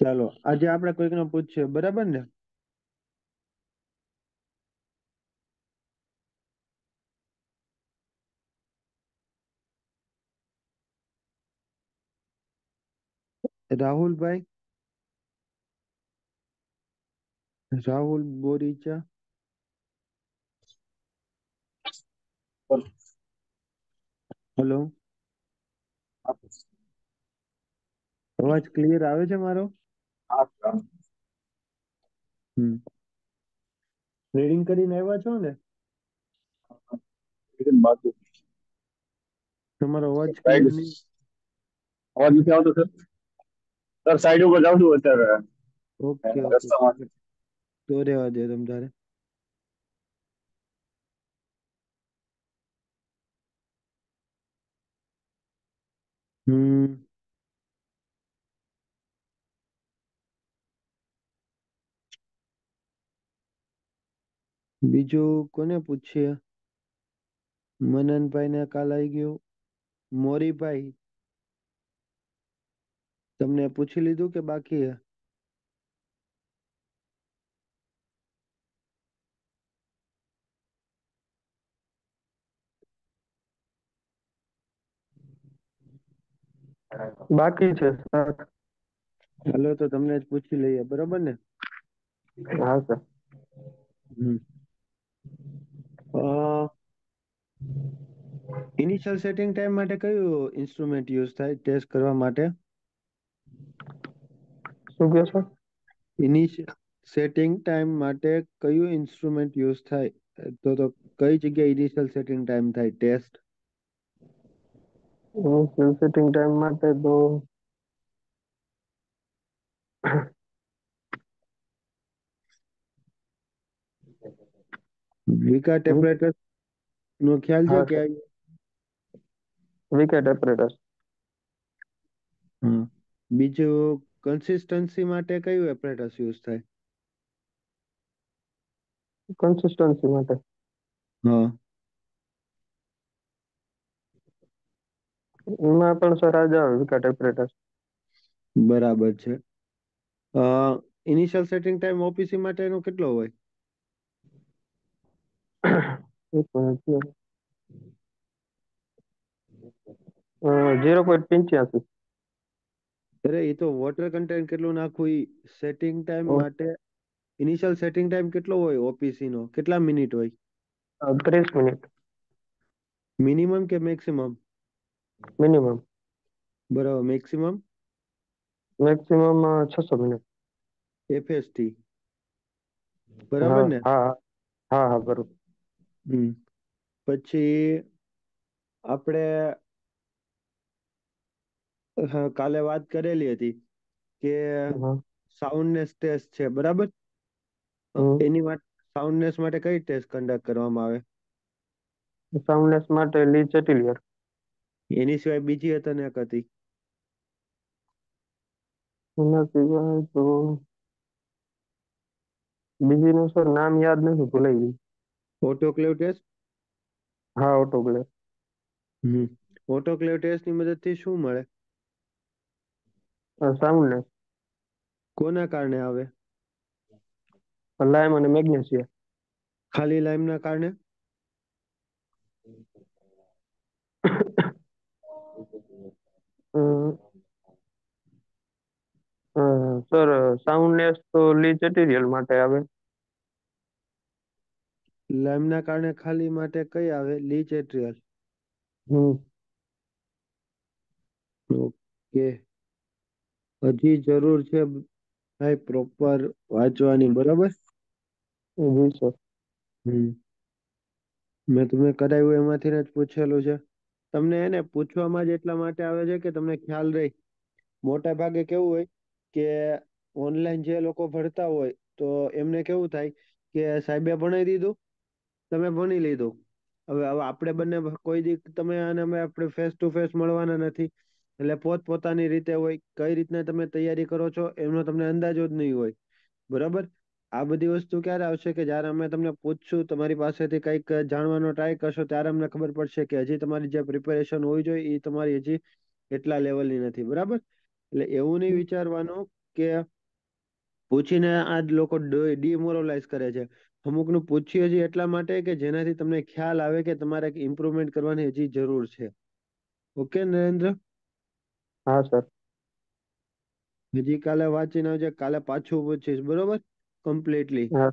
ચાલો આજે આપણે કોઈક કોઈકને પૂછીએ બરાબર ને રાહુલભાઈ રાહુલ બોરીચા હેલો અવાજ ક્લિયર આવે છે મારો આપતા હમ રીડિંગ કરીને આવ્યા છો ને એકદમ બાકી તમારો અવાજ ક્લિયર નહીં અવાજ નથી આવતો સર સર સાઈડ ઉપર જાઉં છું અત્યારે ઓકે રસ્તામાં તો રહેવા દે તમ તારે હમ બીજું કોને પૂછીએ મનનભાઈ ને કાલ આવી ગયું મોરીભાઈ તમને પૂછી લીધું કે બાકી હે બાકી છે હાલો તો તમને જ પૂછી લઈએ બરોબર ને હા sir hmm initial setting time માટે કયું ઇન્સ્ટ્રુમેન્ટ યુઝ થાય ટેસ્ટ કરવા માટે શું કહો છો ઇનિશિયલ સેટિંગ ટાઈમ માટે કયું ઇન્સ્ટ્રુમેન્ટ યુઝ થાય તો તો કઈ જગ્યાએ ઇનિશિયલ સેટિંગ ટાઈમ થાય ટેસ્ટ ઇનિશિયલ સેટિંગ ટાઈમ માટે તો વિકા ટેમ્પરેટર નો ખ્યાલ છે કે વિકા ઓપરેટર હમ બીજું કન્સિસ્ટન્સી માટે કયું એપરેટસ યુઝ થાય કન્સિસ્ટન્સી માટે હા એમાં પણ સર આ વિકા વિકેટ બરાબર છે ઇનિશિયલ સેટિંગ ટાઈમ ઓપીસી માટેનો કેટલો હોય ઝીરો પોઈન્ટ પંચ્યાસી અરે એ તો વોટર કન્ટેન્ટ કેટલું નાખું ઈ સેટિંગ ટાઈમ માટે ઇનિશિયલ સેટિંગ ટાઈમ કેટલો હોય ઓપીસી નો કેટલા મિનિટ હોય ત્રીસ મિનિટ મિનિમમ કે મેક્સિમમ મિનિમમ બરાબર મેક્સિમમ મેક્સિમમ છસો મિનિટ એફએસટી બરાબર ને હા હા બરોબર હમ પછી આપણે કાલે વાત કરેલી હતી કે સાઉન્ડનેસ ટેસ્ટ છે બરાબર એની માટે સાઉન્ડનેસ માટે કઈ ટેસ્ટ conduct કરવામાં આવે? સાઉન્ડનેસ માટે લી ચેટેલિયર એની સિવાય બીજી અચાનક હતી એના સિવાય તો બીજીનું સર નામ યાદ નથી ભૂલાઈ ગયું. ઓટોક્લેવ ટેસ્ટ હા ઓટોક્લેવ હમ ઓટોક્લેવ મદદ થી શું મળે સાઉન્ડ કોના કારણે આવે લાઈમ અને મેગ્નેશિયમ ખાલી લાઇમ ના કારણે સર સાઉન્ડનેસ તો લી મટીરિયલ માટે આવે લાઈમના કારણે ખાલી માટે કઈ આવે લીચ એટ્રિયલ હમ ઓકે હજી જરૂર છે ભાઈ પ્રોપર વાંચવાની બરાબર હમ મેં તમને કરાવ્યું એમાંથી જ પૂછેલું છે તમને એને પૂછવામાં જ એટલા માટે આવે છે કે તમને ખ્યાલ રહે મોટા ભાગે કેવું હોય કે ઓનલાઈન જે લોકો ભરતા હોય તો એમને કેવું થાય કે સાહેબે ભણાવી દીધું તમે ભણી લીધું હવે હવે આપણે બંને કોઈ દી તમે અને અમે આપણે ફેસ ટુ ફેસ મળવાના નથી એટલે પોત પોતાની રીતે હોય કઈ રીતના તમે તૈયારી કરો છો એનો તમને અંદાજો જ નહીં હોય બરાબર આ બધી વસ્તુ ક્યારે આવશે કે જ્યારે અમે તમને પૂછશું તમારી પાસેથી કંઈક જાણવાનો ટ્રાય કરશો ત્યારે અમને ખબર પડશે કે હજી તમારી જે પ્રિપેરેશન હોવી જોઈએ એ તમારી હજી એટલા લેવલની નથી બરાબર એટલે એવું નહીં વિચારવાનું કે પૂછીને આ લોકો ડિમોરલાઇઝ કરે છે અમુકનું પૂછ્યું હજી એટલા માટે કે જેનાથી તમને ખ્યાલ આવે કે તમારે ઇમ્પ્રુવમેન્ટ કરવાની હજી જરૂર છે ઓકે નરેન્દ્ર હા સર હજી કાલે વાંચીને આવજે કાલે પાછું પૂછીશ બરોબર કમ્પ્લીટલી હા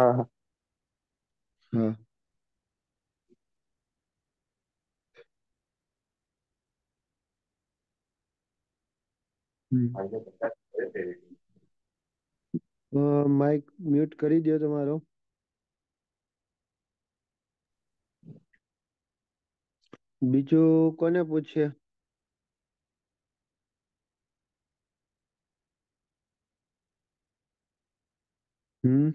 હા હા હમ માઇક મ્યુટ કરી દો તમારો બીજું કોને પૂછશે hmm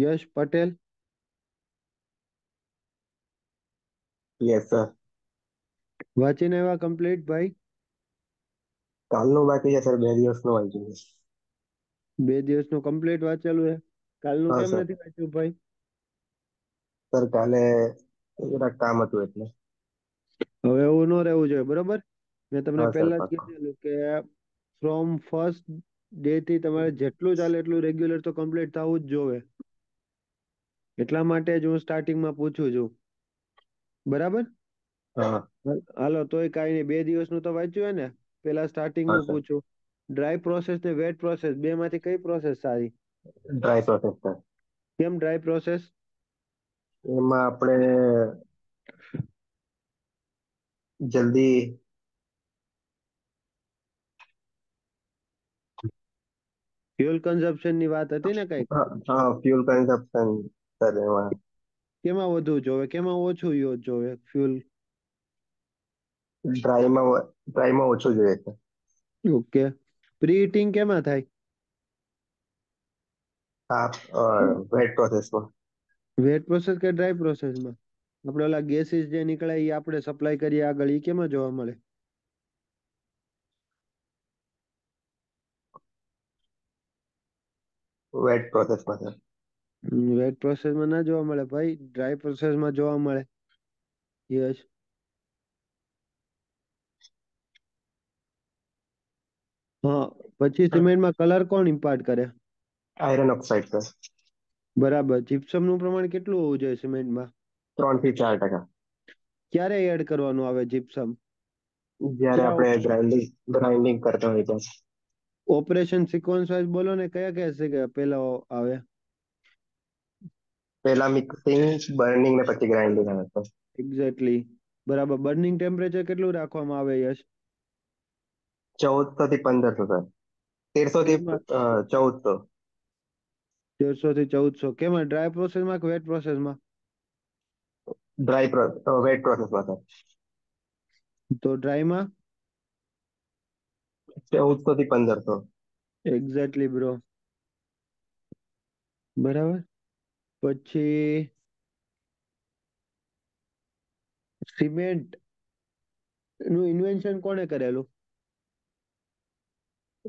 Yash Patel yes sir વાંચીને એવા કમ્પ્લીટ ભાઈ કાલનું બાકી છે સર બે દિવસનું વાંચ્યું છે બે દિવસનું કમ્પ્લીટ વાંચેલું છે કાલનું કેમ નથી વાંચ્યું ભાઈ સર કાલે જરાક કામ હતું એટલે હવે એવું ન રહેવું જોઈએ બરોબર મેં તમને પહેલા જ કીધેલું કે ફ્રોમ ફર્સ્ટ ડે થી તમારે જેટલું ચાલે એટલું રેગ્યુલર તો કમ્પ્લીટ થવું જ જોવે એટલા માટે જ હું સ્ટાર્ટિંગમાં પૂછું છું બરાબર હાલો તોય કાંઈ નહીં બે દિવસ નું તો વાંચ્યું ને પેલા સ્ટાર્ટિંગમાં પૂછું ડ્રાય પ્રોસેસ ને વેટ પ્રોસેસ બે માંથી કઈ પ્રોસેસ સારી ડ્રાય પ્રોસેસ કેમ ડ્રાય પ્રોસેસ એમાં આપણે જલ્દી ફ્યુઅલ કન્ઝમ્પશન ની વાત હતી ને કઈ હા ફ્યુલ કન્ઝમ્પશન સર એમાં કેમાં વધુ જોવે કેમાં ઓછું યુઝ જોવે ફ્યુલ ડ્રાયમાં ડ્રાયમાં ઓછું જોઈએ છે ઓકે પ્રી ઈટિંગ કેમાં થાય આ વેટ પ્રોસેસમાં વેટ પ્રોસેસ કે ડ્રાય પ્રોસેસમાં આપણે ઓલા ગેસીસ જે નીકળે એ આપણે સપ્લાય કરીએ આગળ એ કેમાં જોવા મળે વેટ પ્રોસેસમાં સર વેટ પ્રોસેસમાં ના જોવા મળે ભાઈ ડ્રાય પ્રોસેસમાં જોવા મળે યસ હા પછી સિમેન્ટમાં કલર કોણ ઇમ્પાર્ટ કરે આયરન ઓક્સાઇડ સર બરાબર જીપ્સમનું પ્રમાણ કેટલું હોવું જોઈએ સિમેન્ટમાં ત્રણ થી ચાર ટકા ક્યારે એડ કરવાનું આવે જીપ્સમ જ્યારે આપણે ગ્રાઇન્ડિંગ ગ્રાઇન્ડિંગ કરતા હોય ત્યારે ઓપરેશન સિક્વન્સ વાઇઝ બોલો ને કયા કયા છે પેલા આવે પેલા મિક્સિંગ બર્નિંગ ને પછી ગ્રાઇન્ડિંગ આવે એક્ઝેક્ટલી બરાબર બર્નિંગ ટેમ્પરેચર કેટલું રાખવામાં આવે યશ ચૌદસો થી પંદરસો સર તેરસો થી ચૌદસો તેરસો થી ચૌદસો કેમાં ડ્રાય પ્રોસેસમાં કે વેટ પ્રોસેસમાં ડ્રાય પ્રોસેસ વેટ પ્રોસેસમાં સર તો ડ્રાયમાં ચૌદસો થી પંદરસો એક્ઝેક્ટલી બ્રો બરાબર પછી સિમેન્ટ નું ઇન્વેન્શન કોણે કરેલું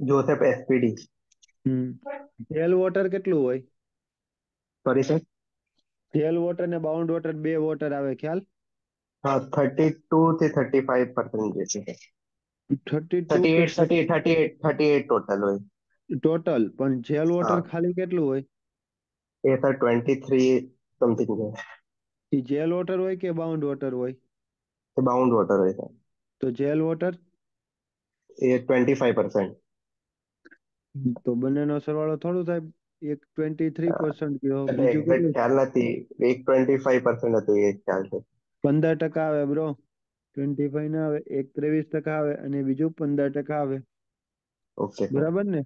જોસેફ એસપીડી જેલ વોટર કેટલું હોય સોરી સર જેલ વોટર ને બાઉન્ડ વોટર બે વોટર આવે ખ્યાલ હા થર્ટી ટુ થી થર્ટી ફાઈવ પર્સન્ટ જે છે thirty thirty eight thirty thirty eight thirty eight total હોય ટોટલ પણ જેલ વોટર ખાલી કેટલું હોય એ સર ટ્વેન્ટી થ્રી સમથિંગ હોય જેલ વોટર હોય કે બાઉન્ડ વોટર હોય એ બાઉન્ડ વોટર હોય સર તો જેલ વોટર એ ટ્વેન્ટી ફાઈવ પર્સન્ટ તો બંનેનો સરવાળો થોડો સાહેબ એક ટ્વેન્ટી થ્રી પર્સન્ટ ગયો ખ્યાલ નથી એક ટ્વેન્ટી ફાઈવ પર્સન્ટ હતું એ ખ્યાલ છે પંદર ટકા આવે બ્રો ટ્વેન્ટી ફાઈવ ના આવે એક ત્રેવીસ ટકા આવે અને બીજું પંદર ટકા આવે ઓકે બરાબર ને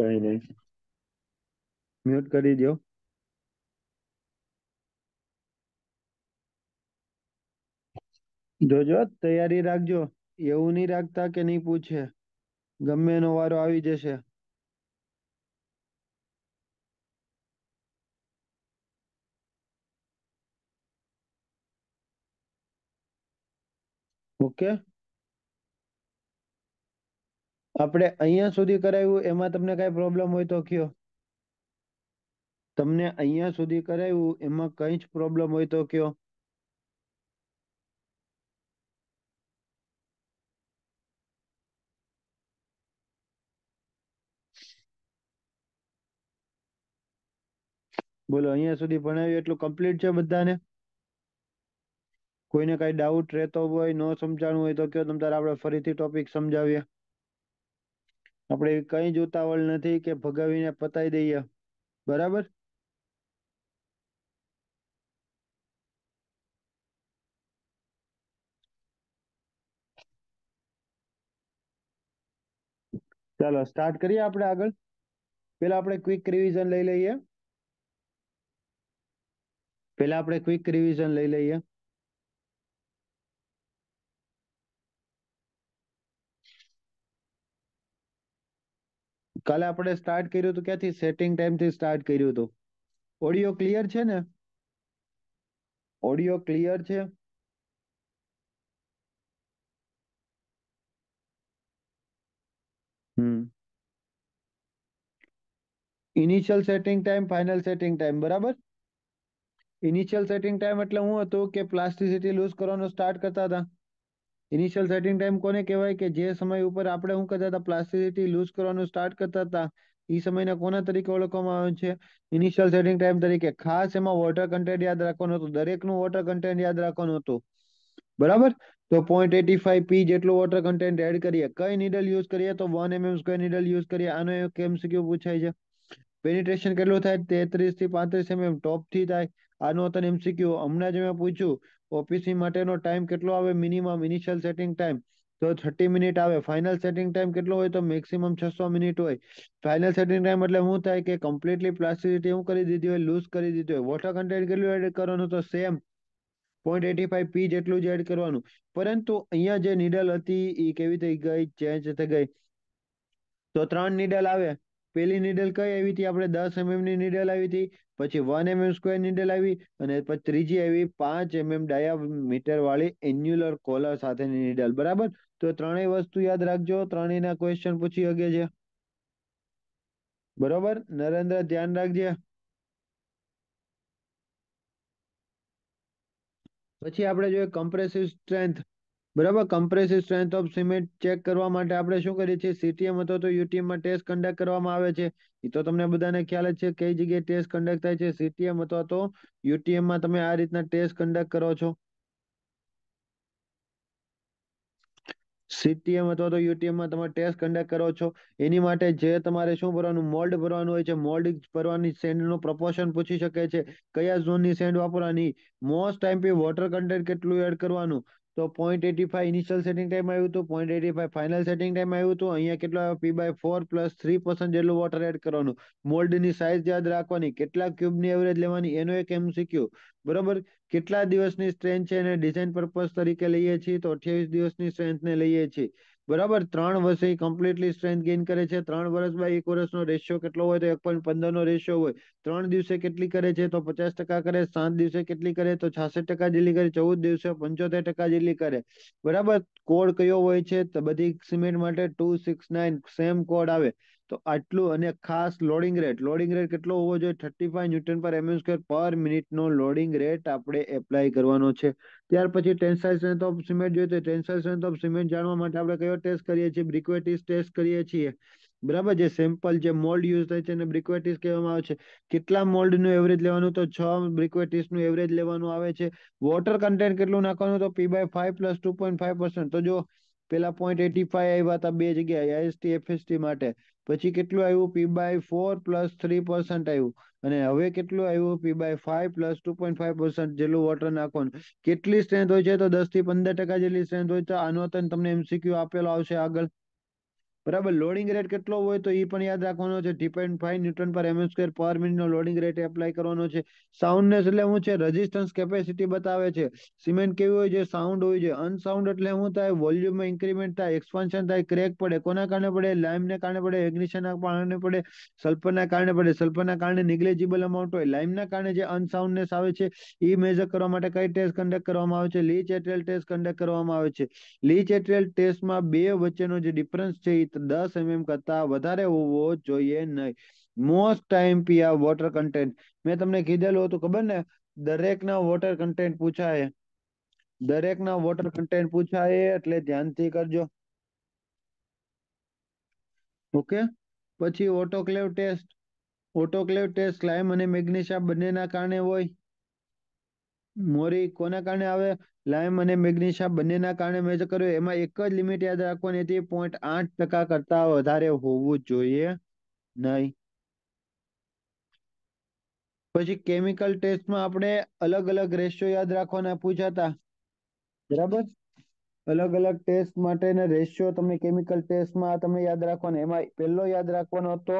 કઈ નહીં મ્યુટ કરી દો જોજો તૈયારી રાખજો એવું નહીં રાખતા કે નહીં પૂછે ગમે એનો વારો આવી જશે ઓકે આપણે અહીંયા સુધી કરાવ્યું એમાં તમને કઈ પ્રોબ્લેમ હોય તો કયો તમને અહીંયા સુધી કરાવ્યું એમાં કઈ જ પ્રોબ્લેમ હોય તો કયો બોલો અહીંયા સુધી ભણાવ્યું એટલું કમ્પ્લીટ છે બધાને કોઈને કઈ ડાઉટ રહેતો હોય ન સમજાણું હોય તો કયો તમ તારે આપણે ફરીથી ટોપિક સમજાવીએ આપણે કઈ જ ઉતાવળ નથી કે ભગાવીને પતાવી દઈએ બરાબર ચાલો સ્ટાર્ટ કરીએ આપણે આગળ પેલા આપણે ક્વિક રિવિઝન લઈ લઈએ પહેલા આપણે ક્વિક રિવિઝન લઈ લઈએ કાલે આપણે સ્ટાર્ટ કર્યું હતું ક્યાંથી સેટિંગ ટાઈમથી સ્ટાર્ટ કર્યું હતું ઓડિયો ક્લિયર છે ને ઓડિયો ક્લિયર છે hmm initial setting time final setting time બરાબર ઇનિશિયલ સેટિંગ ટાઈમ એટલે હું હતું કે પ્લાસ્ટિસિટી લૂઝ કરવાનું સ્ટાર્ટ કરતા હતા ઇનિશિયલ સેટિંગ ટાઈમ કોને કહેવાય કે જે સમય ઉપર આપણે શું કરતા હતા પ્લાસ્ટિસિટી લૂઝ કરવાનું સ્ટાર્ટ કરતા હતા એ સમયને કોના તરીકે ઓળખવામાં આવે છે ઇનિશિયલ સેટિંગ ટાઈમ તરીકે ખાસ એમાં વોટર કન્ટેન્ટ યાદ રાખવાનું હતું દરેકનું વોટર કન્ટેન્ટ યાદ રાખવાનું હતું બરાબર તો પોઈન્ટ એટી ફાઈવ પી જેટલું વોટર કન્ટેન્ટ એડ કરીએ કઈ નીડલ યુઝ કરીએ તો one M M square needle use કરીએ આનો કેમ એમસીક્યુ પૂછાય છે પેનિટ્રેશન કેટલું થાય તેત્રીસ થી પાંત્રીસ એમએમ mm. ટોપ થી થાય આનું હતું એમસીક્યુ હમણાં જ મેં પૂછ્યું ઓપીસી માટેનો ટાઈમ કેટલો આવે મિનિમમ ઇનિશિયલ સેટિંગ ટાઈમ તો થર્ટી મિનિટ આવે ફાઇનલ સેટિંગ ટાઈમ કેટલો હોય તો મેક્સિમમ છસો મિનિટ હોય ફાઇનલ સેટિંગ ટાઈમ એટલે શું થાય કે કમ્પ્લીટલી પ્લાસ્ટિસિટી હું કરી દીધી હોય લૂઝ કરી દીધી હોય વોટર કન્ટેન્ટ કેટલું એડ કરવાનું તો same point eighty five P જેટલું જ એડ કરવાનું પરંતુ અહીંયા જે નીડલ હતી એ કેવી થઈ ગઈ ચેન્જ થઈ ગઈ તો ત્રણ નીડલ આવે પેલી નીડલ કઈ આવી હતી આપણે દસ એમએમ ની નીડલ આવી હતી પછી વન એમએમ સ્ક્વેર નીડલ આવી અને પછી ત્રીજી આવી પાંચ એમએમ ડાયામીટર વાળી એન્યુલર કોલર સાથેની નીડલ બરાબર તો ત્રણેય વસ્તુ યાદ રાખજો ત્રણેયના ક્વેશ્ચન પૂછી શકે છે બરોબર નરેન્દ્ર ધ્યાન રાખજે પછી આપણે જોઈએ કમ્પ્રેસિવ સ્ટ્રેન્થ બરાબર compressive strength of cement check કરવા માટે આપણે શું કરીએ છીએ સીટીએમ અથવા તો યુટીએમમાં ટેસ્ટ કન્ડક્ટ કરવામાં આવે છે એ તો તમને બધાને ખ્યાલ જ છે કઈ જગ્યાએ ટેસ્ટ કન્ડક્ટ થાય છે સીટીએમ અથવા તો યુટીએમમાં તમે આ રીતના ટેસ્ટ કન્ડક્ટ કરો છો સીટીએમ અથવા તો યુટીએમમાં તમે ટેસ્ટ કન્ડક્ટ કરો છો એની માટે જે તમારે શું ભરવાનું મોલ્ડ ભરવાનું હોય છે મોલ્ડ ભરવાની સેન્ડ નું પ્રપોર્શન પૂછી શકે છે કયા ઝોન ની સેન્ડ વાપરવાની મોસ્ટ ટાઈમ પે વોટર કન્ટેન્ટ કેટલું એડ કરવાનું તો point eighty five initial setting time આવ્યું હતું point eighty five final setting time આવ્યું હતું અહીંયા કેટલો આવ્યો P by four plus three percent જેટલું વોટર એડ કરવાનું મોલ્ડ ની સાઇઝ યાદ રાખવાની કેટલા ની એવરેજ લેવાની એનો એક એમસીક્યુ બરોબર કેટલા દિવસની સ્ટ્રેન્થ છે એને ડિઝાઇન પર્પઝ તરીકે લઈએ છીએ તો અઠ્યાવીસ દિવસની સ્ટ્રેન્થ ને લઈએ છીએ બરાબર ત્રણ વર્ષે કમ્પ્લીટલી સ્ટ્રેન્થ ગેઇન કરે છે ત્રણ વર્ષ બાય એક વર્ષનો રેશિયો કેટલો હોય તો એક પોઈન્ટ પંદરનો રેશિયો હોય ત્રણ દિવસે કેટલી કરે છે તો પચાસ ટકા કરે સાત દિવસે કેટલી કરે તો છાસઠ ટકા જેટલી કરે ચૌદ દિવસે પંચોતેર ટકા જેટલી કરે બરાબર કોડ કયો હોય છે તો બધી સિમેન્ટ માટે two six nine same code આવે તો આટલું અને ખાસ લોડિંગ રેટ લોડિંગ રેટ કેટલો હોવો જોઈએ થર્ટી ફાઈવ ન્યૂટન પર એમએમ સ્ક્વેર પર મિનિટનો લોડિંગ રેટ આપણે એપ્લાય કરવાનો છે ત્યાર પછી ટેન્સાઇલ સ્ટ્રેન્થ ઓફ સિમેન્ટ જોઈએ તો ટેન્સાઇલ સ્ટ્રેન્થ ઓફ સિમેન્ટ જાણવા માટે આપણે કયો ટેસ્ટ કરીએ છીએ બ્રિક્વેટિસ ટેસ્ટ કરીએ છીએ બરાબર જે સેમ્પલ જે મોલ્ડ યુઝ થાય છે એને બ્રિક્વેટિસ કહેવામાં આવે છે કેટલા મોલ્ડનું એવરેજ લેવાનું તો છ બ્રિક્વેટિસનું એવરેજ લેવાનું આવે છે વોટર કન્ટેન્ટ કેટલું નાખવાનું તો P by five plus two point five percent તો જો પેલા પોઈન્ટ એટી ફાઈવ આવ્યા હતા બે જગ્યાએ આઈએસટી એફએસટી માટે પછી કેટલું આવ્યું P by four plus three percent આવ્યું અને હવે કેટલું આવ્યું P by five plus two point five percent જેટલું વોટર નાખો કેટલી સ્ટ્રેન્થ હોય છે તો દસ થી પંદર ટકા જેટલી સ્ટ્રેન્થ હોય તો આનો તમને એમસીક્યુ આપેલો આવશે આગળ બરાબર લોડિંગ રેટ કેટલો હોય તો એ પણ યાદ રાખવાનો છે ડિપેન્ડ પોઈન્ટ ફાઈવ ન્યૂટન પર એમ સ્ક્વેર પર મિનિટનો લોડિંગ રેટ એપ્લાય કરવાનો છે સાઉન્ડનેસ એટલે શું છે રેઝિસ્ટન્સ કેપેસિટી બતાવે છે સિમેન્ટ કેવી હોય છે સાઉન્ડ હોય છે અનસાઉન્ડ એટલે શું થાય વોલ્યુમમાં ઇન્ક્રીમેન્ટ થાય એક્સપાન્શન થાય ક્રેક પડે કોના કારણે પડે લાઇમને કારણે પડે એગ્નિશનના કારણે પડે સલ્ફરના કારણે પડે સલ્ફરના કારણે નિગ્લેજિબલ અમાઉન્ટ હોય લાઇમના કારણે જે અનસાઉન્ડનેસ આવે છે એ મેજર કરવા માટે કઈ ટેસ્ટ કન્ડક્ટ કરવામાં આવે છે લીચ એટ્રિયલ ટેસ્ટ કન્ડક્ટ કરવામાં આવે છે લીચ એટ્રિયલ ટેસ્ટમાં બે વચ્ચેનો જે ડિફરન્સ છે એ વિથ દસ એમએમ mm કરતા વધારે હોવો જોઈએ નહીં મોસ્ટ ટાઈમ પીઆ વોટર કન્ટેન્ટ મેં તમને કીધેલું હતું ખબર ને દરેકના વોટર કન્ટેન્ટ પૂછાય દરેકના વોટર કન્ટેન્ટ પૂછાય એટલે ધ્યાનથી કરજો ઓકે પછી autoclave test autoclave test lime અને મેગ્નેશિયા બંનેના કારણે હોય મોરી કોના કારણે આવે લાઇમ અને મેગ્નેશિયા બંનેના કારણે મેજર કર્યો એમાં એક જ લિમિટ યાદ રાખવાની હતી પોઈન્ટ આઠ ટકા કરતા વધારે હોવું જોઈએ નહીં પછી કેમિકલ ટેસ્ટમાં આપણે અલગ અલગ રેશિયો યાદ રાખવાના પૂછાતા બરાબર અલગ અલગ ટેસ્ટ માટેના રેશિયો તમને કેમિકલ ટેસ્ટમાં તમે યાદ રાખવાના એમાં પહેલો યાદ રાખવાનો હતો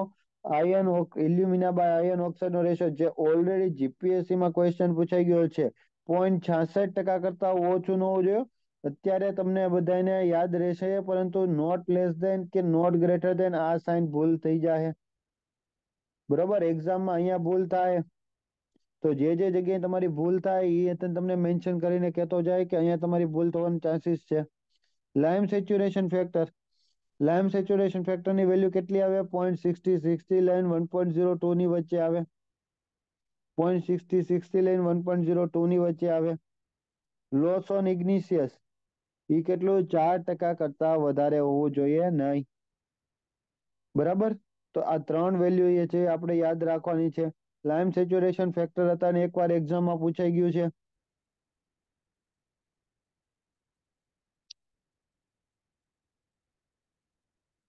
આયન એલ્યુમિના બાય આયન ઓક્સાઇડનો રેશિયો જે ઓલરેડી જીપીએસસી માં ક્વેશ્ચન પૂછાઈ ગયો છે પોઈન્ટ છાસઠ ટકા કરતા ઓછું ન હોવું જોઈએ અત્યારે તમને બધાને યાદ રહેશે પરંતુ નોટ લેસ દેન કે નોટ ગ્રેટર દેન આ સાઇન ભૂલ થઈ જાય બરોબર એક્ઝામમાં અહીંયા ભૂલ થાય તો જે જે જગ્યાએ તમારી ભૂલ થાય એ તમને મેન્શન કરીને કહેતો જાય કે અહીંયા તમારી ભૂલ થવાનો ચાન્સીસ છે lime saturation factor lime saturation ફેક્ટરની વેલ્યુ કેટલી આવે point sixty sixty line one point zero two ની વચ્ચે આવે point sixty sixty line one point zero two ની વચ્ચે આવે લોસ ઓન ઇગ્નિશિયસ એ કેટલું ચાર ટકા કરતા વધારે હોવું જોઈએ નહીં બરાબર તો આ ત્રણ વેલ્યુ એ છે આપણે યાદ રાખવાની છે લાઇમ સેચ્યુરેશન ફેક્ટર હતા ને એકવાર એક્ઝામમાં પૂછાઈ ગયું છે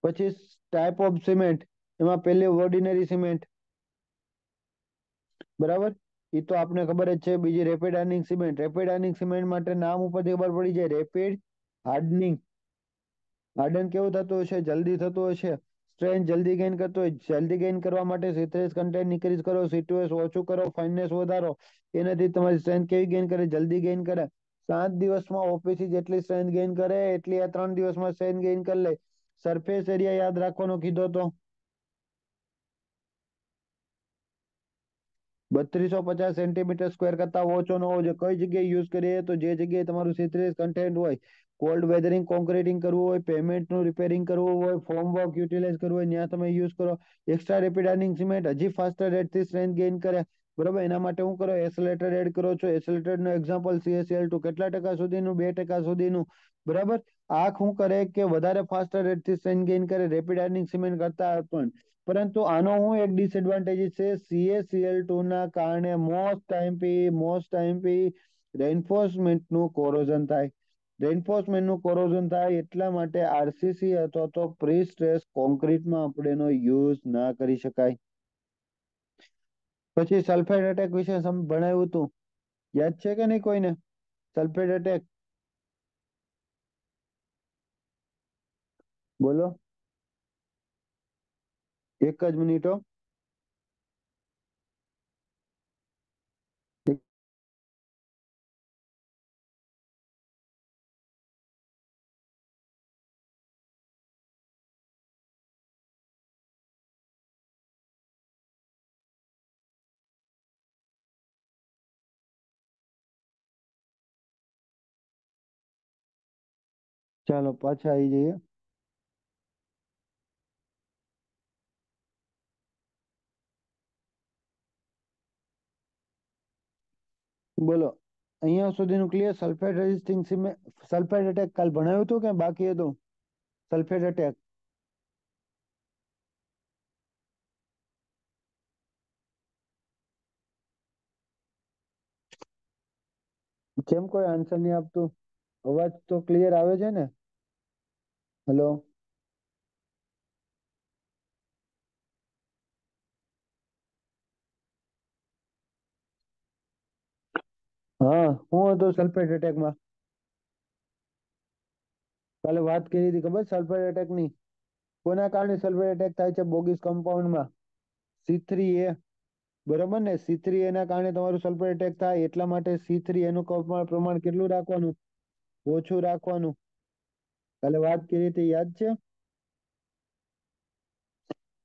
પછી ટાઈપ ઓફ સિમેન્ટ એમાં પહેલી ઓર્ડિનરી સિમેન્ટ બરાબર એ તો આપને ખબર જ છે બીજી rapid hardening cement rapid hardening cement માટે નામ ઉપરથી ખબર પડી જાય રેપિડ હાર્ડનિંગ હાર્ડન કેવું થતું હશે જલ્દી થતું હશે સ્ટ્રેન્થ જલ્દી ગેઇન કરતો હોય જલ્દી ગેઇન કરવા માટે સિત્રીસ કન્ટેન્ટ ઇન્ક્રીઝ કરો સિટ્યુએસ ઓછું કરો ફાઇનેસ વધારો એનાથી તમારી સ્ટ્રેન્થ કેવી ગેઇન કરે જલ્દી ગેઇન કરે સાત દિવસમાં ઓપીસી જેટલી સ્ટ્રેન્થ ગેઇન કરે એટલી આ ત્રણ દિવસમાં સ્ટ્રેન્થ ગેઇન કરી લે સરફેસ એરિયા યાદ રાખવાનો કીધો તો બત્રીસો પચાસ સેન્ટીમીટર સ્ક્વેર કરતા ઓછો ન હોવો કઈ જગ્યાએ યુઝ કરીએ તો જે જગ્યાએ તમારું સિત્રીસ કન્ટેન્ટ હોય કોલ્ડ વેધરિંગ કોન્ક્રીટિંગ કરવું હોય પેમેન્ટનું રિપેરિંગ કરવું હોય ફોર્મ વર્ક યુટિલાઇઝ કરવું હોય ત્યાં તમે યુઝ કરો એક્સ્ટ્રા રેપિડ સિમેન્ટ હજી ફાસ્ટર રેટથી સ્ટ્રેન્થ ગેઇન કરે બરોબર એના માટે હું કરો એસેલેટર એડ કરો છો એસેલેટર નું એક્ઝામ્પલ સીએસએલ ટુ કેટલા ટકા સુધીનું બે ટકા સુધીનું બરાબર આંખ શું કરે કે વધારે ફાસ્ટર રેટથી સ્ટ્રેન ગેઇન કરે રેપિડ અર્નિંગ સિમેન્ટ કરતા પણ પરંતુ આનો હું એક ડિસએડવાન્ટેજ છે સીએસીએલ ટુ e ના કારણે મોસ્ટ ટાઈમ પી મોસ્ટ ટાઈમ પી રેન્ફોર્સમેન્ટનું કોરોઝન થાય રેન્ફોર્સમેન્ટનું કોરોઝન થાય એટલા માટે આરસીસી અથવા તો પ્રી સ્ટ્રેસ કોન્ક્રીટમાં આપણે એનો યુઝ ના કરી શકાય પછી સલ્ફેટ એટેક વિશે ભણાવ્યું હતું યાદ છે કે નહીં કોઈને સલ્ફેટ એટેક બોલો એક જ મિનિટો ચાલો પાછા આવી જઈએ બોલો અહીંયા સુધીનું clear sulphate resisting sulphate attack કાલ ભણાવ્યું હતું કે બાકી હતું સલ્ફેટ એટેક કેમ કોઈ આન્સર નહીં આપતું અવાજ તો ક્લિયર આવે છે ને હલો હા હું હતો સલ્ફેટ એટેકમાં કાલે વાત કરી હતી ખબર સલ્ફેટ એટેકની કોના કારણે સલ્ફેટ એટેક થાય છે બોગીસ કમ્પાઉન્ડ માં સી થ્રી એ બરોબર ને સી થ્રી એના કારણે તમારું સલ્ફેટ એટેક થાય એટલા માટે સી થ્રી એનું પ્રમાણ કેટલું રાખવાનું ઓછું રાખવાનું કાલે વાત કરી હતી યાદ છે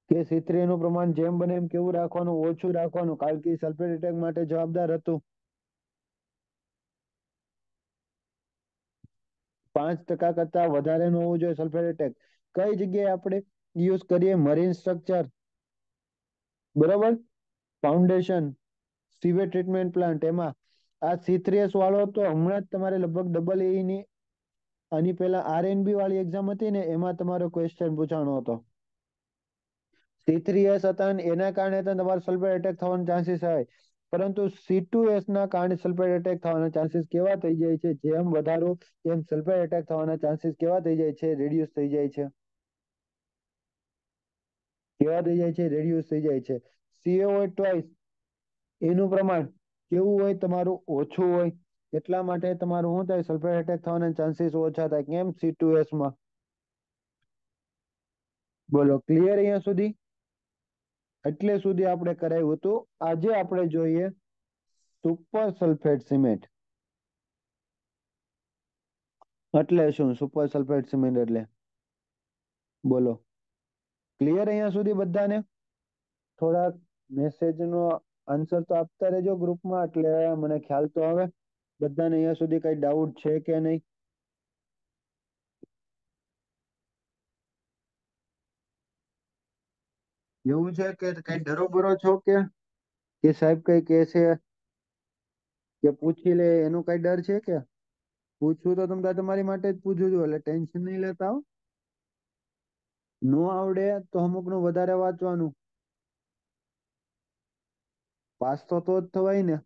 કે સિત્રીનું પ્રમાણ જેમ બને એમ કેવું રાખવાનું ઓછું રાખવાનું કાલકી સલ્ફેટ એટેક માટે જવાબદાર હતું પાંચ ટકા કરતા વધારે ન હોવું જોઈએ સલ્ફેટ એટેક કઈ જગ્યાએ આપણે યુઝ કરીએ મરીન સ્ટ્રક્ચર બરોબર ફાઉન્ડેશન સીવે ટ્રીટમેન્ટ પ્લાન્ટ એમાં આ સી થ્રી વાળો તો હમણાં જ તમારે લગભગ ડબલ એની આની પહેલા આરએનબી વાળી એક્ઝામ હતી ને એમાં તમારો ક્વેશ્ચન પૂછાણો હતો સી થ્રી એસ હતા ને એના કારણે તો તમારો સલ્ફેટ એટેક થવાનો ચાન્સીસ હોય પરંતુ સી ટુ એસ ના કારણે સલ્ફેટ એટેક થવાના ચાન્સીસ કેવા થઈ જાય છે જેમ વધારો તેમ સલ્ફેટ એટેક થવાના ચાન્સીસ કેવા થઈ જાય છે રિડ્યુસ થઈ જાય છે કેવા થઈ જાય છે રિડ્યુસ થઈ જાય છે સીઓ હોય ટ્વાઇસ એનું પ્રમાણ કેવું હોય તમારું ઓછું હોય એટલા માટે તમારું શું થાય સલ્ફેટ એટેક થવાના ચાન્સીસ ઓછા થાય કેમ સી ટુ માં બોલો ક્લિયર અહીંયા સુધી એટલે સુધી આપણે કરાવ્યું હતું આજે આપણે જોઈએ સુપર સલ્ફેટ સિમેન્ટ એટલે શું સુપર સલ્ફેટ સિમેન્ટ એટલે બોલો ક્લિયર અહીંયા સુધી બધાને થોડાક મેસેજ નો આન્સર તો આપતા રહેજો ગ્રુપમાં એટલે મને ખ્યાલ તો આવે બધાને અહીંયા સુધી કઈ ડાઉટ છે કે નહીં એવું છે કે કઈ ડરોબરો છો કે કે સાહેબ કઈ કે છે કે પૂછી લે એનો કઈ ડર છે કે પૂછવું તો તમે તમારી માટે જ પૂછું છું એટલે ટેન્શન નહીં લેતા નો આવડે તો અમુકનું વધારે વાંચવાનું પાસ તો તો જ થવાય ને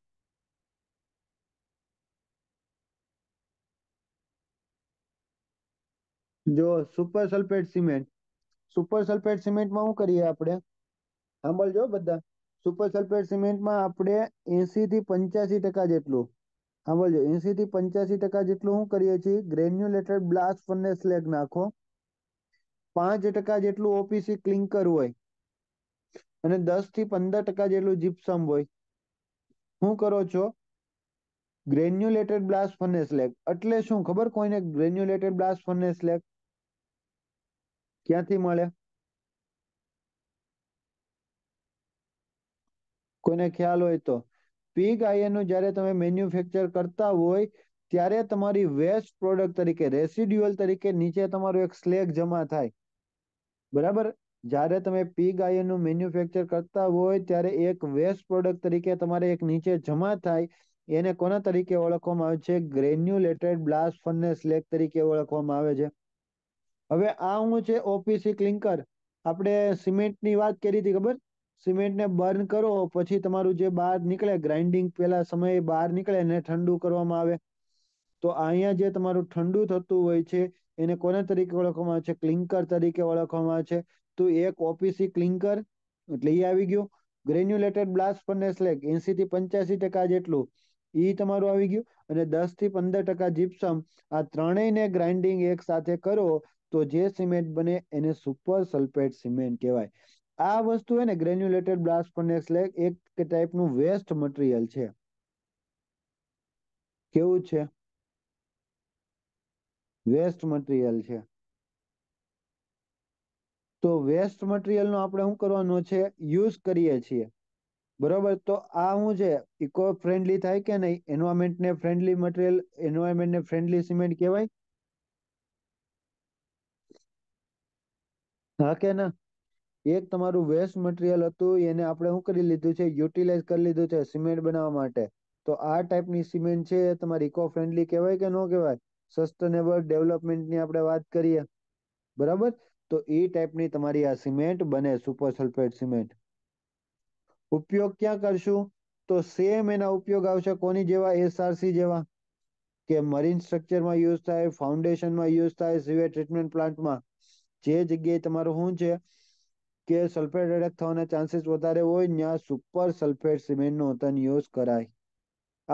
જો super sulphate cement super sulphate સિમેન્ટમાં શું કરીએ આપણે સાંભળજો બધા સુપર સલ્ફેટ સિમેન્ટમાં આપણે એંશીથી પંચ્યાસી ટકા જેટલું સાંભળજો એંશીથી પંચ્યાસી ટકા જેટલું શું કરીએ છીએ ગ્રેન્યુલેટેડ બ્લાસ્ટ ફર્નેસ સ્લેગ નાખો પાંચ ટકા જેટલું ઓપીસી ક્લિંકર હોય અને દસ થી પંદર ટકા જેટલું જીપ્સમ હોય શું કરો છો ગ્રેન્યુલેટેડ બ્લાસ્ટ ફર્નેસ સ્લેગ એટલે શું ખબર કોઈને ગ્રેન્યુલેટેડ બ્લાસ્ટ ફર્નેસ સ્લેગ ક્યાંથી મળ્યા કોને ખ્યાલ હોય તો પી ગાયનું જ્યારે તમે મેન્યુફેક્ચર કરતા હોય ત્યારે તમારી વેસ્ટ પ્રોડક્ટ તરીકે રેસિડ્યુઅલ તરીકે નીચે તમારો એક સ્લેગ જમા થાય બરાબર જ્યારે તમે પી ગાયનું મેન્યુફેક્ચર કરતા હોય ત્યારે એક વેસ્ટ પ્રોડક્ટ તરીકે તમારે એક નીચે જમા થાય એને કોના તરીકે ઓળખવામાં આવે છે ગ્રેન્યુલેટેડ બ્લાસ્ટ ફર્નેસ સ્લેગ તરીકે ઓળખવામાં આવે છે હવે આ હું છે ઓપીસી ક્લિન્કર આપણે સિમેન્ટની વાત કરી હતી ખબર સિમેન્ટને બર્ન કરો પછી તમારું જે બહાર નીકળે ગ્રાઇન્ડિંગ પેલા સમયે બહાર નીકળે એને ઠંડુ કરવામાં આવે તો અહીંયા જે તમારું ઠંડુ થતું હોય છે એને કોને તરીકે ઓળખવામાં આવે છે ક્લિન્કર તરીકે ઓળખવામાં આવે છે તો એક ઓપીસી ક્લિન્કર એટલે એ આવી ગયું ગ્રેન્યુલેટેડ બ્લાસ્ટ ફર્નેસ લેગ એસી થી પંચ્યાસી ટકા જેટલું એ તમારું આવી ગયું અને દસ થી પંદર ટકા જીપ્સમ આ ત્રણેયને ગ્રાઇન્ડિંગ એક સાથે કરો તો જે સિમેન્ટ બને એને સુપર સલ્ફેટ સિમેન્ટ કહેવાય આ વસ્તુ ને ગ્રેન્યુલેટેડ બ્લાસ્ટ ફર્નેસ એક કે ટાઈપનું વેસ્ટ મટીરિયલ છે કેવું છે વેસ્ટ મટીરિયલ છે તો વેસ્ટ નો આપણે શું કરવાનો છે યુઝ કરીએ છીએ બરોબર તો આ શું છે ઇકો ફ્રેન્ડલી થાય કે નહીં એન્વાયરમેન્ટ ને ફ્રેન્ડલી એન્વાયરમેન્ટ ને ફ્રેન્ડલી સિમેન્ટ કહેવાય હા કે ના એક તમારું વેસ્ટ મટીરિયલ હતું એને આપણે શું કરી લીધું છે યુટિલાઇઝ કરી લીધું છે સિમેન્ટ બનાવવા માટે તો આ ટાઈપની સિમેન્ટ છે એ તમારી ઇકો ફ્રેન્ડલી કહેવાય કે ન કહેવાય સસ્ટેનેબલ ડેવલપમેન્ટની આપણે વાત કરીએ બરાબર તો એ ટાઈપની તમારી આ સિમેન્ટ બને સુપર સલ્ફેટ સિમેન્ટ ઉપયોગ ક્યાં કરશું તો સેમ એના ઉપયોગ આવશે કોની જેવા એસઆરસી જેવા કે મરીન સ્ટ્રક્ચરમાં યુઝ થાય ફાઉન્ડેશનમાં યુઝ થાય સિવે ટ્રીટમેન્ટ પ્લાન્ટમાં જે જગ્યાએ તમારું શું છે કે સલ્ફેટ એટેક થવાના ચાન્સીસ વધારે હોય ત્યાં સુપર સલ્ફેટ સિમેન્ટનો ઉતન યુઝ કરાય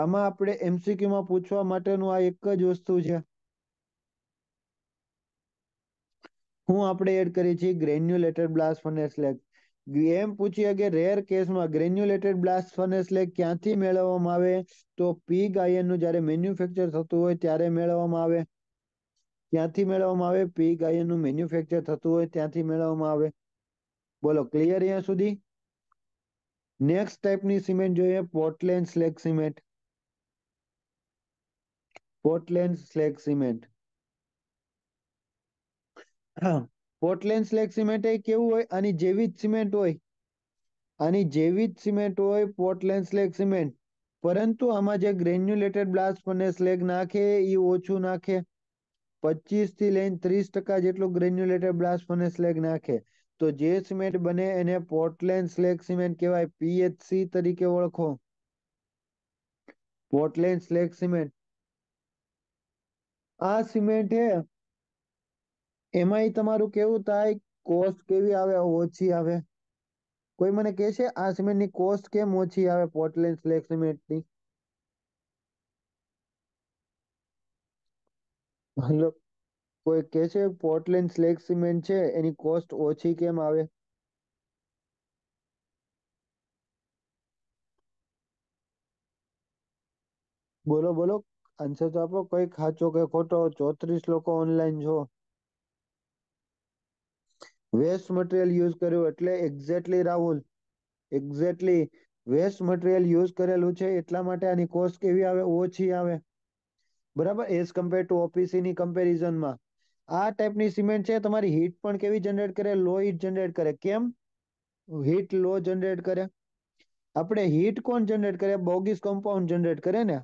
આમાં આપણે એમસીક્યુમાં પૂછવા માટેનું આ એક જ વસ્તુ છે હું આપણે એડ કરી છે ગ્રેન્યુલેટેડ બ્લાસ્ટ ફર્નેસ લેગ એમ પૂછીએ કે રેર કેસમાં ગ્રેન્યુલેટેડ બ્લાસ્ટ ફર્નેસ લેગ ક્યાંથી મેળવવામાં આવે તો પીગ આયનનું જ્યારે મેન્યુફેક્ચર થતું હોય ત્યારે મેળવવામાં આવે ક્યાંથી મેળવવામાં આવે પી ગાયનનું મેન્યુફેક્ચર થતું હોય ત્યાંથી મેળવવામાં આવે બોલો ક્લિયર અહીંયા સુધી નેક્સ્ટ ટાઈપની સિમેન્ટ જોઈએ Portland slag cement Portland slag cement Portland slag cement એ કેવું હોય આની જેવી જ સિમેન્ટ હોય આની જેવી જ સિમેન્ટ હોય પોર્ટલેન્ડ સ્લેક સિમેન્ટ પરંતુ આમાં જે ગ્રેન્યુલેટેડ બ્લાસ્ટ અને સ્લેગ નાખે એ ઓછું નાખે પચીસ થી લઈને ત્રીસ ટકા જેટલું ગ્રેન્યુલેટર બ્લાસ્ટ ફર્નેસ સ્લેગ નાખે તો જે સિમેન્ટ બને એને પોર્ટલેન્ડ સ્લેગ સિમેન્ટ કહેવાય પીએચસી તરીકે ઓળખો પોર્ટલેન્ડ સ્લેગ સિમેન્ટ આ સિમેન્ટ હે એમાંય તમારું કેવું થાય કોસ્ટ કેવી આવે ઓછી આવે કોઈ મને કહેશે આ સિમેન્ટની કોસ્ટ કેમ ઓછી આવે પોર્ટલેન્ડ સ્લેગ સિમેન્ટની મતલબ કોઈ કે છે પોર્ટલેન્ડ સ્લેક સિમેન્ટ છે એની કોસ્ટ ઓછી કેમ આવે બોલો બોલો આન્સર તો આપો કઈ ખાચો કે ખોટો ચોત્રીસ લોકો ઓનલાઈન છો વેસ્ટ મટીરિયલ યુઝ કર્યું એટલે exactly Rahul exactly waste material use કરેલું છે એટલા માટે આની કોસ્ટ કેવી આવે ઓછી આવે બરાબર એઝ કમ્પેર ટુ ઓપીસીની કમ્પેરિઝનમાં આ ટાઈપની સિમેન્ટ છે તમારી હીટ પણ કેવી જનરેટ કરે લો હીટ જનરેટ કરે કેમ હીટ લો જનરેટ કરે આપણે હીટ કોણ જનરેટ કરે બોગીસ કમ્પાઉન્ડ જનરેટ કરે ને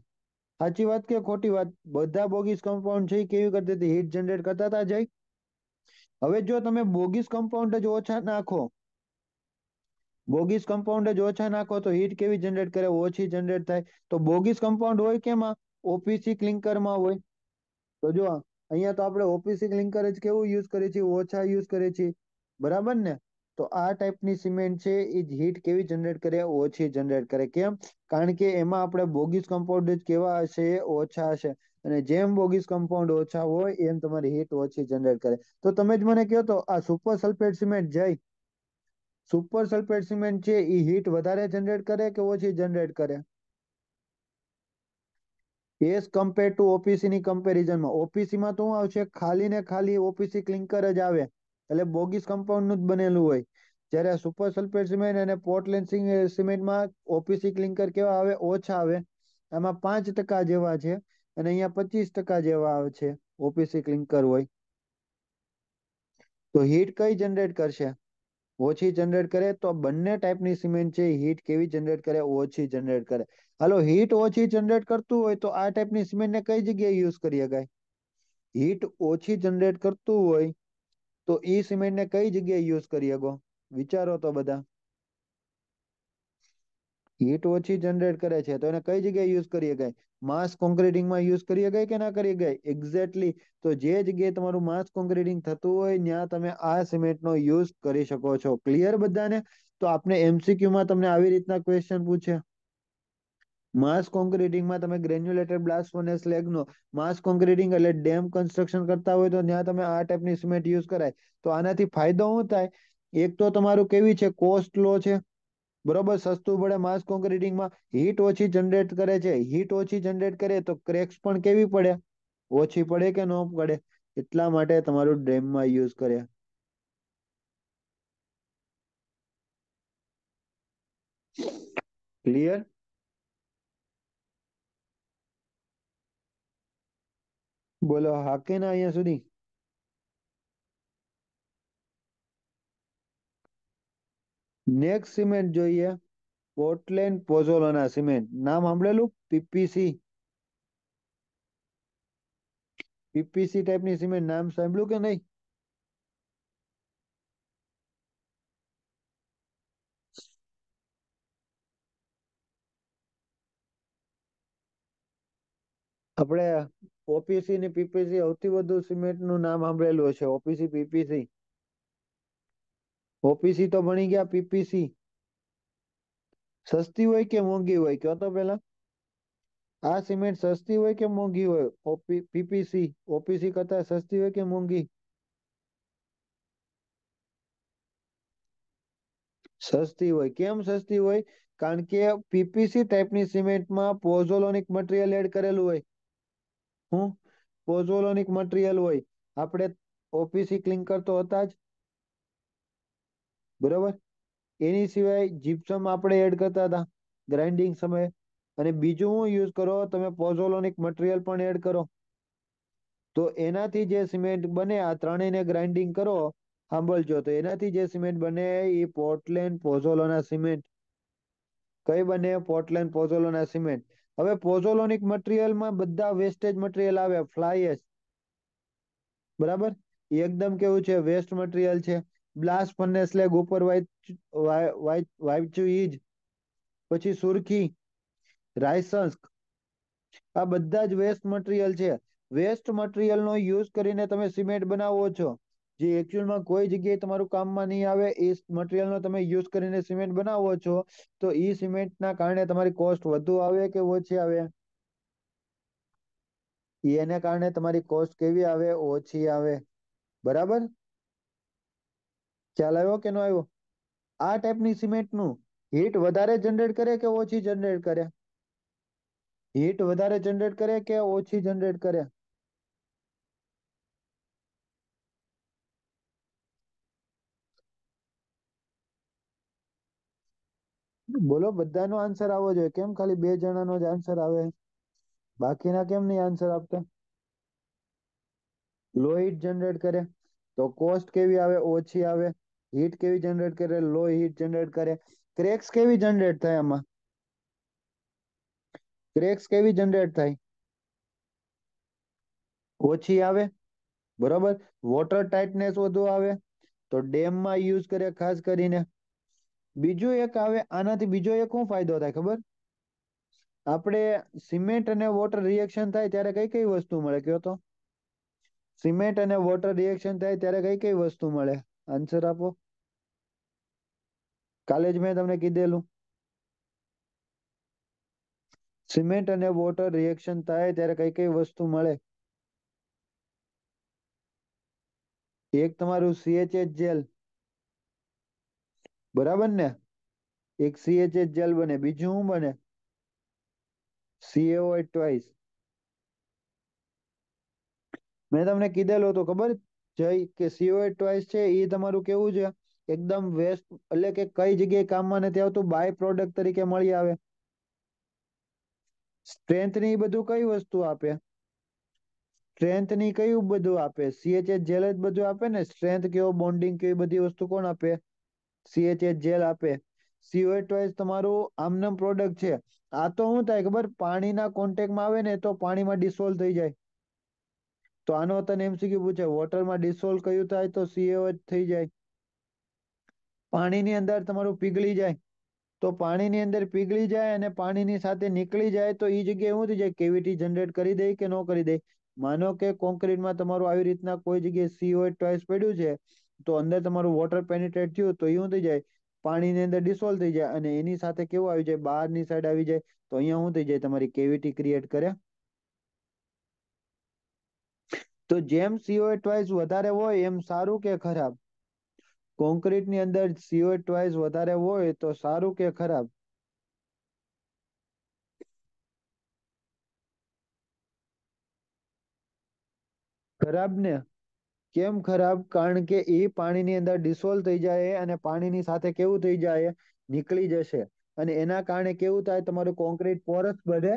સાચી વાત કે ખોટી વાત બધા બોગીસ કમ્પાઉન્ડ છે કેવી કરતી હતી હીટ જનરેટ કરતા હતા જાય હવે જો તમે બોગીસ કમ્પાઉન્ડ જ ઓછા નાખો બોગીસ કમ્પાઉન્ડ જ ઓછા નાખો તો હીટ કેવી જનરેટ કરે ઓછી જનરેટ થાય તો બોગીસ કમ્પાઉન્ડ હોય કેમાં ઓપીસી ક્લિંકરમાં હોય તો જો અહીંયા તો આપણે ઓપીસી ક્લિંકર જ કેવું યુઝ કરીએ છીએ ઓછા યુઝ કરીએ છીએ બરાબર ને તો આ ટાઈપની સિમેન્ટ છે એ હીટ કેવી જનરેટ કરે ઓછી જનરેટ કરે કેમ કારણ કે એમાં આપણે બોગીસ કમ્પાઉન્ડ જ કેવા હશે ઓછા હશે અને જેમ બોગીસ કમ્પાઉન્ડ ઓછા હોય એમ તમારી હીટ ઓછી જનરેટ કરે તો તમે જ મને કહો તો આ સુપર સલ્ફેટ સિમેન્ટ જઈ સુપર સલ્ફેટ સિમેન્ટ છે એ હીટ વધારે જનરેટ કરે કે ઓછી જનરેટ કરે એઝ કમ્પેર ટુ ઓપીસીની કમ્પેરિઝનમાં ઓપીસીમાં તો શું આવશે ખાલી ને ખાલી ઓપીસી ક્લિંકર જ આવે એટલે બોગીસ કમ્પાઉન્ડનું જ બનેલું હોય જ્યારે સુપર સલ્ફેટ સિમેન્ટ અને પોર્ટલેન્ડ સિમેન્ટમાં ઓપીસી ક્લિંકર કેવા આવે ઓછા આવે એમાં પાંચ ટકા જેવા છે અને અહીંયા પચીસ ટકા જેવા આવે છે ઓપીસી ક્લિંકર હોય તો હીટ કઈ જનરેટ કરશે ઓછી જનરેટ કરે તો બંને ટાઈપની સિમેન્ટ છે હીટ કેવી જનરેટ કરે ઓછી જનરેટ કરે હાલો હીટ ઓછી જનરેટ કરતું હોય તો આ ટાઈપની સિમેન્ટને કઈ જગ્યાએ યુઝ કરી શકાય હીટ ઓછી જનરેટ કરતું હોય તો એ સિમેન્ટને કઈ જગ્યાએ યુઝ કરી શકો વિચારો તો બધા હીટ ઓછી જનરેટ કરે છે તો એને કઈ જગ્યાએ યુઝ કરીએ ગાય માસ કોન્ક્રીટિંગમાં યુઝ કરીએ ગાય કે ના કરીએ શકાય એક્ઝેક્ટલી તો જે જગ્યાએ તમારું માસ કોન્ક્રીટિંગ થતું હોય ત્યાં તમે આ સિમેન્ટનો યુઝ કરી શકો છો ક્લિયર બધાને તો આપણે એમસીક્યુમાં તમને આવી રીતના ક્વેશ્ચન પૂછે માસ કોન્ક્રીટિંગમાં તમે ગ્રેન્યુલેટેડ બ્લાસ્ટ ફર્નેસ સ્લેગનો માસ કોન્ક્રીટિંગ એટલે ડેમ કન્સ્ટ્રક્શન કરતા હોય તો ત્યાં તમે આ ટાઈપની સિમેન્ટ યુઝ કરાય તો આનાથી ફાયદો શું થાય એક તો તમારું કેવી છે કોસ્ટ લો છે બરોબર સસ્તું પડે mass concreting માં ઓછી જનરેટ કરે છે heat ઓછી જનરેટ કરે તો ક્રેક્સ પણ કેવી પડે ઓછી પડે કે ના પડે એટલા માટે તમારું dam માં use કરે. clear બોલો હા કે ના અહીંયા સુધી? નેક્સ્ટ સિમેન્ટ જોઈએ પોર્ટલેન્ડ પોઝોલોના સિમેન્ટ નામ સાંભળેલું પીપીસી પીપીસી ટાઈપની સિમેન્ટ નામ સાંભળ્યું કે નહીં આપણે ઓપીસી ને પીપીસી સૌથી વધુ સિમેન્ટનું નામ સાંભળેલું છે ઓપીસી પીપીસી ઓપીસી તો બની ગયા પીપીસી સસ્તી હોય કે મોંઘી હોય કયો તો પેલા આ સિમેન્ટ સસ્તી હોય કે મોંઘી હોય પીપીસી ઓપીસી કરતા સસ્તી હોય કે મોંઘી સસ્તી હોય કેમ સસ્તી હોય કારણ કે પીપીસી ટાઈપની સિમેન્ટમાં પોઝોલોનિક મટીરિયલ એડ કરેલું હોય હું પોઝોલોનિક મટીરિયલ હોય આપણે ઓપીસી ક્લિંકર તો હતા જ બરોબર એની સિવાય જીપ્સમ આપણે એડ કરતા હતા ગ્રાઇન્ડિંગ સમયે અને બીજું હું યુઝ કરો તમે પોઝોલોનિક મટીરિયલ પણ એડ કરો તો એનાથી જે સિમેન્ટ બને આ ત્રણેયને ગ્રાઇન્ડિંગ કરો સાંભળજો તો એનાથી જે સિમેન્ટ બને એ પોર્ટલેન્ડ પોઝોલોના સિમેન્ટ કઈ બને પોર્ટલેન્ડ પોઝોલોના સિમેન્ટ હવે પોઝોલોનિક મટીરિયલમાં બધા વેસ્ટેજ મટીરિયલ આવે ફ્લાયસ બરાબર એકદમ કેવું છે વેસ્ટ મટીરિયલ છે બ્લાસ્ટ ફર્નેસ સ્લેગ ઉપર વાંચ્યું પછી સુરખી રાયસન્સ્ક આ બધા જ વેસ્ટ મટીરિયલ છે વેસ્ટ મટીરિયલ નો યુઝ કરીને તમે સિમેન્ટ બનાવો છો જે એકચ્યુઅલમાં કોઈ જગ્યાએ તમારું કામમાં નહીં આવે એ નો તમે યુઝ કરીને સિમેન્ટ બનાવો છો તો એ સિમેન્ટના કારણે તમારી કોસ્ટ વધુ આવે કે ઓછી આવે એને કારણે તમારી કોસ્ટ કેવી આવે ઓછી આવે બરાબર ખ્યાલ આવ્યો કે ન આવ્યો આ ટાઈપની સિમેન્ટનું હીટ વધારે જનરેટ કરે કે ઓછી જનરેટ કરે હીટ વધારે જનરેટ કરે કે ઓછી જનરેટ કરે બોલો બધાનો આન્સર આવવો જોઈએ કેમ ખાલી બે જણાનો જ આન્સર આવે બાકીના કેમ નહીં આન્સર આપતા લોહિટ જનરેટ કરે તો કોસ્ટ કેવી આવે ઓછી આવે હીટ કેવી જનરેટ કરે લો હીટ જનરેટ કરે ક્રેક્સ કેવી જનરેટ થાય આમાં ક્રેક્સ કેવી જનરેટ થાય ઓછી આવે બરોબર વોટર ટાઇટનેસ વધુ આવે તો ડેમમાં યુઝ કરે ખાસ કરીને બીજું એક આવે આનાથી બીજો એક શું ફાયદો થાય ખબર આપણે સિમેન્ટ અને વોટર રિએક્શન થાય ત્યારે કઈ કઈ વસ્તુ મળે કયો તો સિમેન્ટ અને વોટર રિએક્શન થાય ત્યારે કઈ કઈ વસ્તુ મળે આન્સર આપો કાલે જ મેં તમને કીધેલું સિમેન્ટ અને વોટર રિએક્શન થાય ત્યારે કઈ કઈ વસ્તુ મળે એક તમારું સીએચએચ જેલ બરાબર ને એક સીએચએચ જેલ બને બીજું શું બને સીએઓ ટ્વાઇસ મેં તમને કીધેલું હતું ખબર જય કે સીઓએ ટ્વાઇસ છે એ તમારું કેવું છે એકદમ વેસ્ટ એટલે કે કઈ જગ્યાએ કામમાં નથી આવતું બાય પ્રોડક્ટ તરીકે મળી આવે સ્ટ્રેન્થ ની બધું કઈ વસ્તુ આપે સ્ટ્રેન્થ ની કયું બધું આપે સીએચએચ જેલ જ બધું આપે ને સ્ટ્રેન્થ કેવો બોન્ડિંગ કેવી બધી વસ્તુ કોણ આપે સીએચએચ જેલ આપે સીઓએચ ટ્વાઇસ તમારું આમનામ પ્રોડક્ટ છે આ તો શું થાય ખબર પાણીના કોન્ટેક્ટમાં આવે ને તો પાણીમાં ડિસોલ્વ થઈ જાય તો આનો તને એમસીક્યુ પૂછે વોટરમાં ડિસોલ્વ કયું થાય તો સીએઓએચ થઈ જાય પાણીની અંદર તમારું પીગળી જાય તો પાણીની અંદર પીગળી જાય અને પાણીની સાથે નીકળી જાય તો એ જગ્યાએ શું થઈ જાય કેવિટી જનરેટ કરી દે કે ન કરી દે માનો કે કોન્ક્રીટમાં તમારું આવી રીતના કોઈ જગ્યાએ સીઓએચ ટ્વાઇસ પડ્યું છે તો અંદર તમારું વોટર પેનિટ્રેટ થયું તો એ શું થઈ જાય પાણીની અંદર ડિસોલ્વ થઈ જાય અને એની સાથે કેવું આવી જાય બહારની સાઈડ આવી જાય તો અહીંયા શું થઈ જાય તમારી કેવિટી ક્રિએટ કરે તો જેમ સીઓ ટ્વાઇસ વધારે હોય એમ સારું કે ખરાબ ની અંદર સીઓ ટ્વાઇસ વધારે હોય તો સારું કે ખરાબ ખરાબ ને કેમ ખરાબ કારણ કે એ પાણીની અંદર ડિસોલ્વ થઈ જાય અને પાણીની સાથે કેવું થઈ જાય નીકળી જશે અને એના કારણે કેવું થાય તમારું કોન્ક્રીટ પોરસ બને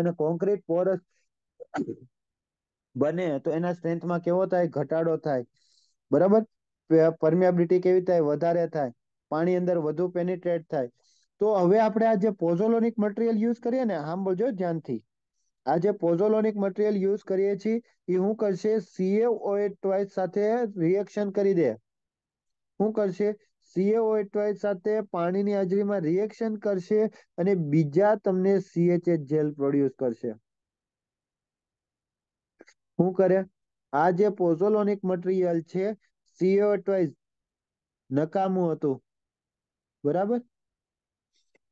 અને કોન્ક્રીટ પોરસ બને તો એના સ્ટ્રેન્થમાં કેવો થાય ઘટાડો થાય બરાબર પરમિયાબિલિટી કેવી થાય વધારે થાય પાણી અંદર વધુ પેનિટ્રેટ થાય તો હવે આપણે આ જે પોઝોલોનિક મટીરિયલ યુઝ કરીએ ને સાંભળજો બોલજો ધ્યાનથી આ જે પોઝોલોનિક મટીરિયલ યુઝ કરીએ છીએ એ શું કરશે સીએઓએટ ટ્વાઇસ સાથે રિએક્શન કરી દે શું કરશે સીએઓએટ ટ્વાઇસ સાથે પાણીની હાજરીમાં રિએક્શન કરશે અને બીજા તમને સીએચએચ જેલ પ્રોડ્યુસ કરશે શું કરે આ જે પોઝોલોનિક મટીરિયલ છે સીઓ ટ્વાઇસ નકામું હતું બરાબર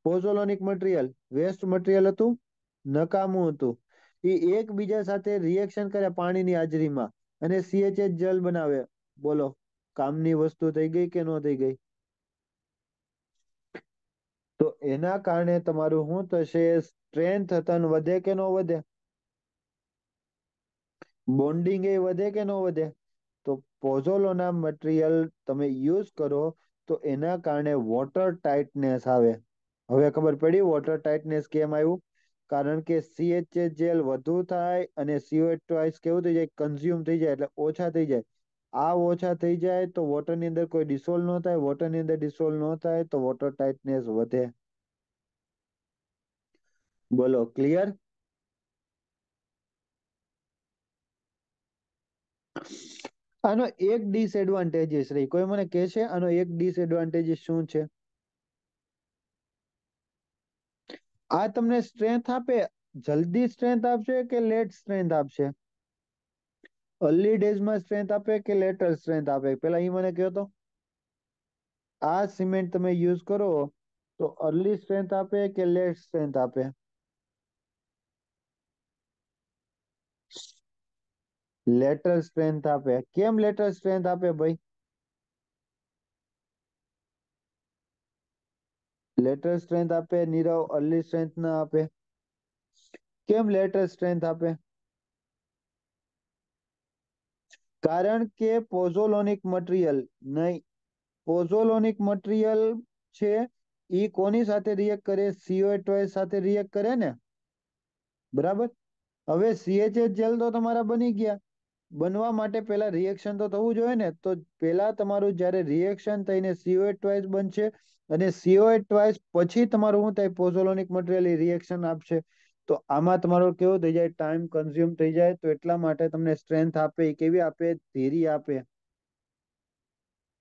પોઝોલોનિક મટીરિયલ વેસ્ટ મટીરિયલ હતું નકામું હતું એ એકબીજા સાથે રિએક્શન કરે પાણીની હાજરીમાં અને સીએચએચ જલ બનાવે બોલો કામની વસ્તુ થઈ ગઈ કે ન થઈ ગઈ તો એના કારણે તમારું શું થશે સ્ટ્રેન્થ તન વધે કે ન વધે બોન્ડિંગ એ વધે કે ન વધે તો પોઝોલોના મટીરિયલ તમે યુઝ કરો તો એના કારણે વોટર ટાઇટનેસ આવે હવે ખબર પડી વોટર ટાઇટનેસ કેમ આવ્યું કારણ કે સીએચએચએલ વધુ થાય અને સીઓ ટ્વાઇસ કેવું થઈ જાય કન્ઝ્યુમ થઈ જાય એટલે ઓછા થઈ જાય આ ઓછા થઈ જાય તો વોટરની અંદર કોઈ ડિસોલ્વ ન થાય વોટરની અંદર ડિસોલ્વ ન થાય તો વોટર ટાઇટનેસ વધે બોલો ક્લિયર આનો એક ડિસએડવાન્ટેજીસ રહી કોઈ મને કહે છે આનો એક ડિસએડવાન્ટેજીસ શું છે આ તમને સ્ટ્રેન્થ આપે જલ્દી સ્ટ્રેન્થ આપશે કે લેટ સ્ટ્રેન્થ આપશે અર્લી ડેઝમાં સ્ટ્રેન્થ આપે કે લેટર સ્ટ્રેન્થ આપે પેલા એ મને કહ્યો તો આ સિમેન્ટ તમે યુઝ કરો તો અર્લી સ્ટ્રેન્થ આપે કે લેટ સ્ટ્રેન્થ આપે લેટર સ્ટ્રેન્થ આપે કેમ લેટર સ્ટ્રેન્થ આપે ભાઈ લેટર સ્ટ્રેન્થ આપે નીરવ અર્લી સ્ટ્રેન્થ ના આપે કેમ લેટર સ્ટ્રેન્થ આપે કારણ કે પોઝોલોનિક મટીરિયલ નહીં પોઝોલોનિક મટીરિયલ છે એ કોની સાથે રિએક્ટ કરે સીઓ ટ્વેલ્વ સાથે રિએક્ટ કરે ને બરાબર હવે સીએચએચ જેલ તો તમારા બની ગયા બનવા માટે પહેલા રિએક્શન તો થવું જોઈએ ને તો પહેલા તમારું જ્યારે રિએક્શન થઈને સીઓએટ ટ્વાઇસ બનશે અને સીઓએટ ટ્વાઇસ પછી તમારું શું થાય પોઝોલોનિક મટીરિયલ રિએક્શન આપશે તો આમાં તમારો કેવો થઈ જાય ટાઈમ કન્ઝ્યુમ થઈ જાય તો એટલા માટે તમને સ્ટ્રેન્થ આપે કેવી આપે ધીરી આપે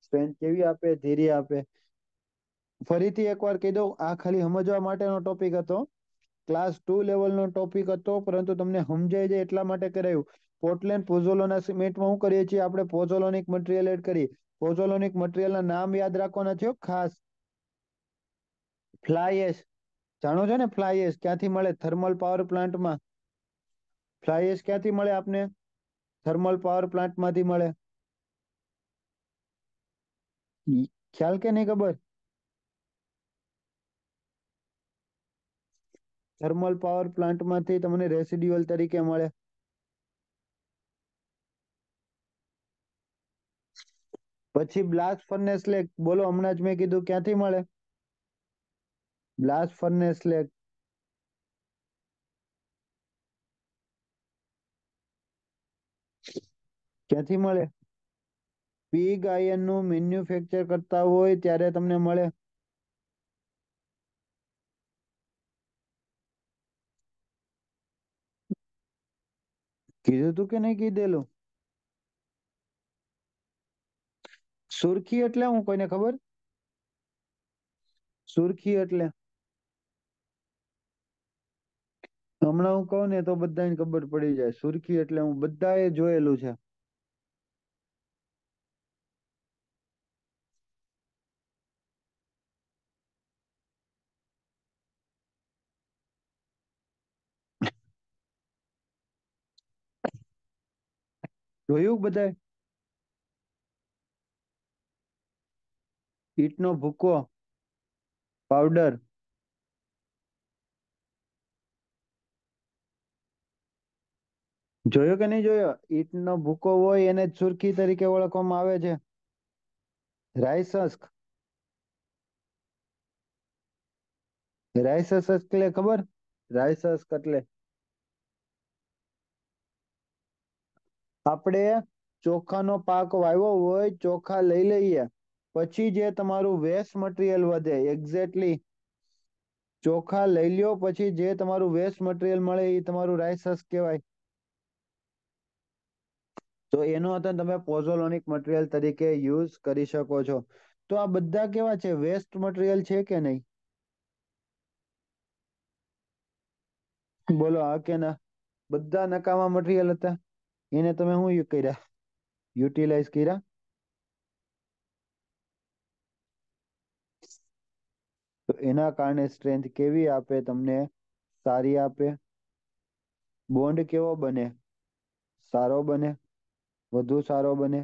સ્ટ્રેન્થ કેવી આપે ધીરી આપે ફરીથી એકવાર કહી દઉં આ ખાલી સમજવા માટેનો ટોપિક હતો ક્લાસ ટુ લેવલનો ટોપિક હતો પરંતુ તમને સમજાઈ જાય એટલા માટે કરાયું પોર્ટલેન્ડ પોઝોલોના સિમેન્ટમાં શું કરીએ છીએ આપણે પોઝોલોનિક મટીરિયલ એડ કરી પોઝોલોનિક મટીરિયલના નામ યાદ રાખવાના છે ખાસ ફ્લાયએશ જાણો છો ને ફ્લાયએશ ક્યાંથી મળે થર્મલ પાવર પ્લાન્ટમાં ફ્લાયએશ ક્યાંથી મળે આપને થર્મલ પાવર પ્લાન્ટમાંથી મળે ખ્યાલ કે નહીં ખબર થર્મલ પાવર પ્લાન્ટમાંથી તમને રેસિડ્યુઅલ તરીકે મળે પછી બ્લાસ્ટ ફર્નેસ લેક બોલો હમણાં જ મેં કીધું ક્યાંથી મળે બ્લાસ્ટ ફર્નેસ લેક ક્યાંથી મળે પીગ આયન નું મેન્યુફેક્ચર કરતા હોય ત્યારે તમને મળે કીધું તું કે નહીં કીધેલું સુરખી એટલે હું કોઈને ખબર સુરખી એટલે હમણાં હું કહું ને તો બધાને ખબર પડી જાય સુરખી એટલે હું બધાએ જોયેલું છે જોયું બધાય ઈંટનો ભૂકો પાવડર જોયો કે નહીં જોયો ઈંટનો ભૂકો હોય એને સુરખી તરીકે ઓળખવામાં આવે છે રાયસસ્ક રાયસસ્ક એટલે ખબર રાયસસ્ક એટલે આપણે ચોખાનો પાક વાવ્યો હોય ચોખા લઈ લઈએ પછી જે તમારું વેસ્ટ મટીરિયલ વધે એક્ઝેક્ટલી ચોખા લઈ લ્યો પછી જે તમારું વેસ્ટ મટીરિયલ મળે એ તમારું રાઇસસ કહેવાય તો એનો અર્થ તમે પોઝોલોનિક મટીરિયલ તરીકે યુઝ કરી શકો છો તો આ બધા કેવા છે વેસ્ટ મટીરિયલ છે કે નહીં બોલો હા કે ના બધા નકામા મટીરિયલ હતા એને તમે શું કર્યા યુટિલાઇઝ કર્યા તો એના કારણે સ્ટ્રેન્થ કેવી આપે તમને સારી આપે બોન્ડ કેવો બને સારો બને વધુ સારો બને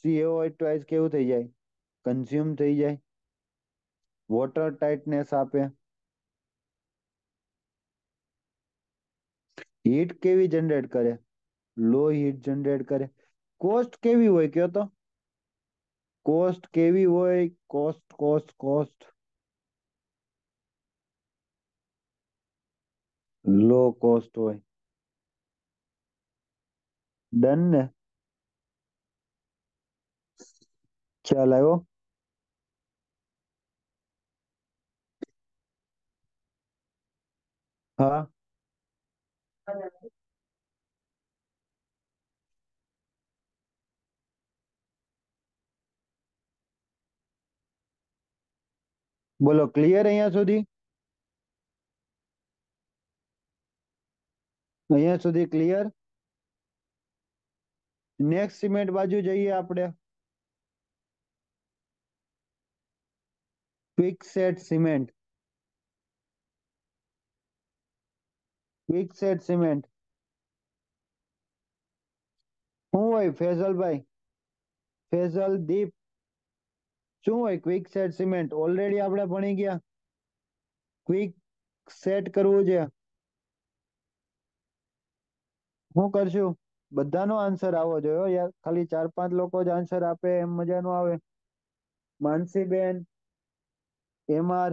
સીએઓ એડવાઇસ કેવું થઈ જાય કન્ઝ્યુમ થઈ જાય વોટર ટાઇટનેસ આપે હીટ કેવી જનરેટ કરે લો હીટ જનરેટ કરે કોસ્ટ કેવી હોય કયો તો કોસ્ટ કેવી હોય cost cost cost low cost હોય ડન ને ખ્યાલ આવ્યો હા બોલો ક્લિયર અહીંયા સુધી અહીંયા સુધી ક્લિયર નેક્સ્ટ સિમેન્ટ બાજુ જઈએ આપણે quick set cement quick set cement શું હોય ફેઝલભાઈ ફેઝલ દીપ શું હોય ક્વિક સેટ સિમેન્ટ ઓલરેડી આપણે ભણી ગયા ક્વિક સેટ કરવું છે હું કરશું બધા નો આન્સર આવવો જોઈએ યાર ખાલી 4-5 લોકો જ આન્સર આપે એમ મજા ન આવે માનસી બેન એમ આર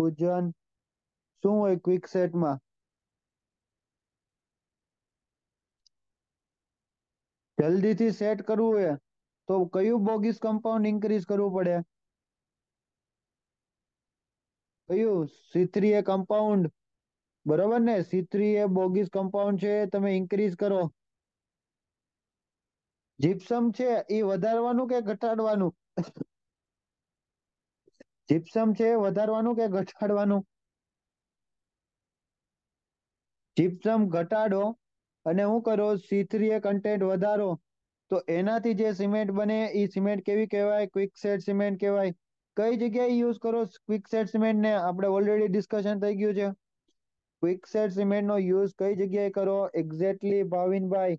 પૂજન શું હોય ક્વિક સેટ માં જલ્દી થી સેટ કરવું હે તો કયું બોગિસ કમ્પાઉન્ડિંગ ઇન્ક્રીઝ કરવું પડે કયું સી થ્રી એ કમ્પાઉન્ડ બરોબર ને C three A Bogue's compound છે તમે ઇન્ક્રીઝ કરો જીપ્સમ છે એ વધારવાનું કે ઘટાડવાનું જીપ્સમ છે વધારવાનું કે ઘટાડવાનું જીપ્સમ ઘટાડો અને હું કરો સી થ્રી એ કન્ટેન્ટ વધારો તો એનાથી જે સિમેન્ટ બને એ સિમેન્ટ કેવી કહેવાય ક્વિક સેટ સિમેન્ટ કહેવાય કઈ જગ્યાએ યુઝ કરો ક્વિક સેટ સિમેન્ટ ને આપણે ઓલરેડી ડિસ્કશન થઈ ગયું છે ક્વિક સેટ સિમેન્ટ નો યુઝ કઈ જગ્યાએ કરો એક્ઝેક્ટલી ભાવિનભાઈ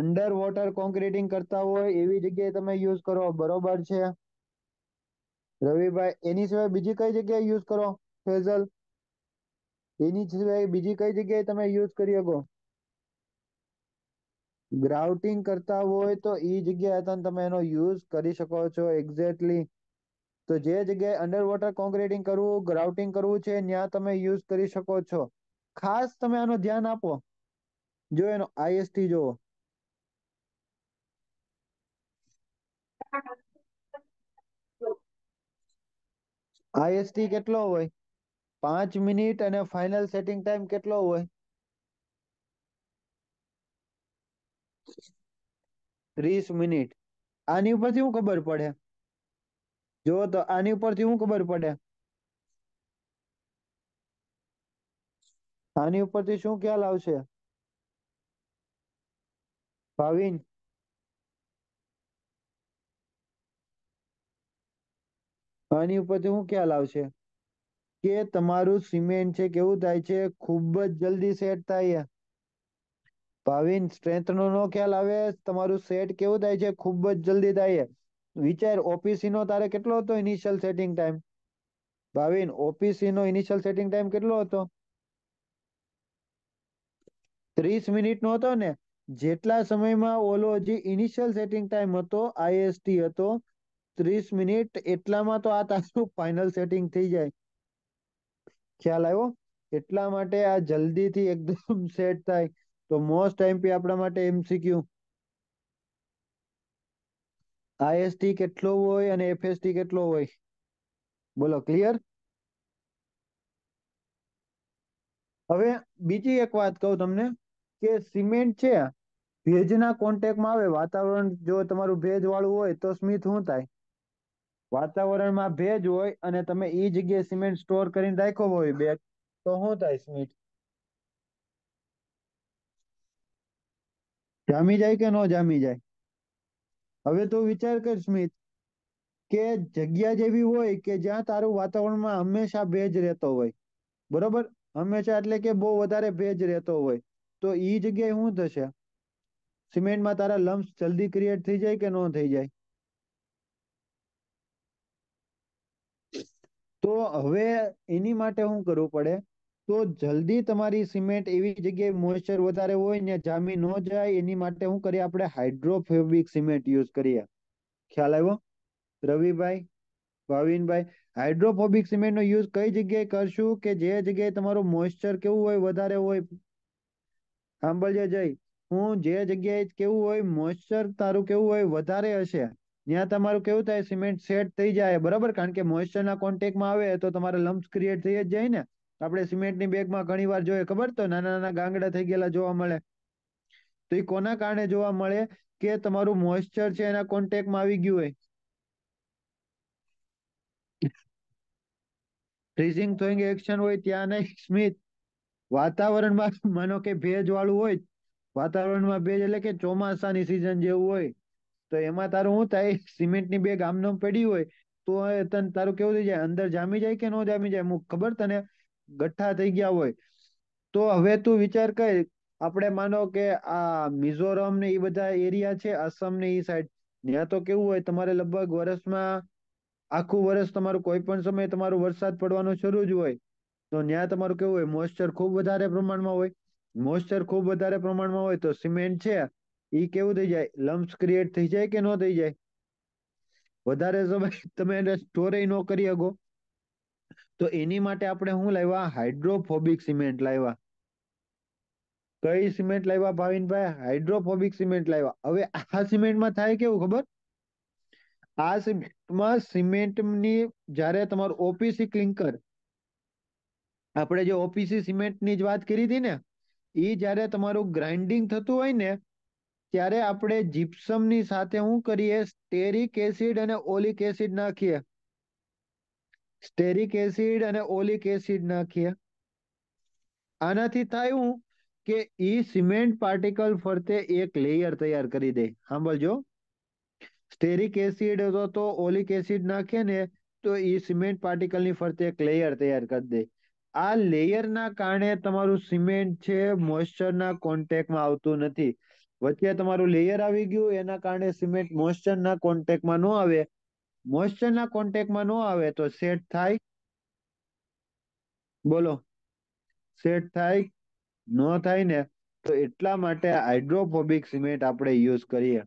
અંડર વોટર કોન્ક્રીટિંગ કરતા હોય એવી જગ્યાએ તમે યુઝ કરો બરોબર છે રવિભાઈ એની સિવાય બીજી કઈ જગ્યાએ યુઝ કરો ફેઝલ એની સિવાય બીજી કઈ જગ્યાએ તમે યુઝ કરી શકો ગ્રાઉટિંગ કરતા હોય તો એ જગ્યાએ હતા તમે એનો યુઝ કરી શકો છો એક્ઝેક્ટલી તો જે જગ્યાએ અંડર વોટર કોન્ક્રીટિંગ કરવું ગ્રાઉટિંગ કરવું છે ત્યાં તમે યુઝ કરી શકો છો ખાસ તમે આનો ધ્યાન આપો જો એનો આઈએસટી જુઓ આઈએસટી કેટલો હોય પાંચ મિનિટ અને ફાઇનલ સેટિંગ ટાઈમ કેટલો હોય ત્રીસ મિનિટ આની ઉપરથી શું ખબર પડે જો તો આની ઉપરથી શું ખબર પડે આની ઉપરથી શું ખ્યાલ આવશે ભાવિન આની ઉપરથી શું ખ્યાલ આવશે કે તમારું સિમેન્ટ છે કેવું થાય છે ખૂબ જ જલ્દી સેટ થાય ભાવિન સ્ટ્રેન્થ નો નો ખ્યાલ આવે તમારું સેટ કેવું થાય છે ખૂબ જ જલ્દી થાય છે વિચાર ઓપીસી નો તારે કેટલો હતો initial setting time Bhavin OPC નો ઇનિશિયલ સેટિંગ ટાઈમ કેટલો હતો ત્રીસ મિનિટ નો હતો ને જેટલા સમયમાં ઓલો જે ઇનિશિયલ સેટિંગ ટાઈમ હતો આઈએસટી હતો ત્રીસ મિનિટ એટલામાં તો આ તારું ફાઇનલ સેટિંગ થઈ જાય ખ્યાલ આવ્યો એટલા માટે આ જલ્દીથી એકદમ સેટ થાય તો મોસ્ટ એમપી આપણા માટે એમસીક્યુ આઈએસટી કેટલો હોય અને એફએસટી કેટલો હોય બોલો ક્લિયર હવે બીજી એક વાત કહું તમને કે સિમેન્ટ છે ભેજના કોન્ટેક્ટમાં આવે વાતાવરણ જો તમારું ભેજ વાળું હોય તો સ્મિત શું થાય વાતાવરણમાં ભેજ હોય અને તમે એ જગ્યાએ સિમેન્ટ સ્ટોર કરીને રાખ્યો હોય બેગ તો શું થાય સ્મિત જામી જાય કે ન જામી જાય હવે તો વિચાર કર સ્મિત કે જગ્યા જેવી હોય કે જ્યાં તારું વાતાવરણમાં હંમેશા ભેજ રહેતો હોય બરોબર હંમેશા એટલે કે બહુ વધારે ભેજ રહેતો હોય તો એ જગ્યાએ શું થશે સિમેન્ટમાં તારા લમ્સ જલ્દી ક્રિએટ થઈ જાય કે ન થઈ જાય તો હવે એની માટે શું કરવું પડે તો જલ્દી તમારી સિમેન્ટ એવી જગ્યાએ મોઇસ્ચર વધારે હોય ને જામી ન જાય એની માટે હું કરીએ આપણે હાઇડ્રોફેબ્રિક સિમેન્ટ યુઝ કરીએ ખ્યાલ આવ્યો રવિભાઈ ભાવિનભાઈ હાઇડ્રોફોબિક સિમેન્ટનો યુઝ કઈ જગ્યાએ કરશું કે જે જગ્યાએ તમારું મોઇસ્ચર કેવું હોય વધારે હોય સાંભળજે જય હું જે જગ્યાએ કેવું હોય મોઇસ્ચર તારું કેવું હોય વધારે હશે ત્યાં તમારું કેવું થાય સિમેન્ટ સેટ થઈ જાય બરાબર કારણ કે મોઇસ્ચરના કોન્ટેક્ટમાં આવે તો તમારે લમ્પ ક્રિએટ થઈ જ જાય ને આપણે સિમેન્ટની બેગમાં ઘણી વાર જોઈએ ખબર તો નાના નાના ગાંગડા થઈ ગયેલા જોવા મળે તો એ કોના કારણે જોવા મળે કે તમારું મોઇશ્ચર છે એના કોન્ટેક્ટમાં આવી ગયું હોય ફ્રીઝિંગ થઈંગ એક્શન હોય ત્યાં નહીં સ્મિત વાતાવરણમાં માનો કે ભેજ વાળું હોય વાતાવરણમાં ભેજ એટલે કે ચોમાસાની સિઝન જેવું હોય તો એમાં તારું શું થાય સિમેન્ટની બેગ આમનામ પડી હોય તો તને તારું કેવું થઈ જાય અંદર જામી જાય કે ન જામી જાય અમુક ખબર તને ગઠ્ઠા થઈ ગયા હોય તો હવે તું વિચાર કર આપણે માનો કે આ મિઝોરમ ને એ બધા એરિયા છે આસામ ને એ સાઈડ ત્યાં તો કેવું હોય તમારે લગભગ વર્ષમાં આખું વર્ષ તમારું કોઈ પણ સમય તમારું વરસાદ પડવાનું શરૂ જ હોય તો ત્યાં તમારું કેવું હોય મોઇસ્ચર ખૂબ વધારે પ્રમાણમાં હોય મોઇસ્ચર ખૂબ વધારે પ્રમાણમાં હોય તો સિમેન્ટ છે એ કેવું થઈ જાય લમ્સ ક્રિએટ થઈ જાય કે ન થઈ જાય વધારે સમય તમે એને સ્ટોરેય ન કરી શકો તો એની માટે આપણે શું લાવ્યા હાઇડ્રોફોબિક સિમેન્ટ લાવ્યા કઈ સિમેન્ટ લાવ્યા ભાવિનભાઈ હાઇડ્રોફોબિક સિમેન્ટ લાવ્યા હવે આ સિમેન્ટમાં થાય કેવું ખબર આ સિમેન્ટમાં સિમેન્ટની જ્યારે તમારું ઓપીસી ક્લિંકર આપણે જે ઓપીસી સિમેન્ટની જ વાત કરી હતી ને એ જ્યારે તમારું ગ્રાઇન્ડિંગ થતું હોય ને ત્યારે આપણે જીપ્સમની સાથે શું કરીએ સ્ટેરિક એસિડ અને ઓલિક એસિડ નાખીએ સ્ટેરિક એસિડ અને ઓલિક એસિડ નાખ્યા આનાથી થયું કે એ સિમેન્ટ પાર્ટિકલ ફરતે એક લેયર તૈયાર કરી દે સાંભળજો સ્ટેરિક એસિડ હતો તો ઓલિક એસિડ નાખે ને તો એ સિમેન્ટ ની ફરતે એક લેયર તૈયાર કરી દે આ લેયરના કારણે તમારું સિમેન્ટ છે મોઇસ્ચરના કોન્ટેક્ટમાં આવતું નથી વચ્ચે તમારું લેયર આવી ગયું એના કારણે સિમેન્ટ મોઇસ્ચરના કોન્ટેક્ટમાં ન આવે ના કોન્ટેક્ટમાં ન આવે તો સેટ થાય બોલો સેટ થાય ન થાય ને તો એટલા માટે હાઇડ્રોફોબિક સિમેન્ટ આપણે યુઝ કરીએ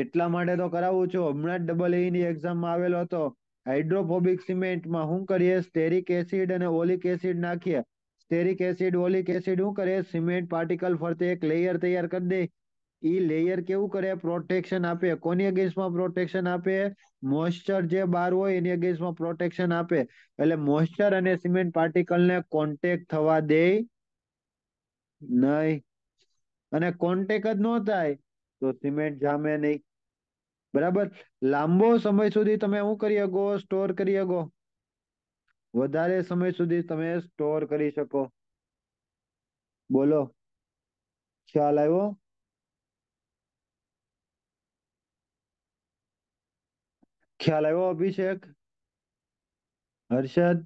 એટલા માટે તો કરાવું છું હમણાં જ ડબલ એની માં આવેલો હતો હાઇડ્રોફોબિક સિમેન્ટમાં શું કરીએ સ્ટેરિક એસિડ અને ઓલિક એસિડ નાખીએ સ્ટેરિક એસિડ ઓલિક એસિડ શું કરીએ સિમેન્ટ પાર્ટિકલ ફરતે એક લેયર તૈયાર કરી દે ઈ લેયર કેવું કરે પ્રોટેક્શન આપે કોની અગેન્સ્ટમાં પ્રોટેક્શન આપે મોઇસ્ચર જે બહાર હોય એની અગેન્સ્ટમાં પ્રોટેક્શન આપે એટલે મોઇસ્ચર અને સિમેન્ટ પાર્ટિકલને કોન્ટેક થવા દે નહીં અને કોન્ટેક જ ન થાય તો સિમેન્ટ જામે નહીં બરાબર લાંબો સમય સુધી તમે શું કરી શકો સ્ટોર કરી શકો વધારે સમય સુધી તમે સ્ટોર કરી શકો બોલો ખ્યાલ આવ્યો ખ્યાલ આવ્યો અભિષેક હર્ષદ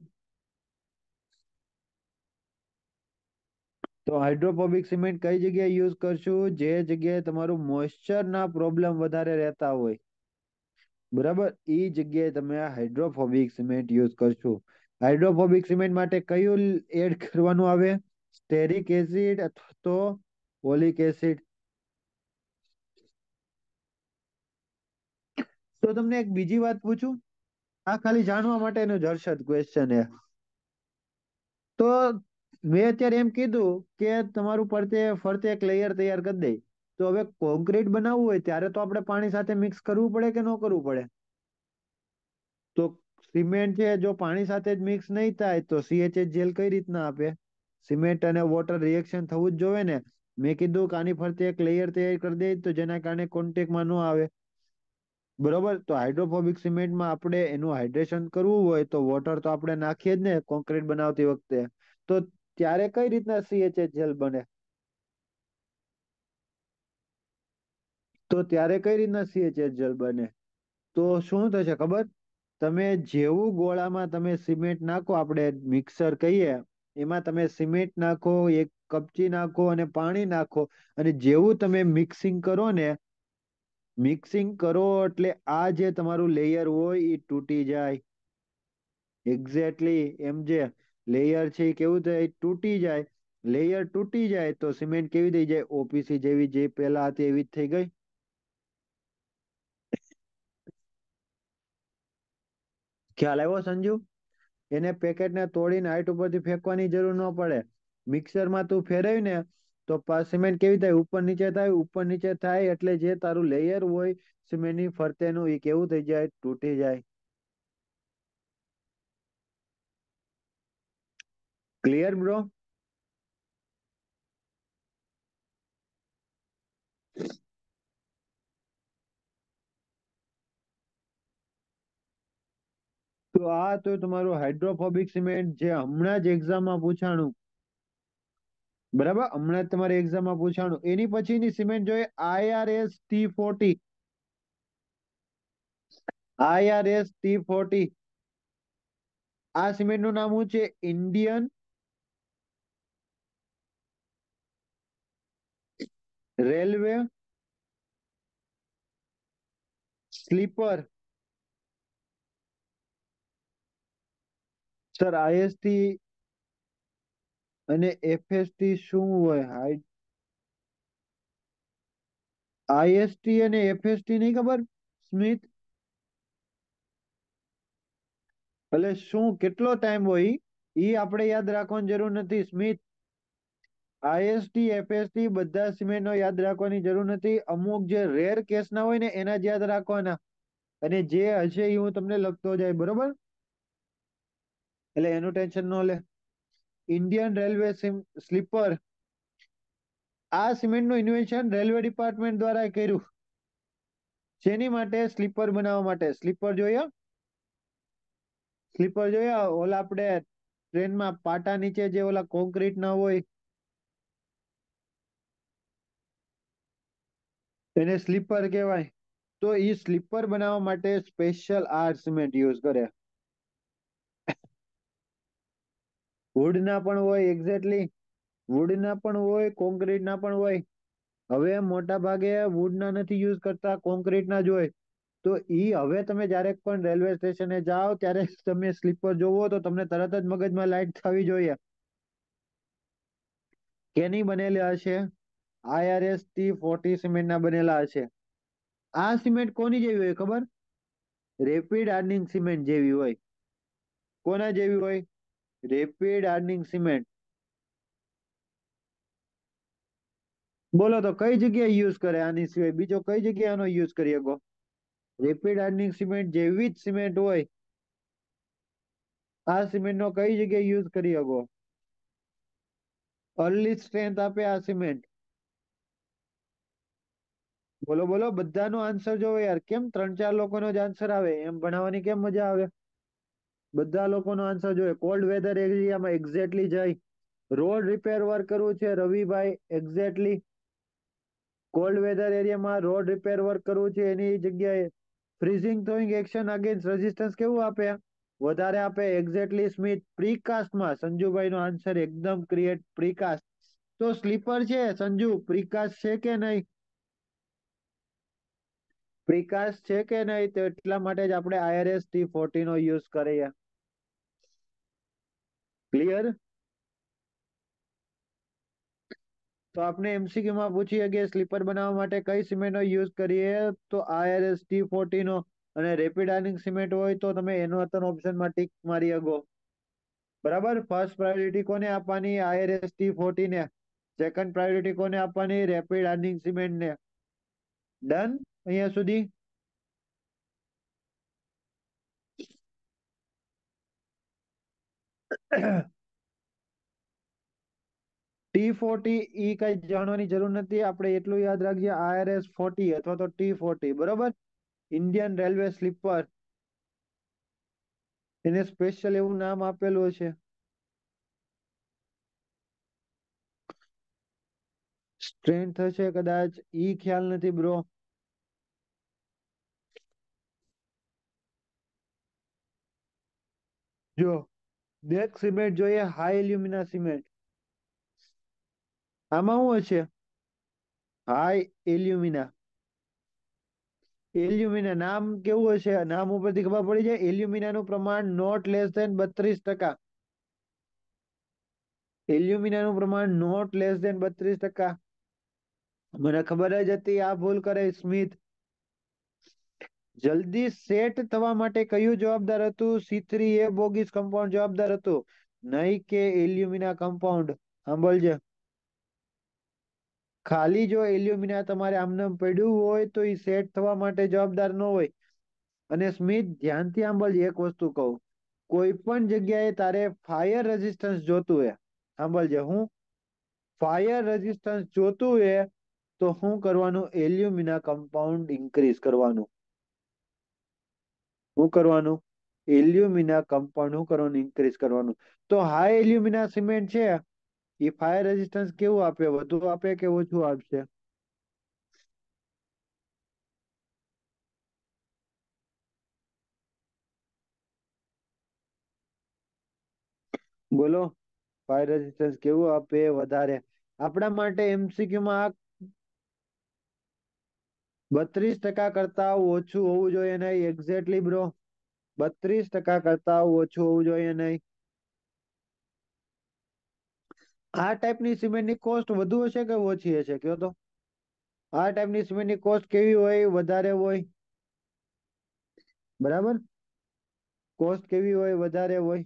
તો હાઇડ્રોપોબિક સિમેન્ટ કઈ જગ્યાએ યુઝ કરશું જે જગ્યાએ તમારું મોઇશ્ચરના પ્રોબ્લેમ વધારે રહેતા હોય બરાબર એ જગ્યાએ તમે હાઇડ્રોફોબિક સિમેન્ટ યુઝ કરશો હાઇડ્રોફોબિક સિમેન્ટ માટે કયું એડ કરવાનું આવે સ્ટેરિક એસિડ અથવા તો ઓલિક એસિડ તો તમને એક બીજી વાત પૂછું આ ખાલી જાણવા માટેનો જ હર્ષદ ક્વેશ્ચન એ તો મેં અત્યારે એમ કીધું કે તમારું ફરતે ફરતે એક લેયર તૈયાર કરી દઈ તો હવે કોન્ક્રીટ બનાવવું હોય ત્યારે તો આપણે પાણી સાથે મિક્સ કરવું પડે કે ન કરવું પડે તો સિમેન્ટ છે જો પાણી સાથે જ મિક્સ નહીં થાય તો સીએચએચ જેલ કઈ રીતના આપે સિમેન્ટ અને વોટર રિએક્શન થવું જ જોવે ને મેં કીધું કે આની ફરતે એક લેયર તૈયાર કરી દે તો જેના કારણે કોન્ટેક્ટમાં ન આવે બરોબર તો હાઇડ્રોફોબિક સિમેન્ટમાં આપણે એનું હાઇડ્રેશન કરવું હોય તો વોટર તો આપણે નાખીએ જ ને કોન્ક્રીટ બનાવતી વખતે તો ત્યારે કઈ રીતના સીએચએચ જેલ બને તો ત્યારે કઈ રીતના સીએચએચ જેલ બને તો શું થશે ખબર તમે જેવું ગોળામાં તમે સિમેન્ટ નાખો આપણે મિક્સર કહીએ એમાં તમે સિમેન્ટ નાખો એક કપચી નાખો અને પાણી નાખો અને જેવું તમે મિક્સિંગ કરો ને મિક્સિંગ કરો એટલે આ જે તમારું લેયર હોય એ તૂટી જાય એક્ઝેક્ટલી એમ જે લેયર છે એ કેવું થાય તૂટી જાય લેયર તૂટી જાય તો સિમેન્ટ કેવી થઈ જાય ઓપીસી જેવી જે પહેલા હતી એવી જ થઈ ગઈ ખ્યાલ આવ્યો સંજુ એને પેકેટને તોડીને હાઈટ ઉપરથી ફેંકવાની જરૂર ન પડે મિક્સરમાં તું ફેરવ્યું ને તો સિમેન્ટ કેવી થાય ઉપર નીચે થાય ઉપર નીચે થાય એટલે જે તારું લેયર હોય સિમેન્ટની ફરતેનું એ કેવું થઈ જાય તૂટી જાય ક્લિયર બ્રો તો આ તો તમારું હાઇડ્રોફોબિક સિમેન્ટ જે હમણાં જ એક્ઝામમાં પૂછાણું બરાબર હમણાં જ તમારી એક્ઝામમાં પૂછાણું એની પછીની સિમેન્ટ જોઈએ IRS T forty IRS T forty આ સિમેન્ટનું નામ શું છે Indian railway sleeper sir IST અને એફએસટી શું હોય હાઈ આઈએસટી અને એફએસટી નહીં ખબર સ્મિથ એટલે શું કેટલો ટાઈમ હોય એ આપણે યાદ રાખવાની જરૂર નથી સ્મિથ આઈએસટી એફએસટી બધા સિમેન્ટનો યાદ રાખવાની જરૂર નથી અમુક જે રેર કેસના હોય ને એના જ યાદ રાખવાના અને જે હશે એ હું તમને લખતો જાય બરોબર એટલે એનું ટેન્શન ન લે ઇન્ડિયન રેલવે સ્લીપર આ સિમેન્ટનું ઇન્વેન્શન રેલવે ડિપાર્ટમેન્ટ દ્વારા કર્યું જેની માટે સ્લીપર બનાવવા માટે સ્લીપર જોઈએ સ્લીપર જોઈએ ઓલા આપણે ટ્રેનમાં પાટા નીચે જે ઓલા કોન્ક્રીટ ના હોય એને સ્લીપર કહેવાય તો એ સ્લીપર બનાવવા માટે સ્પેશિયલ આ સિમેન્ટ યુઝ કરે વુડના પણ હોય એક્ઝેક્ટલી વુડના પણ હોય કોન્ક્રીટના પણ હોય હવે મોટા ભાગે વુડના નથી યુઝ કરતા કોન્ક્રીટના જ હોય તો એ હવે તમે જ્યારે પણ રેલવે સ્ટેશને જાઓ ત્યારે તમે સ્લીપર જોવો તો તમને તરત જ મગજમાં લાઈટ થવી જોઈએ કેની બનેલા હશે આઈઆરએસ ટી ફોર્ટી સિમેન્ટના બનેલા હશે આ સિમેન્ટ કોની જેવી હોય ખબર રેપિડ આર્નિંગ સિમેન્ટ જેવી હોય કોના જેવી હોય રેપિડ આર્નિંગ સિમેન્ટ બોલો તો કઈ જગ્યાએ યુઝ કરે આની સિવાય બીજો કઈ જગ્યાએ આનો યુઝ કરી શકો રેપિડ હાર્ડનિંગ સિમેન્ટ જેવી જ સિમેન્ટ હોય આ સિમેન્ટનો કઈ જગ્યાએ યુઝ કરી શકો અર્લી સ્ટ્રેન્થ આપે આ સિમેન્ટ બોલો બોલો બધાનો આન્સર જોવે યાર કેમ ત્રણ ચાર લોકોનો જ આન્સર આવે એમ ભણાવવાની કેમ મજા આવે બધા લોકોનો આન્સર જોઈએ કોલ્ડ વેધર એરિયામાં exactly Jay road repair work કરવું છે રવિભાઈ એક્ઝેક્ટલી કોલ્ડ વેધર એરિયામાં રોડ રિપેર વર્ક કરવું છે એની જગ્યાએ freezing thawing action against resistance કેવું આપે વધારે આપે એક્ઝેક્ટલી સ્મિથ પ્રીકાસ્ટમાં સંજુભાઈનો આન્સર એકદમ ક્રિએટ પ્રીકાસ્ટ તો સ્લીપર છે સંજુ પ્રીકાસ્ટ છે કે નહીં પ્રીકાસ્ટ છે કે નહીં તો એટલા માટે જ આપણે આઈઆરએસ ટી ફોર્ટી નો યુઝ કરીએ ક્લિયર તો આપણે એમસીક્યુમાં પૂછીએ કે સ્લીપર બનાવવા માટે કઈ સિમેન્ટનો યુઝ કરીએ તો આરએસ ટી ફોર્ટીનો અને રેપિડ આર્નિંગ સિમેન્ટ હોય તો તમે એનો અત્યારનો ઓપ્શનમાં ટીક મારી શકો બરાબર ફર્સ્ટ પ્રાયોરિટી કોને આપવાની આરએસ ટી ને સેકન્ડ પ્રાયોરિટી કોને આપવાની રેપિડ આર્નિંગ ને ડન અહીંયા સુધી ટી ફોર્ટી ઈ કઈ જાણવાની જરૂર નથી આપણે એટલું યાદ રાખીએ આરએસ ફોર્ટી અથવા તો ટી ફોર્ટી બરોબર ઇન્ડિયન રેલવે સ્લીપર એને સ્પેશિયલ એવું નામ આપેલું છે સ્ટ્રેન્થ થશે કદાચ ઈ ખ્યાલ નથી બ્રો જો બ્લેક સિમેન્ટ જોઈએ હાઈ એલ્યુમિના સિમેન્ટ આમાં શું હશે હાઈ એલ્યુમિના એલ્યુમિના નામ કેવું હશે નામ ઉપરથી ખબર પડી જાય એલ્યુમિના નું પ્રમાણ નોટ લેસ દેન બત્રીસ ટકા એલ્યુમિના નું પ્રમાણ નોટ લેસ દેન બત્રીસ ટકા મને ખબર જ હતી આ ભૂલ કરે સ્મિથ જલ્દી સેટ થવા માટે કયું જવાબદાર હતું C three A Bogue's compound જવાબદાર હતું નહીં કે એલ્યુમિના કમ્પાઉન્ડ સાંભળજો ખાલી જો એલ્યુમિના તમારે આમનામ પડ્યું હોય તો એ સેટ થવા માટે જવાબદાર ન હોય અને સ્મિત ધ્યાનથી સાંભળજે એક વસ્તુ કહું કોઈ પણ જગ્યાએ તારે ફાયર રેઝિસ્ટન્સ જોતું હે સાંભળજે હું ફાયર રેઝિસ્ટન્સ જોતું હે તો શું કરવાનું એલ્યુમિના કમ્પાઉન્ડ ઇન્ક્રીઝ કરવાનું શું કરવાનું એલ્યુમિના કમ્પાઉન્ડ શું કરવાનું ઇન્ક્રીઝ કરવાનું તો હાઈ એલ્યુમિના સિમેન્ટ છે એ ફાયર રેઝિસ્ટન્સ કેવું આપે વધુ આપે કે ઓછું આપશે બોલો ફાયર રેઝિસ્ટન્સ કેવું આપે વધારે આપણા માટે એમસીક્યુમાં આ બત્રીસ ટકા કરતા ઓછું હોવું જોઈએ નહીં એક્ઝેક્ટલી બ્રો બત્રીસ ટકા કરતા ઓછું હોવું જોઈએ નહીં આ ટાઈપની સિમેન્ટની કોસ્ટ વધુ હશે કે ઓછી હશે કયો તો આ ટાઈપની સિમેન્ટની કોસ્ટ કેવી હોય વધારે હોય બરાબર કોસ્ટ કેવી હોય વધારે હોય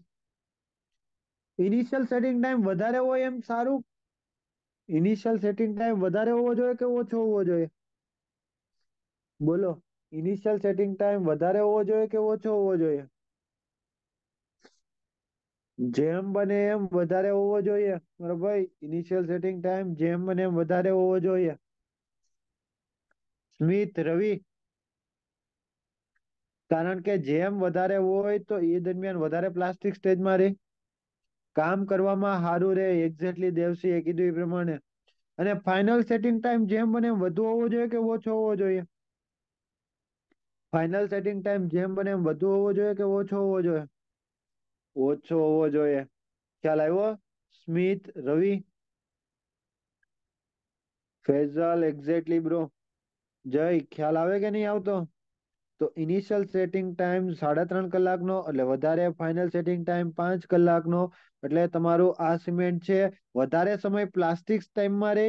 ઇનિશિયલ સેટિંગ ટાઈમ વધારે હોય એમ સારું ઇનિશિયલ સેટિંગ ટાઈમ વધારે હોવો જોઈએ કે ઓછો હોવો જોઈએ બોલો ઇનિશિયલ સેટિંગ ટાઈમ વધારે હોવો જોઈએ કે ઓછો હોવો જોઈએ જેમ બને એમ વધારે હોવો જોઈએ મારો ભાઈ ઇનિશિયલ સેટિંગ ટાઈમ જેમ બને એમ વધારે હોવો જોઈએ સ્મિત રવિ કારણ કે જેમ વધારે હોય તો એ દરમિયાન વધારે પ્લાસ્ટિક સ્ટેજમાં રહે કામ કરવામાં સારું રહે એક્ઝેક્ટલી દેવસી એ કીધું એ પ્રમાણે અને ફાઇનલ સેટિંગ ટાઈમ જેમ બને એમ વધુ હોવો જોઈએ કે ઓછો હોવો જોઈએ ફાઇનલ સેટિંગ ટાઈમ જેમ બને એમ વધુ હોવો જોઈએ કે ઓછો હોવો જોઈએ ઓછો હોવો જોઈએ ખ્યાલ આવ્યો સ્મિત રવિ ફેઝલ એક્ઝેક્ટલી બ્રો જય ખ્યાલ આવે કે નહીં આવતો તો ઇનિશિયલ સેટિંગ ટાઈમ સાડા ત્રણ કલાકનો એટલે વધારે ફાઇનલ સેટિંગ ટાઈમ પાંચ કલાકનો એટલે તમારું આ સિમેન્ટ છે વધારે સમય પ્લાસ્ટિક ટાઈમમાં રહે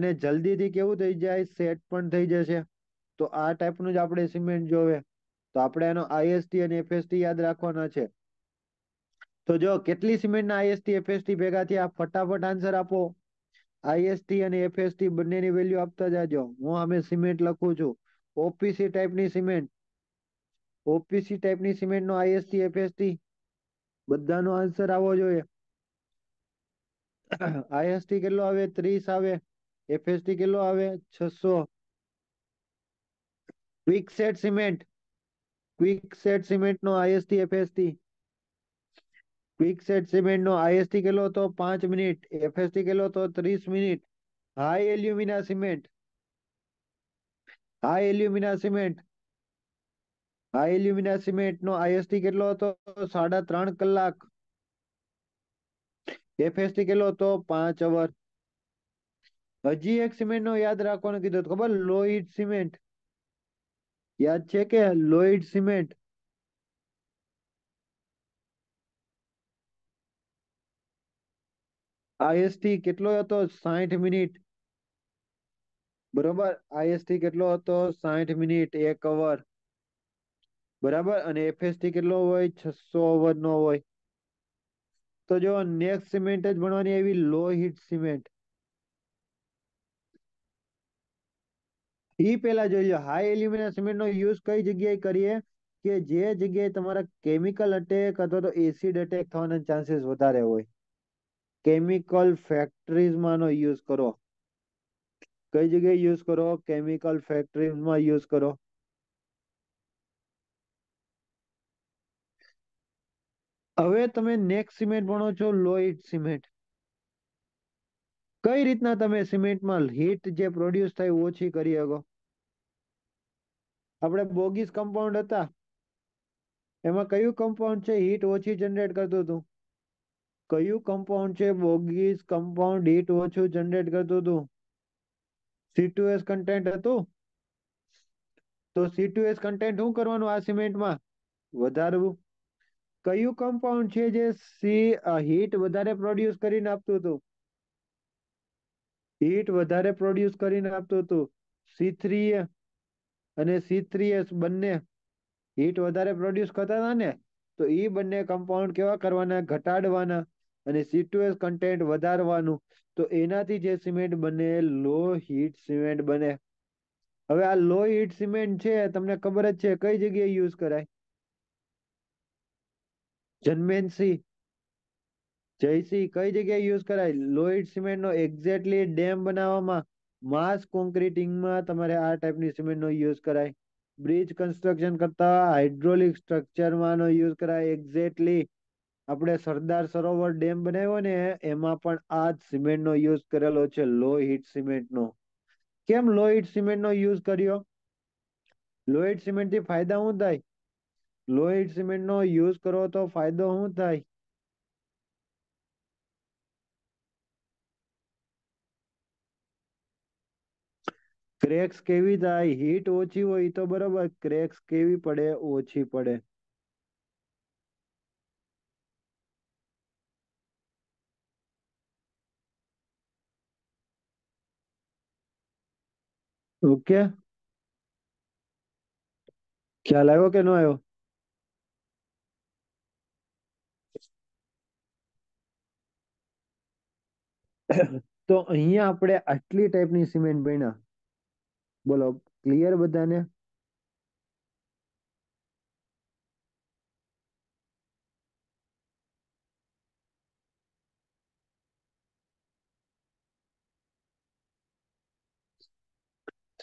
અને જલ્દીથી કેવું થઈ જાય સેટ પણ થઈ જશે તો આ ટાઈપનું જ આપણે સિમેન્ટ જોવે તો આપણે એનો આઈએસટી અને એફએસટી યાદ રાખવાના છે તો જો કેટલી સિમેન્ટના આઈએસટી એફએસટી ભેગા થયા ફટાફટ આન્સર આપો આઈએસટી અને એફએસટી બંનેની વેલ્યુ આપતા જાજો હું અમે સિમેન્ટ લખું છું ઓપીસી ટાઈપની સિમેન્ટ ઓપીસી ટાઈપની સિમેન્ટનો આઈએસટી એફએસટી બધાનો આન્સર આવવો જોઈએ આઈએસટી કેટલો આવે ત્રીસ આવે એફએસટી કેટલો આવે છસો quick set cement quick set cement નો IST FST quick set cement નો આઈએસટી કેટલો હતો પાંચ મિનિટ એફએસટી કેટલો હતો ત્રીસ minute high alumina cement high alumina cement high alumina cement નો આઈએસટી કેટલો હતો સાડા ત્રણ કલાક એફએસટી કેટલો હતો પાંચ અવર હજી એક સિમેન્ટ નો યાદ રાખવાનું કીધું ખબર લોહિટ સિમેન્ટ યાદ છે કે લોઇડ સિમેન્ટ આઈએસટી કેટલો હતો સાઠ મિનિટ બરોબર આઈએસટી કેટલો હતો સાઠ મિનિટ એક અવર બરાબર અને એફએસટી કેટલો હોય છસો ઓવર નો હોય તો જો નેક્સ્ટ સિમેન્ટ જ ભણવાની એવી લો હીટ સિમેન્ટ એ પહેલા જોઈ લો હાઈ એલ્યુમિના સિમેન્ટનો યુઝ કઈ જગ્યાએ કરીએ કે જે જગ્યાએ તમારા કેમિકલ અટેક અથવા તો એસિડ અટેક થવાના ચાન્સીસ વધારે હોય કેમિકલ ફેક્ટરીઝમાં નો યુઝ કરો કઈ જગ્યાએ યુઝ કરો કેમિકલ ફેક્ટરીઝમાં યુઝ કરો હવે તમે નેક્સ્ટ સિમેન્ટ ભણો છો લોઇડ સિમેન્ટ કઈ રીતના તમે સિમેન્ટમાં હીટ જે પ્રોડ્યુસ થાય ઓછી કરી શકો આપણે બોગીસ કમ્પાઉન્ડ હતા એમાં કયું કમ્પાઉન્ડ છે હીટ ઓછી જનરેટ કરતું હતું કયું કમ્પાઉન્ડ છે બોગીસ કમ્પાઉન્ડ હીટ ઓછું જનરેટ કરતું હતું સીટુએસ કન્ટેન્ટ હતું તો સીટુએસ કન્ટેન્ટ શું કરવાનું આ સિમેન્ટમાં વધારવું કયું કમ્પાઉન્ડ છે જે સી હીટ વધારે પ્રોડ્યુસ કરીને આપતું હતું હીટ વધારે પ્રોડ્યુસ કરીને આપતું હતું સી થ્રી અને સી થ્રી બંને હીટ વધારે પ્રોડ્યુસ કરતા હતા ને તો એ બંને કમ્પાઉન્ડ કેવા કરવાના ઘટાડવાના અને સી ટુ એસ કન્ટેન્ટ વધારવાનું તો એનાથી જે સિમેન્ટ બને લો હીટ સિમેન્ટ બને હવે આ લો હીટ સિમેન્ટ છે તમને ખબર જ છે કઈ જગ્યાએ યુઝ કરાય જન્મેન્સી જયશ્રી કઈ જગ્યાએ યુઝ કરાય લોઇડ સિમેન્ટનો એક્ઝેક્ટલી ડેમ બનાવવામાં માસ કોન્ક્રીટિંગમાં તમારે આ ટાઈપની સિમેન્ટનો યુઝ કરાય બ્રિજ કન્સ્ટ્રક્શન કરતા હાઇડ્રોલિક સ્ટ્રક્ચરમાં યુઝ કરાય એક્ઝેક્ટલી આપણે સરદાર સરોવર ડેમ બનાવ્યો ને એમાં પણ આ જ સિમેન્ટનો યુઝ કરેલો છે લો હીટ સિમેન્ટનો કેમ લો હીટ સિમેન્ટનો યુઝ કર્યો લોઇડ સિમેન્ટથી ફાયદા શું થાય લોઇડ સિમેન્ટનો યુઝ કરો તો ફાયદો શું થાય ક્રેક્સ કેવી થાય હીટ ઓછી હોય તો બરોબર ક્રેક્સ કેવી પડે ઓછી પડે ઓકે ખ્યાલ આવ્યો કે ન આવ્યો તો અહીંયા આપણે આટલી ટાઈપની સિમેન્ટ બન્યા બોલો ક્લિયર બધાને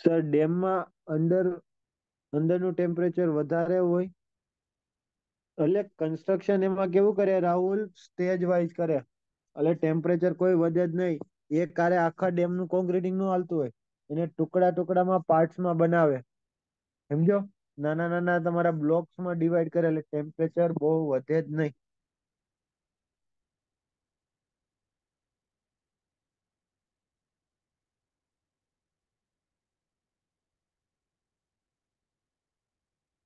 સર ડેમમાં અંદર અંદરનું ટેમ્પરેચર વધારે હોય એટલે કન્સ્ટ્રક્શન એમાં કેવું કરે રાહુલ સ્ટેજ વાઇઝ કરે એટલે ટેમ્પરેચર કોઈ વધે જ નહીં એક કારે આખા ડેમનું કોન્ક્રીટિંગ નું હાલતું હોય એને ટુકડા ટુકડામાં પાર્ટસમાં બનાવે સમજો નાના નાના તમારા બ્લોક્સમાં ડિવાઈડ કરે એટલે ટેમ્પરેચર બહુ વધે જ નહીં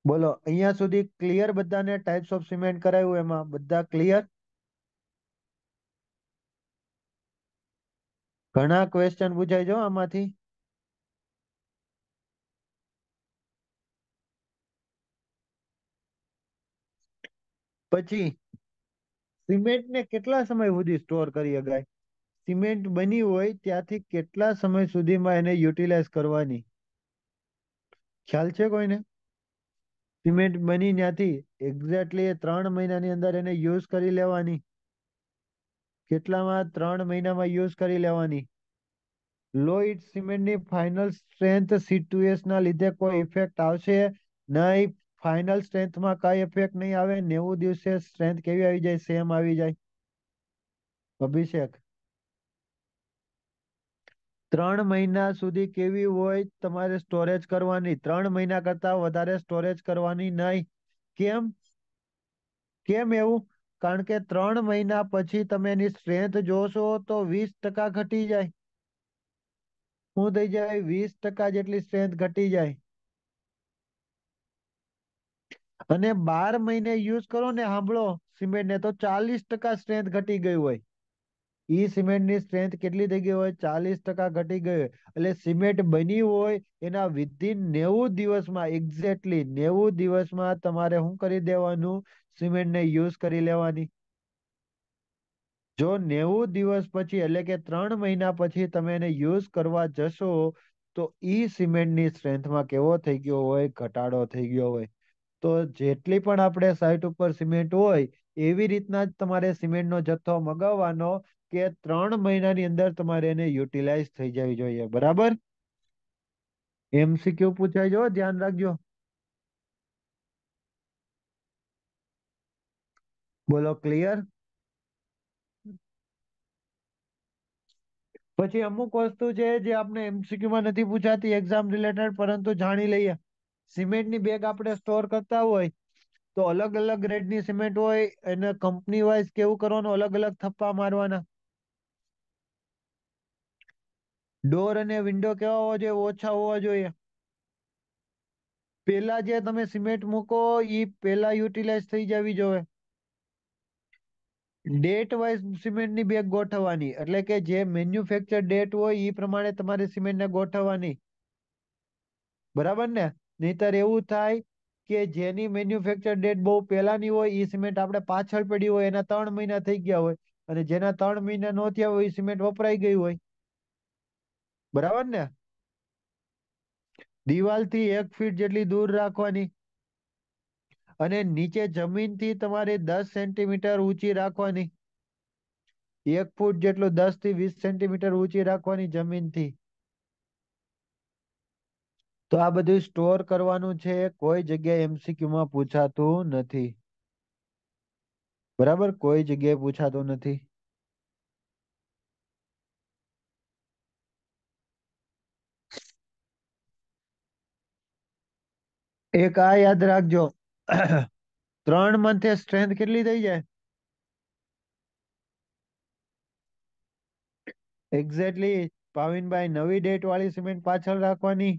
બોલો અહીંયા સુધી ક્લિયર બધાને ટાઈપ્સ ઓફ સિમેન્ટ કરાયું એમાં બધા ક્લિયર ઘણા ક્વેશ્ચન પૂછાય જો આમાંથી પછી સિમેન્ટ ને કેટલા સમય સુધી સ્ટોર કરી શકાય સિમેન્ટ બની હોય ત્યાંથી કેટલા સમય સુધીમાં એને યુટિલાઇઝ કરવાની ખ્યાલ છે કોઈને સિમેન્ટ બની ત્યાંથી એક્ઝેક્ટલી ત્રણ મહિનાની અંદર એને યુઝ કરી લેવાની કેટલામાં ત્રણ મહિનામાં યુઝ કરી લેવાની લો ઇટ સિમેન્ટની ફાઇનલ સ્ટ્રેન્થ સી એસ ના લીધે કોઈ ઇફેક્ટ આવશે નહીં ફાઇનલ સ્ટ્રેન્થમાં કઈ ઇફેક્ટ નહીં આવે નેવું દિવસે સ્ટ્રેન્થ કેવી આવી જાય સેમ આવી જાય અભિષેક ત્રણ મહિના સુધી કેવી હોય તમારે સ્ટોરેજ કરવાની ત્રણ મહિના કરતા વધારે સ્ટોરેજ કરવાની નહીં કેમ કેમ એવું કારણ કે ત્રણ મહિના પછી તમે એની સ્ટ્રેન્થ જોશો તો વીસ ટકા ઘટી જાય શું થઈ જાય વીસ ટકા જેટલી સ્ટ્રેન્થ ઘટી જાય અને બાર મહિને યુઝ કરો ને સાંભળો સિમેન્ટ ને તો ચાલીસ ટકા સ્ટ્રેન્થ ઘટી ગઈ હોય ઈ સિમેન્ટ ની સ્ટ્રેન્થ કેટલી થઈ ગઈ હોય ચાલીસ ટકા ઘટી ગઈ હોય એટલે સિમેન્ટ બની હોય એના વિધિન નેવું દિવસમાં એક્ઝેક્ટલી નેવું દિવસમાં તમારે શું કરી દેવાનું સિમેન્ટ ને યુઝ કરી લેવાની જો નેવું દિવસ પછી એટલે કે ત્રણ મહિના પછી તમે એને યુઝ કરવા જશો તો ઈ સિમેન્ટની સ્ટ્રેન્થમાં કેવો થઈ ગયો હોય ઘટાડો થઈ ગયો હોય તો જેટલી પણ આપણે સાઈટ ઉપર સિમેન્ટ હોય એવી રીતના જ તમારે સિમેન્ટનો જથ્થો મગાવવાનો કે ત્રણ મહિનાની અંદર તમારે એને યુટિલાઇઝ થઈ જવી જોઈએ બરાબર એમસીક્યુ પૂછાઈ જવો ધ્યાન રાખજો બોલો ક્લિયર પછી અમુક વસ્તુ છે જે આપણે એમસીક્યુમાં નથી પૂછાતી એક્ઝામ રિલેટેડ પરંતુ જાણી લઈએ સિમેન્ટની બેગ આપણે સ્ટોર કરતા હોય તો અલગ અલગ ગ્રેડની સિમેન્ટ હોય એને કંપની વાઇઝ કેવું કરવાનું અલગ અલગ થપ્પા મારવાના ડોર અને વિન્ડો કેવા હોવા જોઈએ ઓછા હોવા જોઈએ પેલા જે તમે સિમેન્ટ મૂકો એ પેલા યુટિલાઇઝ થઈ જવી જોઈએ ડેટ વાઇઝ સિમેન્ટની બેગ ગોઠવવાની એટલે કે જે મેન્યુફેક્ચર ડેટ હોય એ પ્રમાણે તમારે સિમેન્ટને ગોઠવવાની બરાબર ને નહીતર એવું થાય કે જેની મેન્યુફેક્ચર ડેટ બહુ પહેલાની હોય એ સિમેન્ટ આપણે પાછળ પડી હોય એના ત્રણ મહિના થઈ ગયા હોય અને જેના ત્રણ મહિના ન થયા હોય એ સિમેન્ટ વપરાઈ ગયું હોય બરાબર ને દિવાલથી એક ફીટ જેટલી દૂર રાખવાની અને નીચે જમીનથી તમારે દસ સેન્ટીમીટર ઊંચી રાખવાની એક ફૂટ જેટલું દસ થી વીસ સેન્ટીમીટર ઊંચી રાખવાની જમીનથી તો આ બધું સ્ટોર કરવાનું છે કોઈ જગ્યાએ એમસીક્યુ માં પૂછાતું નથી બરાબર કોઈ જગ્યાએ પૂછાતું નથી એક આ યાદ રાખજો ત્રણ મંથે સ્ટ્રેન્થ કેટલી થઈ જાય એક્ઝેક્ટલી પાવિનભાઈ નવી ડેટ વાળી સિમેન્ટ પાછળ રાખવાની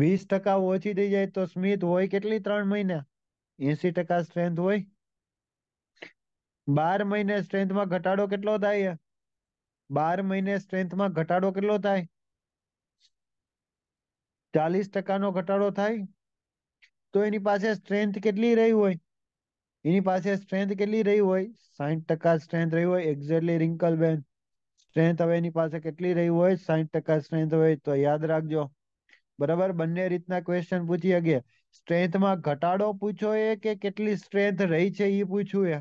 વીસ ટકા ઓછી થઈ જાય તો સ્મિત હોય કેટલી ત્રણ મહિના એસી ટકા સ્ટ્રેન્થ હોય બાર મહિને સ્ટ્રેન્થમાં ઘટાડો કેટલો થાય બાર મહિને સ્ટ્રેન્થમાં ઘટાડો કેટલો થાય ચાલીસ ટકાનો ઘટાડો થાય તો એની પાસે સ્ટ્રેન્થ કેટલી રહી હોય એની પાસે સ્ટ્રેન્થ કેટલી રહી હોય સાઠ ટકા સ્ટ્રેન્થ રહી હોય એક્ઝેક્ટલી રિંકલ બેન સ્ટ્રેન્થ હવે એની પાસે કેટલી રહી હોય સાઠ ટકા સ્ટ્રેન્થ હોય તો યાદ રાખજો બરાબર બંને રીતના ક્વેશ્ચન પૂછી શકે સ્ટ્રેન્થમાં ઘટાડો પૂછો એ કે કેટલી સ્ટ્રેન્થ રહી છે એ પૂછ્યું એ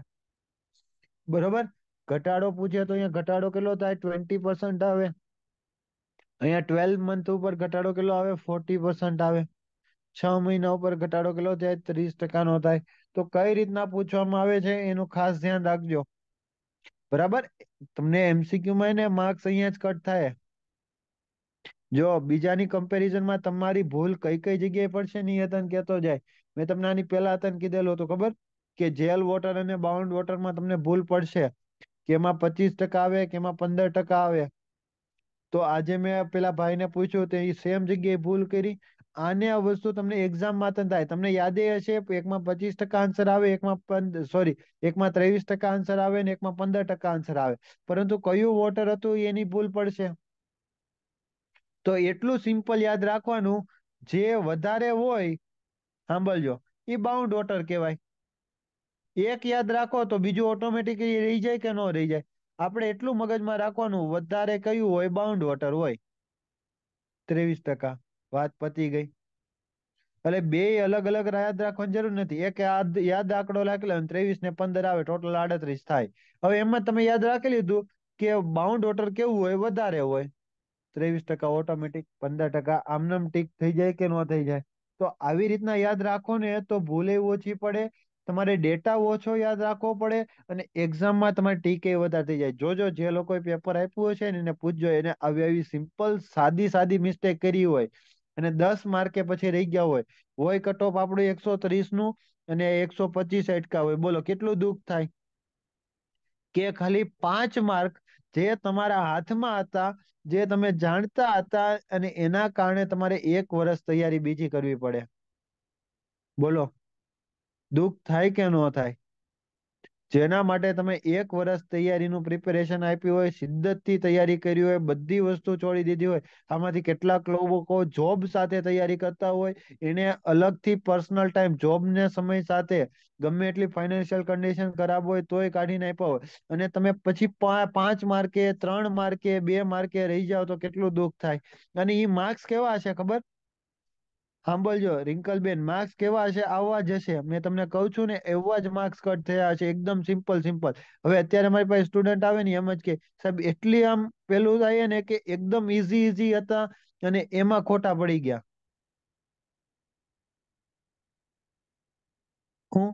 બરાબર ઘટાડો પૂછે તો અહીંયા ઘટાડો કેટલો થાય twenty percent આવે અહીંયા twelve મંથ ઉપર ઘટાડો કેટલો આવે ફોર્ટી પર્સન્ટ આવે છ મહિના ઉપર ઘટાડો કેટલો થાય ત્રીસ ટકાનો થાય તો કઈ રીતના પૂછવામાં આવે છે એનું ખાસ ધ્યાન રાખજો બરાબર તમને MCQ માં ને માર્ક્સ અહીંયા જ કટ થાય જો બીજાની કમ્પેરિઝનમાં તમારી ભૂલ કઈ કઈ જગ્યાએ પડશે નહીં હતા કહેતો જાય મેં તમને આની પહેલા હતા કીધેલું હતું ખબર કે જેલ વોટર અને બાઉન્ડ વોટરમાં તમને ભૂલ પડશે કે એમાં પચીસ ટકા આવે કે એમાં પંદર ટકા આવે તો આજે મેં પેલા ભાઈને પૂછ્યું તો એ સેમ જગ્યાએ ભૂલ કરી આને આ વસ્તુ તમને એક્ઝામમાં તન થાય તમને યાદે હશે એકમાં પચીસ ટકા આન્સર આવે એકમાં સોરી એકમાં ત્રેવીસ ટકા આન્સર આવે ને એકમાં પંદર ટકા આન્સર આવે પરંતુ કયું વોટર હતું એની ભૂલ પડશે તો એટલું સિમ્પલ યાદ રાખવાનું જે વધારે હોય સાંભળજો એ બાઉન્ડ વોટર કહેવાય એક યાદ રાખો તો બીજું ઓટોમેટિકલી રહી જાય કે ન રહી જાય આપણે એટલું મગજમાં રાખવાનું વધારે કયું હોય બાઉન્ડ વોટર હોય ત્રેવીસ ટકા વાત પતી ગઈ એટલે બે અલગ અલગ યાદ રાખવાની જરૂર નથી એક યાદ યાદ આંકડો રાખેલો અને ત્રેવીસ ને પંદર આવે ટોટલ આડત્રીસ થાય હવે એમાં તમે યાદ રાખી લીધું કે બાઉન્ડ વોટર કેવું હોય વધારે હોય ત્રેવીસ ટકા ઓટોમેટિક પંદર ટકા આમનામ ટીક થઈ જાય કે ન થઈ જાય તો આવી રીતના યાદ રાખો ને તો ભૂલે ઓછી પડે તમારે ડેટા ઓછો યાદ રાખવો પડે અને એક્ઝામમાં તમારે ટીક એ વધારે થઈ જાય જોજો જે લોકોએ પેપર આપ્યું હશે ને એને પૂછજો એને આવી આવી સિમ્પલ સાદી સાદી મિસ્ટેક કરી હોય અને દસ માર્કે પછી રહી ગયા હોય હોય કટ ઓફ આપણું એકસો ત્રીસ નું અને એકસો પચીસ અટકા હોય બોલો કેટલું દુઃખ થાય કે ખાલી પાંચ માર્ક જે તમારા હાથમાં હતા જે તમે જાણતા હતા અને એના કારણે તમારે એક વર્ષ તૈયારી બીજી કરવી પડે બોલો દુઃખ થાય કે ન થાય જેના માટે તમે એક વર્ષ તૈયારીનું પ્રિપેરેશન આપ્યું હોય શિદ્દતથી તૈયારી કરી હોય બધી વસ્તુ છોડી દીધી હોય આમાંથી કેટલાક લોકો જોબ સાથે તૈયારી કરતા હોય એને અલગથી પર્સનલ ટાઈમ જોબને સમય સાથે ગમે એટલી ફાઇનાન્શિયલ કન્ડિશન ખરાબ હોય તોય કાઢીને આપ્યા હોય અને તમે પછી પાંચ માર્કે ત્રણ માર્કે બે માર્કે રહી જાવ તો કેટલું દુઃખ થાય અને એ માર્ક્સ કેવા હશે ખબર સાંભળજો રિંકલબેન માર્ક્સ કેવા હશે આવવા જશે મેં તમને કહું છું ને એવા જ માર્ક્સ કટ થયા છે એકદમ સિમ્પલ સિમ્પલ હવે અત્યારે મારી પાસે સ્ટુડન્ટ આવે ને એમ જ કે સાહેબ એટલી આમ પેલું થાય ને કે એકદમ ઇઝી ઇઝી હતા અને એમાં ખોટા પડી ગયા હું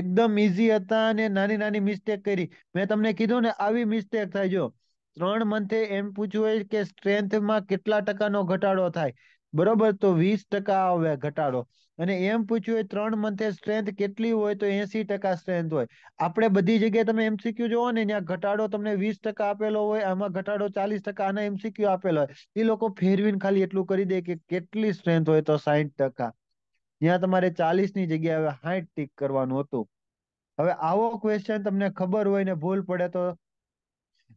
એકદમ ઈઝી હતા અને નાની નાની મિસ્ટેક કરી મેં તમને કીધું ને આવી મિસ્ટેક થાય જો ત્રણ મંથે એમ પૂછ્યું હોય કે સ્ટ્રેન્થમાં કેટલા ટકાનો ઘટાડો થાય બરોબર તો વીસ ટકા આવે ઘટાડો અને એમ પૂછ્યું હોય ત્રણ મંથે સ્ટ્રેન્થ કેટલી હોય તો એસી ટકા સ્ટ્રેન્થ હોય આપણે બધી જગ્યાએ તમે એમસીક્યુ જોવો ને ત્યાં ઘટાડો તમને વીસ ટકા આપેલો હોય આમાં ઘટાડો ચાલીસ ટકા અને એમસીક્યુ આપેલો હોય એ લોકો ફેરવીને ખાલી એટલું કરી દે કે કેટલી સ્ટ્રેન્થ હોય તો સાહીઠ ટકા ત્યાં તમારે ચાલીસ ની જગ્યાએ હવે સાઠ ટીક કરવાનું હતું હવે આવો ક્વેશ્ચન તમને ખબર હોય ને ભૂલ પડે તો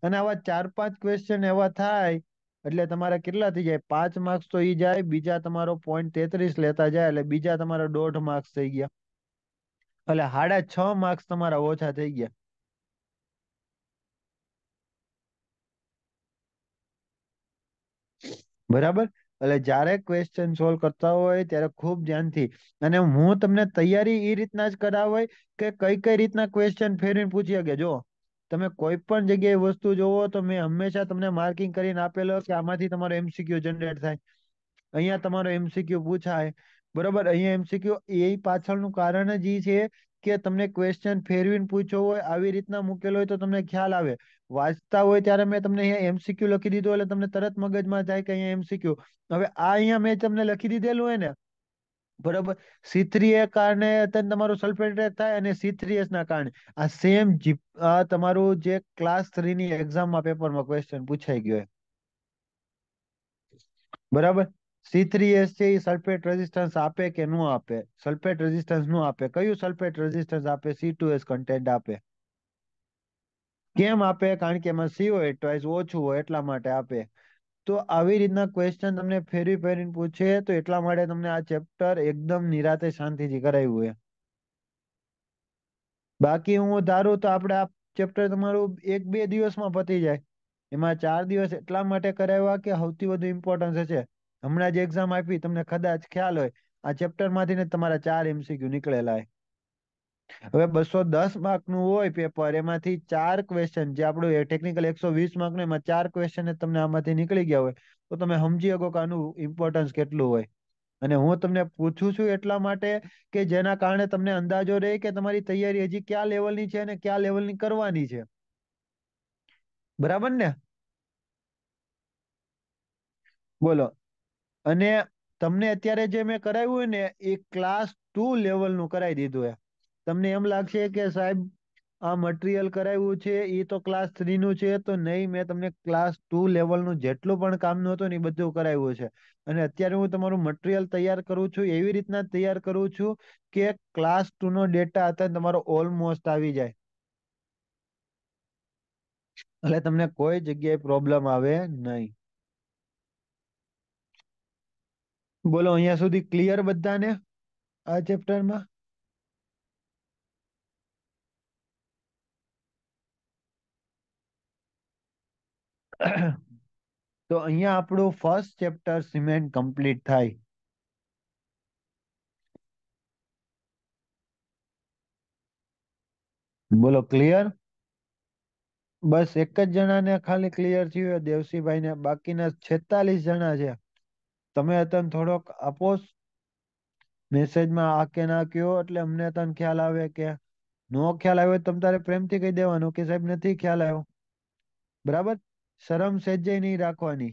અને આવા ચાર પાંચ ક્વેશ્ચન એવા થાય એટલે તમારા કેટલા થઈ જાય પાંચ માર્ક્સ તો ઈ જાય બીજા તમારો પોઈન્ટ તેત્રીસ લેતા જાય એટલે બીજા તમારા દોઢ માર્ક્સ થઈ ગયા એટલે સાડા છ માર્ક્સ તમારા ઓછા થઈ ગયા બરાબર એટલે જ્યારે ક્વેશ્ચન સોલ્વ કરતા હોય ત્યારે ખૂબ ધ્યાનથી અને હું તમને તૈયારી એ રીતના જ કરાવે કે કઈ કઈ રીતના ક્વેશ્ચન ફેરવીને પૂછી શકે જો તમે કોઈ પણ જગ્યાએ વસ્તુ જોવો તો મેં હંમેશા તમને માર્કિંગ કરીને આપેલો કે આમાંથી તમારો એમસીક્યુ જનરેટ થાય અહીંયા તમારો એમસીક્યુ પૂછાય બરોબર અહીંયા એમસીક્યુ એ પાછળનું કારણ જ એ છે કે તમને ક્વેશ્ચન ફેરવીને પૂછ્યો હોય આવી રીતના મૂકેલો હોય તો તમને ખ્યાલ આવે વાંચતા હોય ત્યારે મેં તમને અહીંયા એમસીક્યુ લખી દીધું એટલે તમને તરત મગજમાં જાય કે અહીંયા એમસીક્યુ હવે આ અહીંયા મેં તમને લખી દીધેલું હોય ને બરાબર સી થ્રી એ કારણે તમારું સલ્ફેટ થાય અને સી થ્રી એસ ના કારણે આ સેમ આ તમારું જે ક્લાસ થ્રી ની એક્ઝામમાં પેપરમાં ક્વેશ્ચન પૂછાઈ ગયો બરાબર સી થ્રી એસ છે એ સલ્ફેટ રેઝિસ્ટન્સ આપે કે ન આપે સલ્ફેટ રેઝિસ્ટન્સ ન આપે કયું સલ્ફેટ રેઝિસ્ટન્સ આપે સી ટુ એસ કન્ટેન્ટ આપે કેમ આપે કારણ કે એમાં સી હોય ટ્વાઇસ ઓછું હોય એટલા માટે આપે તો આવી રીતના ક્વેશ્ચન તમને ફેરવી ફેરવીને પૂછે તો એટલા માટે તમને આ ચેપ્ટર એકદમ નિરાતે શાંતિથી કરાવ્યું છે બાકી હું ધારું તો આપણે આ ચેપ્ટર તમારું એક બે દિવસમાં પતી જાય એમાં ચાર દિવસ એટલા માટે કરાવ્યા કે સૌથી વધુ ઇમ્પોર્ટન્સ હશે હમણાં જ એક્ઝામ આપી તમને કદાચ ખ્યાલ હોય આ ચેપ્ટરમાંથી ને તમારા ચાર એમસીક્યુ નીકળેલા હોય હવે બસો દસ નું હોય પેપર એમાંથી ચાર ક્વેશ્ચન જે આપણું ટેકનિકલ એકસો વીસ માર્કનું એમાં ચાર ક્વેશ્ચન તમને આમાંથી નીકળી ગયા હોય તો તમે સમજી શકો કે આનું ઇમ્પોર્ટન્સ કેટલું હોય અને હું તમને પૂછું છું એટલા માટે કે જેના કારણે તમને અંદાજો રહે કે તમારી તૈયારી હજી કયા લેવલની છે અને કયા લેવલની કરવાની છે બરાબર ને બોલો અને તમને અત્યારે જે મેં કરાવ્યું ને એ ક્લાસ ટુ લેવલનું કરાવી દીધું એ તમને એમ લાગશે કે સાહેબ આ મટીરિયલ કરાવ્યું છે એ તો ક્લાસ થ્રી નું છે તો નહીં મેં તમને ક્લાસ ટુ લેવલનું જેટલું પણ કામનું હતું ને એ બધું કરાવ્યું છે અને અત્યારે હું તમારું મટીરિયલ તૈયાર કરું છું એવી રીતના તૈયાર કરું છું કે ક્લાસ ટુ નો ડેટા અત્યારે તમારો ઓલમોસ્ટ આવી જાય એટલે તમને કોઈ જગ્યાએ પ્રોબ્લેમ આવે નહીં બોલો અહીંયા સુધી ક્લિયર બધાને આ ચેપ્ટરમાં તો અહીંયા આપણું ફર્સ્ટ ચેપ્ટર સિમેન્ટ કમ્પ્લીટ થાય બોલો ક્લિયર બસ એક જ જણાને ખાલી ક્લિયર થયું દેવસીભાઈ ને બાકીના છેતાલીસ જણા છે તમે અત્યારે થોડોક આપો મેસેજમાં આ કે ના કયો એટલે અમને તને ખ્યાલ આવે કે નો ખ્યાલ આવ્યો તમ તારે પ્રેમથી કહી દેવાનું કે સાહેબ નથી ખ્યાલ આવ્યો બરાબર શરમ સહેજે નહીં રાખવાની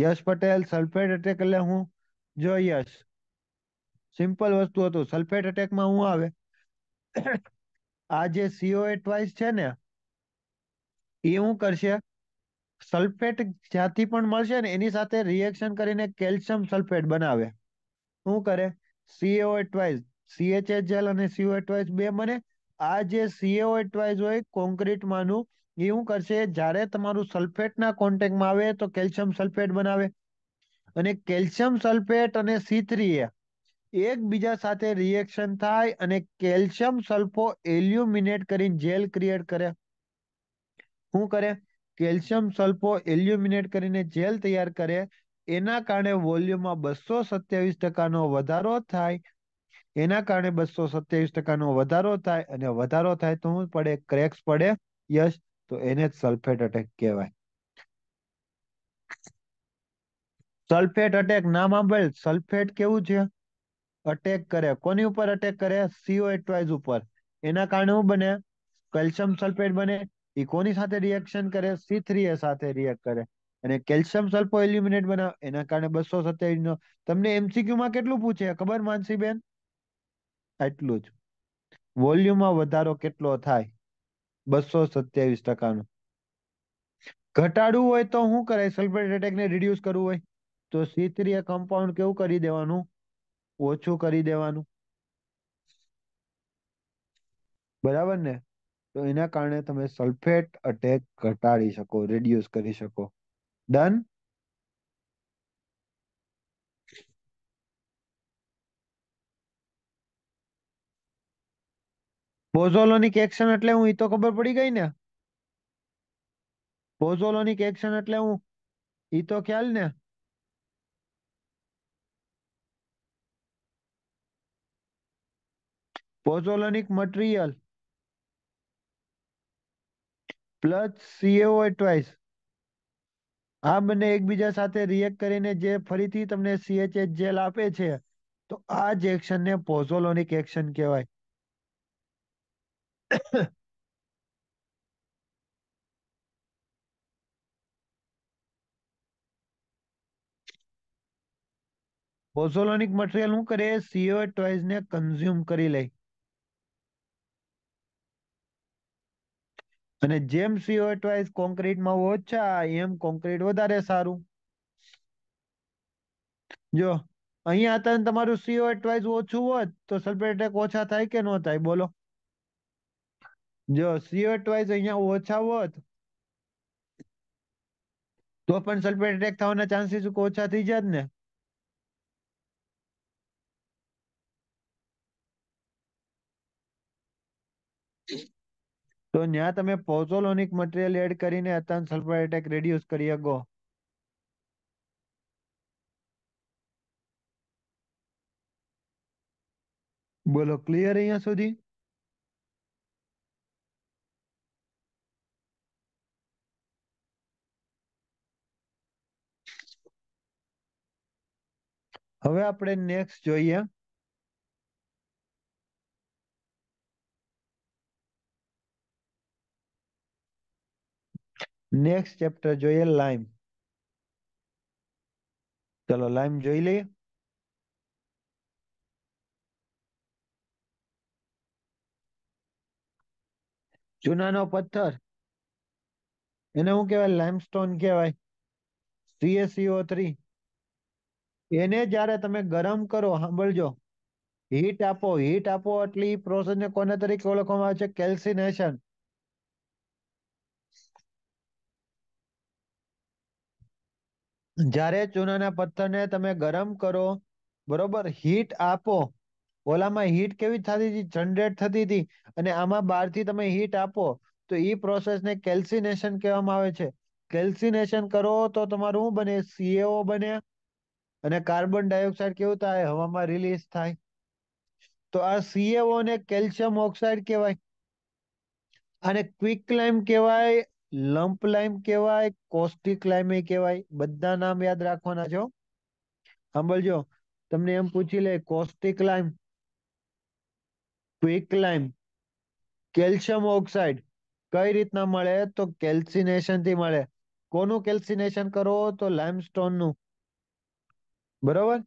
યશ પટેલ સલ્ફેટ એટેક એટલે હું જો યશ સિમ્પલ વસ્તુ હતું સલ્ફેટ એટેકમાં હું આવે આ જે સીઓ એડવાઇસ છે ને એ હું કરશે સલ્ફેટ જ્યાંથી પણ મળશે ને એની સાથે રિએક્શન કરીને કેલ્શિયમ સલ્ફેટ બનાવે શું કરે સીઓ એડવાઇસ સીએચએચએલ અને સીઓ એડવાઇસ બે બને આ જે સીએઓ એડવાઇઝ હોય કોન્ક્રીટમાંનું એ શું કરશે જ્યારે તમારું સલ્ફેટના કોન્ટેક્ટમાં આવે તો કેલ્શિયમ સલ્ફેટ બનાવે અને કેલ્શિયમ સલ્ફેટ અને સી એકબીજા સાથે રિએક્શન થાય અને કેલ્શિયમ સલ્ફો એલ્યુમિનેટ કરીને જેલ ક્રિએટ કરે શું કરે કેલ્શિયમ સલ્ફો એલ્યુમિનેટ કરીને જેલ તૈયાર કરે એના કારણે વોલ્યુમમાં બસો સત્યાવીસ ટકાનો વધારો થાય એના કારણે બસો સત્યાવીસ ટકાનો વધારો થાય અને વધારો થાય તો શું પડે ક્રેક્સ પડે યસ તો એને જ સલ્ફેટ અટેક કહેવાય સલ્ફેટ અટેક નામ આપેલ સલ્ફેટ કેવું છે અટેક કરે કોની ઉપર અટેક કરે સીઓ એટવાઇઝ ઉપર એના કારણે શું બને કેલ્શિયમ સલ્ફેટ બને એ કોની સાથે રિએક્શન કરે સી થ્રી એ સાથે રિએક્ટ કરે અને કેલ્શિયમ સલ્ફો એલ્યુમિનેટ બનાવે એના કારણે બસો સત્યાવીસ નો તમને એમસીક્યુ માં કેટલું પૂછે ખબર માનસીબેન આટલું જ વોલ્યુમમાં વધારો કેટલો થાય બસો સત્યાવીસ ટકાનો ઘટાડવું હોય તો શું કરાય સલ્ફેટ એટેકને રિડ્યુસ કરવું હોય તો સીતરીય કમ્પાઉન્ડ કેવું કરી દેવાનું ઓછું કરી દેવાનું બરાબર ને તો એના કારણે તમે સલ્ફેટ અટેક ઘટાડી શકો રિડ્યુસ કરી શકો ડન પોઝોલોનિક એક્શન એટલે હું એ તો ખબર પડી ગઈ ને પોઝોલોનિક એક્શન એટલે હું એ તો ખ્યાલ ને pozzolanic material plus C A O twice આ બંને એકબીજા સાથે રિએક્ટ કરીને જે ફરીથી તમને સીએચએચ જેલ આપે છે તો આ જ એક્શનને પોઝોલોનિક એક્શન કહેવાય બોઝોલોનિક મટીરિયલ શું કરે સીઓ ટોઈઝ ને કન્ઝ્યુમ કરી લે અને જેમ સીઓ ટોઈઝ માં ઓછા એમ કોન્ક્રીટ વધારે સારું જો અહીંયા હતા તમારું સીઓ ટોઈઝ ઓછું હોત તો સલ્ફેટ ઓછા થાય કે ન થાય બોલો જો સીઓ ટ્વાઇસ અહીંયા ઓછા હોત તો પણ સલ્ફેટ એટેક થવાના ચાન્સીસ ઓછા થઈ જાત ને તો ત્યાં તમે પોઝોલોનિક મટીરિયલ એડ કરીને અત્યાર સલ્ફર એટેક રેડ્યુસ કરી શકો બોલો ક્લિયર અહીંયા સુધી अब हम अपने नेक्स्ट જોઈએ नेक्स्ट चैप्टर જોઈએ लाइम चलो लाइम જોઈ લે જુનાનો પથ્થર એને હું કહેવા લાઈમસ્ટોન કહેવાય C S O 3 એને જ્યારે તમે ગરમ કરો સાંભળજો હીટ આપો હીટ આપો એટલે એ પ્રોસેસને કોને તરીકે ઓળખવામાં આવે છે કેલ્સિનેશન જ્યારે ચૂનાના પથ્થરને તમે ગરમ કરો બરોબર હીટ આપો ઓલામાં હીટ કેવી થતી હતી જનરેટ થતી હતી અને આમાં બહારથી તમે હીટ આપો તો એ પ્રોસેસને કેલ્સિનેશન કહેવામાં આવે છે કેલ્સિનેશન કરો તો તમારું શું બને સીએઓ બન્યા અને કાર્બન ડાયોક્સાઇડ કેવું થાય હવામાં રિલીઝ થાય તો આ સીએઓ ને કેલ્શિયમ ઓક્સાઇડ કહેવાય અને ક્વિક લાઇમ કહેવાય લંપ લાઇમ કહેવાય કોસ્ટિક લાઇમ કહેવાય બધા નામ યાદ રાખવાના છો સાંભળજો તમને એમ પૂછી લે caustic lime quick lime calcium oxide કઈ રીતના મળે તો કેલ્સિનેશન થી મળે કોનું કેલ્સિનેશન કરો તો લાઇમસ્ટોન નું બરોબર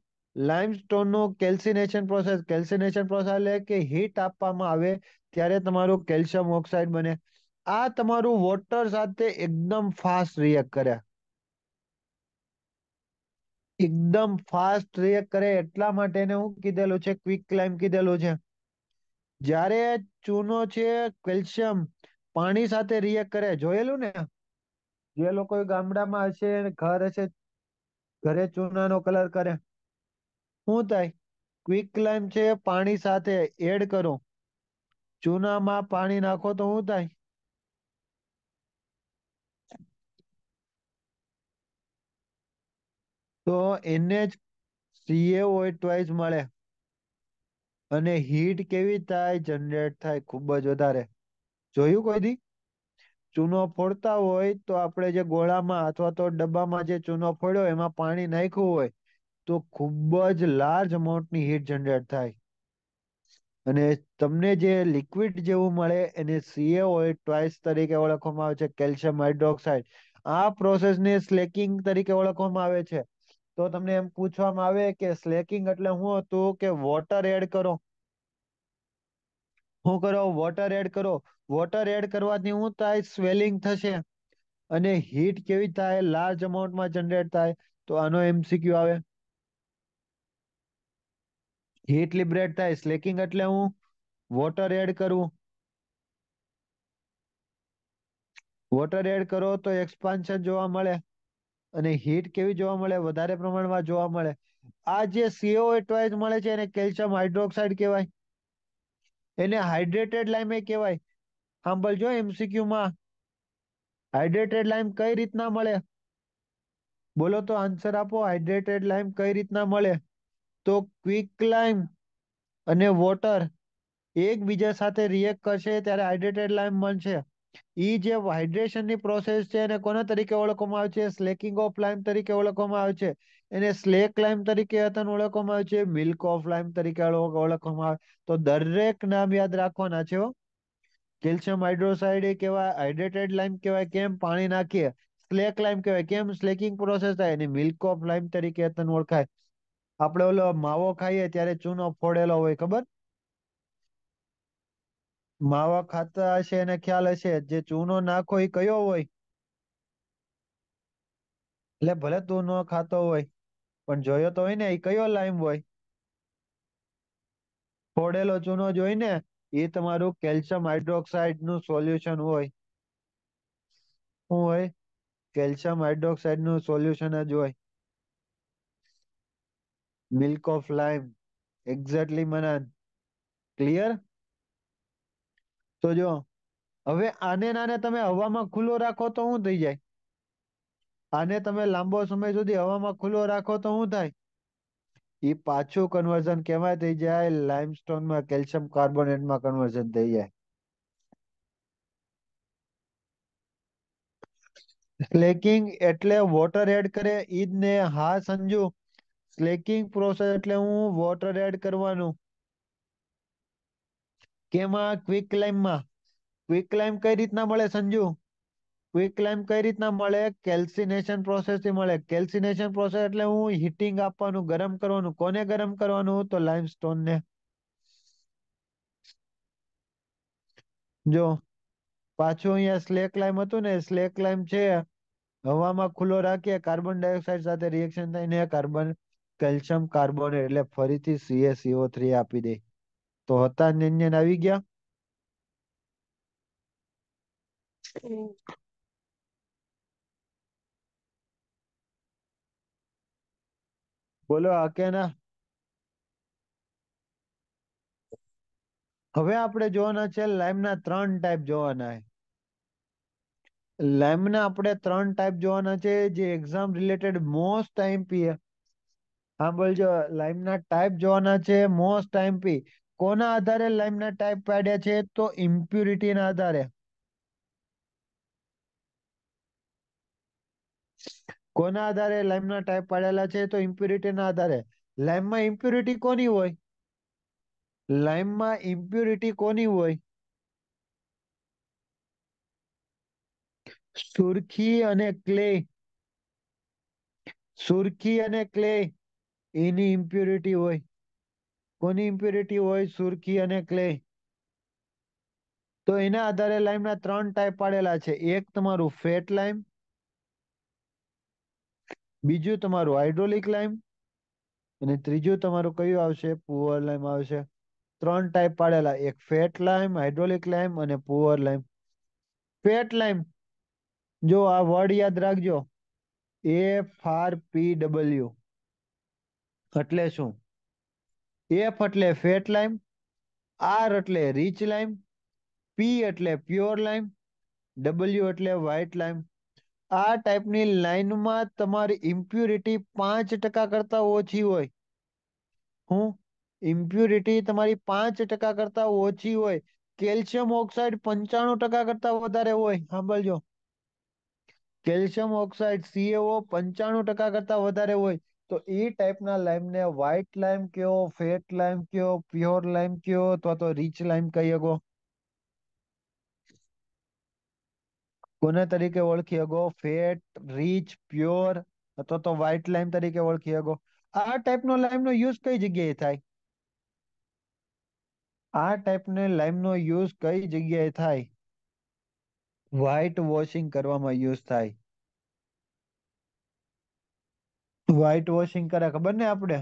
લાઇમસ્ટોનનો કેલ્સિનેશન પ્રોસેસ કેલ્સિનેશન પ્રોસેસ એટલે કે હીટ આપવામાં આવે ત્યારે તમારું કેલ્શિયમ ઓક્સાઇડ બને આ તમારું વોટર સાથે એકદમ ફાસ્ટ રિએક્ટ કરે એકદમ ફાસ્ટ રિએક્ટ કરે એટલા માટે એને હું કીધેલું છે ક્વિક ક્લાઇમ કીધેલું છે જ્યારે ચૂનો છે કેલ્શિયમ પાણી સાથે રિએક્ટ કરે જોયેલું ને જે લોકો ગામડામાં હશે ઘર હશે ઘરે ચૂનાનો કલર કરે શું થાય ક્વિક લાઈમ છે પાણી સાથે એડ કરો ચૂનામાં પાણી નાખો તો શું થાય તો એને જ સીએ સીએઓ ટ્વાઇસ મળે અને હીટ કેવી થાય જનરેટ થાય ખૂબ જ વધારે જોયું કોઈ દી ચૂનો ફોડતા હોય તો આપણે જે ગોળામાં અથવા તો ડબ્બામાં જે ચૂનો ફોડ્યો એમાં પાણી નાખ્યું હોય તો ખૂબ જ લાર્જ અમાઉન્ટની હીટ જનરેટ થાય અને તમને જે લિક્વિડ જેવું મળે એને સીએઓ ટ્વાઇસ તરીકે ઓળખવામાં આવે છે કેલ્શિયમ હાઇડ્રોક્સાઇડ આ પ્રોસેસને સ્લેકિંગ તરીકે ઓળખવામાં આવે છે તો તમને એમ પૂછવામાં આવે કે સ્લેકિંગ એટલે શું હતું કે વોટર એડ કરો શું કરો વોટર એડ કરો વોટર એડ કરવાથી હું થાય સ્વેલિંગ થશે અને હીટ કેવી થાય લાર્જ અમાઉન્ટમાં જનરેટ થાય તો આનો એમસીક્યુ આવે હીટ લિબરેટ થાય સ્લેકિંગ એટલે હું વોટર એડ કરું વોટર એડ કરો તો એક્સપાન્શન જોવા મળે અને હીટ કેવી જોવા મળે વધારે પ્રમાણમાં જોવા મળે આ જે સીઓ ટ્વાઇઝ મળે છે એને કેલ્શિયમ હાઇડ્રોક્સાઇડ કહેવાય એને હાઇડ્રેટેડ લાઇમે કહેવાય જો એમસીક્યુ માં હાઇડ્રેટેડ લાઈમ કઈ રીતના મળે બોલો તો આન્સર આપો હાઇડ્રેટેડ લાઈમ કઈ રીતના મળે તો ક્વિક લાઈમ અને વોટર એકબીજા સાથે રિએક્ટ કરશે ત્યારે હાઇડ્રેટેડ લાઈમ બનશે એ જે હાઇડ્રેશનની પ્રોસેસ છે એને કોના તરીકે ઓળખવામાં આવે છે સ્લેકિંગ ઓફ લાઈમ તરીકે ઓળખવામાં આવે છે એને સ્લેક લાઈમ તરીકે અતન ઓળખવામાં આવે છે મિલ્ક ઓફ લાઈમ તરીકે ઓળખવામાં આવે તો દરેક નામ યાદ રાખવાના છે કેલ્શિયમ હાઇડ્રોસાઇડ એ કહેવાય હાઇડ્રેટેડ લાઈમ કહેવાય કેમ પાણી નાખીએ સ્લેક લાઈમ કહેવાય કેમ સ્લેકિંગ પ્રોસેસ થાય એને મિલ્ક ઓફ લાઈમ તરીકે તને ઓળખાય આપણે ઓલો માવો ખાઈએ ત્યારે ચૂનો ફોડેલો હોય ખબર માવા ખાતા હશે એને ખ્યાલ હશે જે ચૂનો નાખો એ કયો હોય એટલે ભલે તું ન ખાતો હોય પણ જોયો તો હોય ને એ કયો લાઈમ હોય ફોડેલો ચૂનો જોઈને એ તમારું કેલ્શિયમ હાઇડ્રોક્સાઇડ નું સોલ્યુશન હોય શું હોય કેલ્શિયમ હાઇડ્રોક્સાઇડ નું સોલ્યુશન જ હોય milk of lime exactly Manan clear તો જો હવે આને નાને તમે હવામાં ખુલ્લો રાખો તો શું થઈ જાય આને તમે લાંબો સમય સુધી હવામાં ખુલ્લો રાખો તો શું થાય એ પાછું કન્વર્ઝન કેમાં થઈ જાય લાઇમસ્ટોનમાં કેલ્શિયમ કાર્બોનેટમાં કન્વર્ઝન થઈ જાય સ્લેકિંગ એટલે વોટર એડ કરે ઈ ને હા સંજુ સ્લેકિંગ પ્રોસેસ એટલે હું વોટર એડ કરવાનું કેમાં ક્વિક ક્લાઇમમાં ક્વિક ક્લાઇમ કઈ રીતના મળે સંજુ ક્વિક ક્લાઇમ કઈ રીતના મળે કેલ્સિનેશન પ્રોસેસ થી મળે કેલ્સિનેશન પ્રોસેસ એટલે હું હીટિંગ આપવાનું ગરમ કરવાનું કોને ગરમ કરવાનું તો લાઇમસ્ટોન ને જો પાછું અહીંયા સ્લેક લાઇમ હતું ને સ્લેક લાઇમ છે હવામાં ખુલ્લો રાખીએ કાર્બન ડાયોક્સાઇડ સાથે રિએક્શન થઈને કાર્બન કેલ્શિયમ કાર્બોનેટ એટલે ફરીથી સીએસીઓ થ્રી આપી દે તો હતા નિયન આવી ગયા બોલો આ કે ના હવે આપણે જોવાના છે લાઈમના ત્રણ ટાઈપ જોવાના છે લાઈમના આપણે ત્રણ ટાઈપ જોવાના છે જે એક્ઝામ રિલેટેડ મોસ્ટ આઈએમપી સાંભળજો લાઈમના ટાઈપ જોવાના છે મોસ્ટ આઈએમપી કોના આધારે લાઈમના ટાઈપ પાડ્યા છે તો ઇમ્પ્યુરિટીના આધારે કોના આધારે લાઇમના ટાઈપ પાડેલા છે તો ઇમ્પ્યુરિટીના આધારે લાઇમમાં ઇમ્પ્યુરિટી કોની હોય લાઇમમાં ઇમ્પ્યુરિટી કોની હોય સુરખી અને ક્લે સુરખી અને ક્લે એની ઇમ્પ્યુરિટી હોય કોની ઇમ્પ્યુરિટી હોય સુરખી અને ક્લે તો એના આધારે લાઈમના ત્રણ ટાઈપ પાડેલા છે એક તમારું ફેટ લાઈમ બીજું તમારું હાઇડ્રોલિક લાઈમ અને ત્રીજું તમારું કયું આવશે પુઅર લાઇમ આવશે ત્રણ ટાઈપ પાડેલા એક ફેટ લાઈમ હાઇડ્રોલિક લાઇમ અને પુઅર લાઈમ ફેટ લાઇમ જો આ વર્ડ યાદ રાખજો એફ આર પી ડબલ્યુ એટલે શું એફ એટલે ફેટ લાઈમ આર એટલે રીચ લાઈમ પી એટલે પ્યોર લાઈમ ડબલ્યુ એટલે વ્હાઇટ લાઈમ આ ટાઈપની લાઈનમાં તમારી ઇમ્પ્યુરિટી પાંચ ટકા કરતા ઓછી હોય હું ઇમ્પ્યુરિટી તમારી પાંચ ટકા કરતા ઓછી હોય કેલ્શિયમ ઓક્સાઇડ પંચાણું ટકા કરતા વધારે હોય સાંભળજો કેલ્શિયમ ઓક્સાઇડ સીએઓ પંચાણું ટકા કરતા વધારે હોય તો એ ટાઈપના લાઈમને વ્હાઇટ લાઈમ કયો ફેટ લાઈમ કયો પ્યોર લાઈમ કયો અથવા તો રીચ લાઈમ કહી શકો કોને તરીકે ઓળખી શકો ફેટ રીચ પ્યોર અથવા તો વ્હાઇટ લાઈમ તરીકે ઓળખી શકો આ ટાઈપનો લાઈમનો યુઝ કઈ જગ્યાએ થાય આ ટાઈપને લાઈમનો યુઝ કઈ જગ્યાએ થાય વ્હાઇટ વોશિંગ કરવામાં યુઝ થાય વ્હાઇટ વોશિંગ કરે ખબર ને આપણે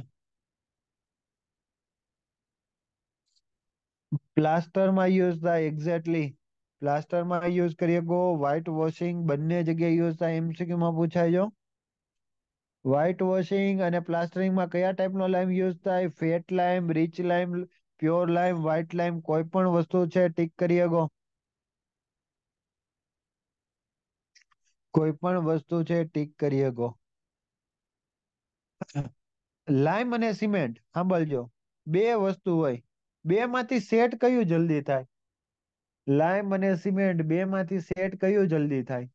પ્લાસ્ટરમાં યુઝ થાય એક્ઝેક્ટલી પ્લાસ્ટરમાં યુઝ કરીએ શકો વ્હાઇટ વોશિંગ બંને જગ્યાએ યુઝ થાય એમસીક્યુમાં પૂછાય જો વ્હાઇટ વોશિંગ અને પ્લાસ્ટરિંગ માં કયા ટાઈપ નો લાઈમ યુઝ થાય fat lime rich lime pure lime white lime કોઈ પણ વસ્તુ છે ટીક કરી શકો કોઈ પણ વસ્તુ છે ટીક કરી શકો લાઈમ અને સિમેન્ટ સાંભળજો બે વસ્તુ હોય બે માંથી સેટ કયું જલ્દી થાય લાઈમ અને સિમેન્ટ બે માંથી સેટ કયું જલ્દી થાય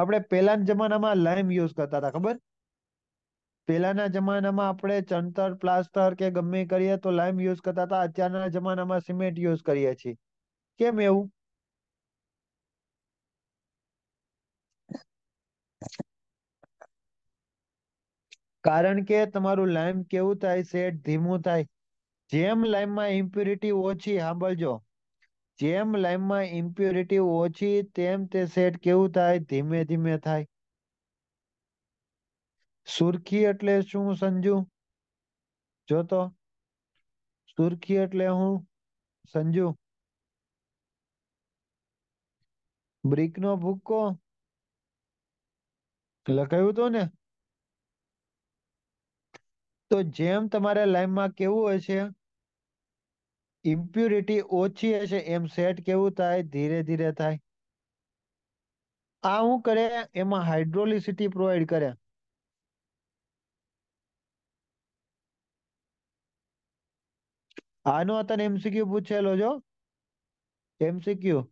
આપણે પહેલાના જમાનામાં લાઈમ યુઝ કરતા હતા ખબર પહેલાના જમાનામાં આપણે ચણતર પ્લાસ્ટર કે ગમે કરીએ તો લાઈમ યુઝ કરતા હતા અત્યારના જમાનામાં સિમેન્ટ યુઝ કરીએ છીએ કેમ એવું કારણ કે તમારું લાઈમ કેવું થાય સેટ ધીમું થાય જેમ લાઈમમાં ઇમ્પ્યુરિટી ઓછી સાંભળજો જેમ લાઈમમાં ઇમ્પ્યોરિટી ઓછી તેમ તે સેટ કેવું થાય ધીમે ધીમે થાય સુરખી એટલે શું સંજુ જોતો સુરખી એટલે હું સંજુ બ્રિક નો ભૂક્કો લખાયું તો ને તો જેમ તમારે લાઈનમાં કેવું હોય છે ઇમ્પ્યુરિટી ઓછી હશે એમ સેટ કેવું થાય ધીરે ધીરે થાય આ હું કરે એમાં હાઇડ્રોલિસિટી પ્રોવાઈડ કરે આનો તને એમસીક્યુ પૂછેલો જો એમસીક્યુ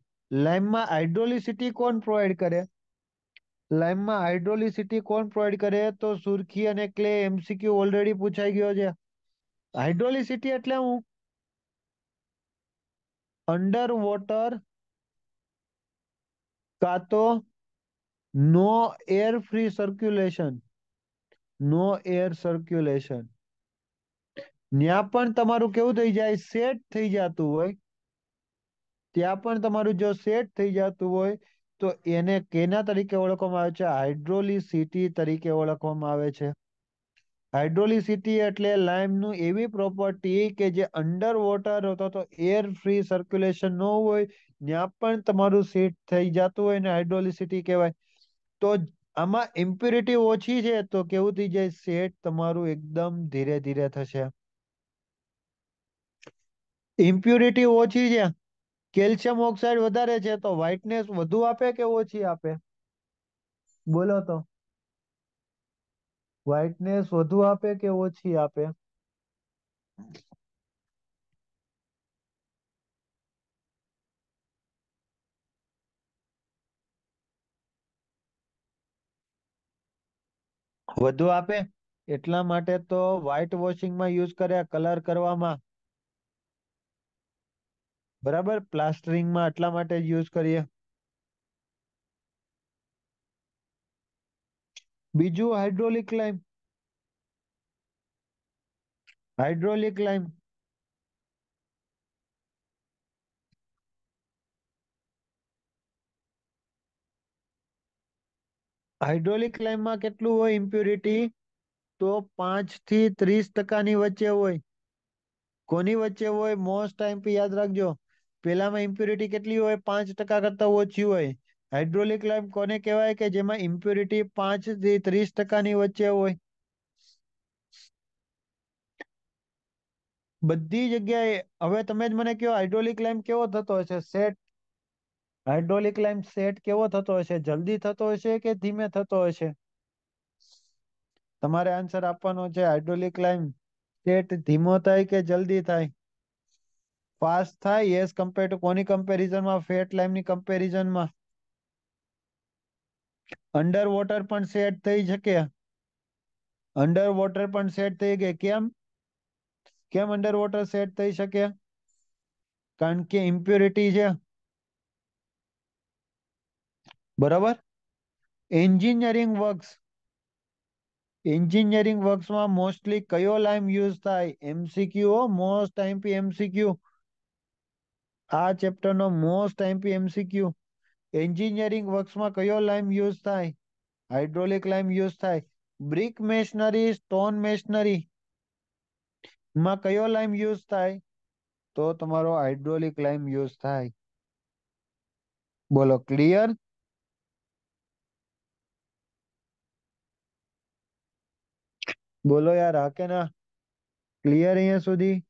લાઈમમાં હાઇડ્રોલિસિટી કોણ પ્રોવાઈડ કરે લાઈમમાં હાઇડ્રોલિસિટી કોણ પ્રોવાઈડ કરે તો સુરખી અને ક્લે એમસીક્યુ ઓલરેડી પૂછાઈ ગયો છે હાઇડ્રોલિસિટી એટલે હું અંડર વોટર કાં તો no air free circulation no air circulation ત્યાં પણ તમારું કેવું થઈ જાય સેટ થઈ જતું હોય ત્યાં પણ તમારું જો સેટ થઈ જતું હોય તો એને કેના તરીકે ઓળખવામાં આવે છે હાઇડ્રોલિસિટી તરીકે ઓળખવામાં આવે છે હાઇડ્રોલિસિટી એટલે લાઇમનું એવી પ્રોપર્ટી કે જે અંડર વોટર અથવા તો એર ફ્રી સર્ક્યુલેશન ન હોય ત્યાં પણ તમારું સેટ થઈ જતું હોય ને હાઇડ્રોલિસિટી કહેવાય તો આમાં ઇમ્પ્યુરિટી ઓછી છે તો કેવું થઈ જાય સેટ તમારું એકદમ ધીરે ધીરે થશે ઇમ્પ્યુરિટી ઓછી છે કેલ્શિયમ ઓક્સાઇડ વધારે છે તો વ્હાઇટનેસ વધુ આપે કે ઓછી આપે બોલો તો વ્હાઈટનેસ વધુ આપે કે ઓછી આપે વધુ આપે એટલા માટે તો વ્હાઇટ વોશિંગમાં યુઝ કર્યા કલર કરવામાં બરાબર પ્લાસ્ટરિંગમાં એટલા માટે યુઝ કરીએ બીજુ hydraulic lime hydraulic lime hydraulic lime માં કેટલું હોય ઇમ્પ્યુરિટી તો 5 થી 30% ની વચ્ચે હોય કોની વચ્ચે હોય મોસ્ટ ટાઈમ પે યાદ રાખજો પેલામાં ઇમ્પ્યુરિટી કેટલી હોય 5% કરતા ઓછી હોય હાઇડ્રોલિક લાઈમ કોને કહેવાય કે જેમાં ઇમ્પ્યુરિટી પાંચ થી ત્રીસ ટકાની વચ્ચે હોય બધી જગ્યાએ હવે તમે જ મને કહો હાઇડ્રોલિક લાઈમ કેવો થતો હશે સેટ હાઇડ્રોલિક લાઈમ સેટ કેવો થતો હશે જલ્દી થતો હશે કે ધીમે થતો હશે તમારે આન્સર આપવાનો છે હાઇડ્રોલિક લાઈમ સેટ ધીમો થાય કે જલ્દી થાય ફાસ્ટ થાય એઝ કમ્પેર ટુ કોની કમ્પેરિઝનમાં ફેટ લાઈમની કમ્પેરિઝનમાં અંડર વોટર પણ સેટ થઈ શકે અંડર વોટર પણ સેટ થઈ ગઈ કેમ કેમ અંડર વોટર સેટ થઈ શકે કારણ કે ઇમ્પ્યોરિટી છે બરાબર એન્જિનિયરિંગ વર્ક્સ એન્જિનિયરિંગ વર્ક્સમાં મોસ્ટલી કયો લાઈમ યુઝ થાય M C Q most time P M C Q આ ચેપ્ટરનો most time P M C Q engineering વર્ક્સમાં કયો લાઈમ યુઝ થાય હાઇડ્રોલિક લાઈમ યુઝ થાય બ્રિક મેશનરી સ્ટોન મેશનરી માં કયો લાઇમ યુઝ થાય તો તમારો હાઇડ્રોલિક લાઇમ યુઝ થાય બોલો ક્લિયર બોલો યાર હા કે ના ક્લિયર અહીંયા સુધી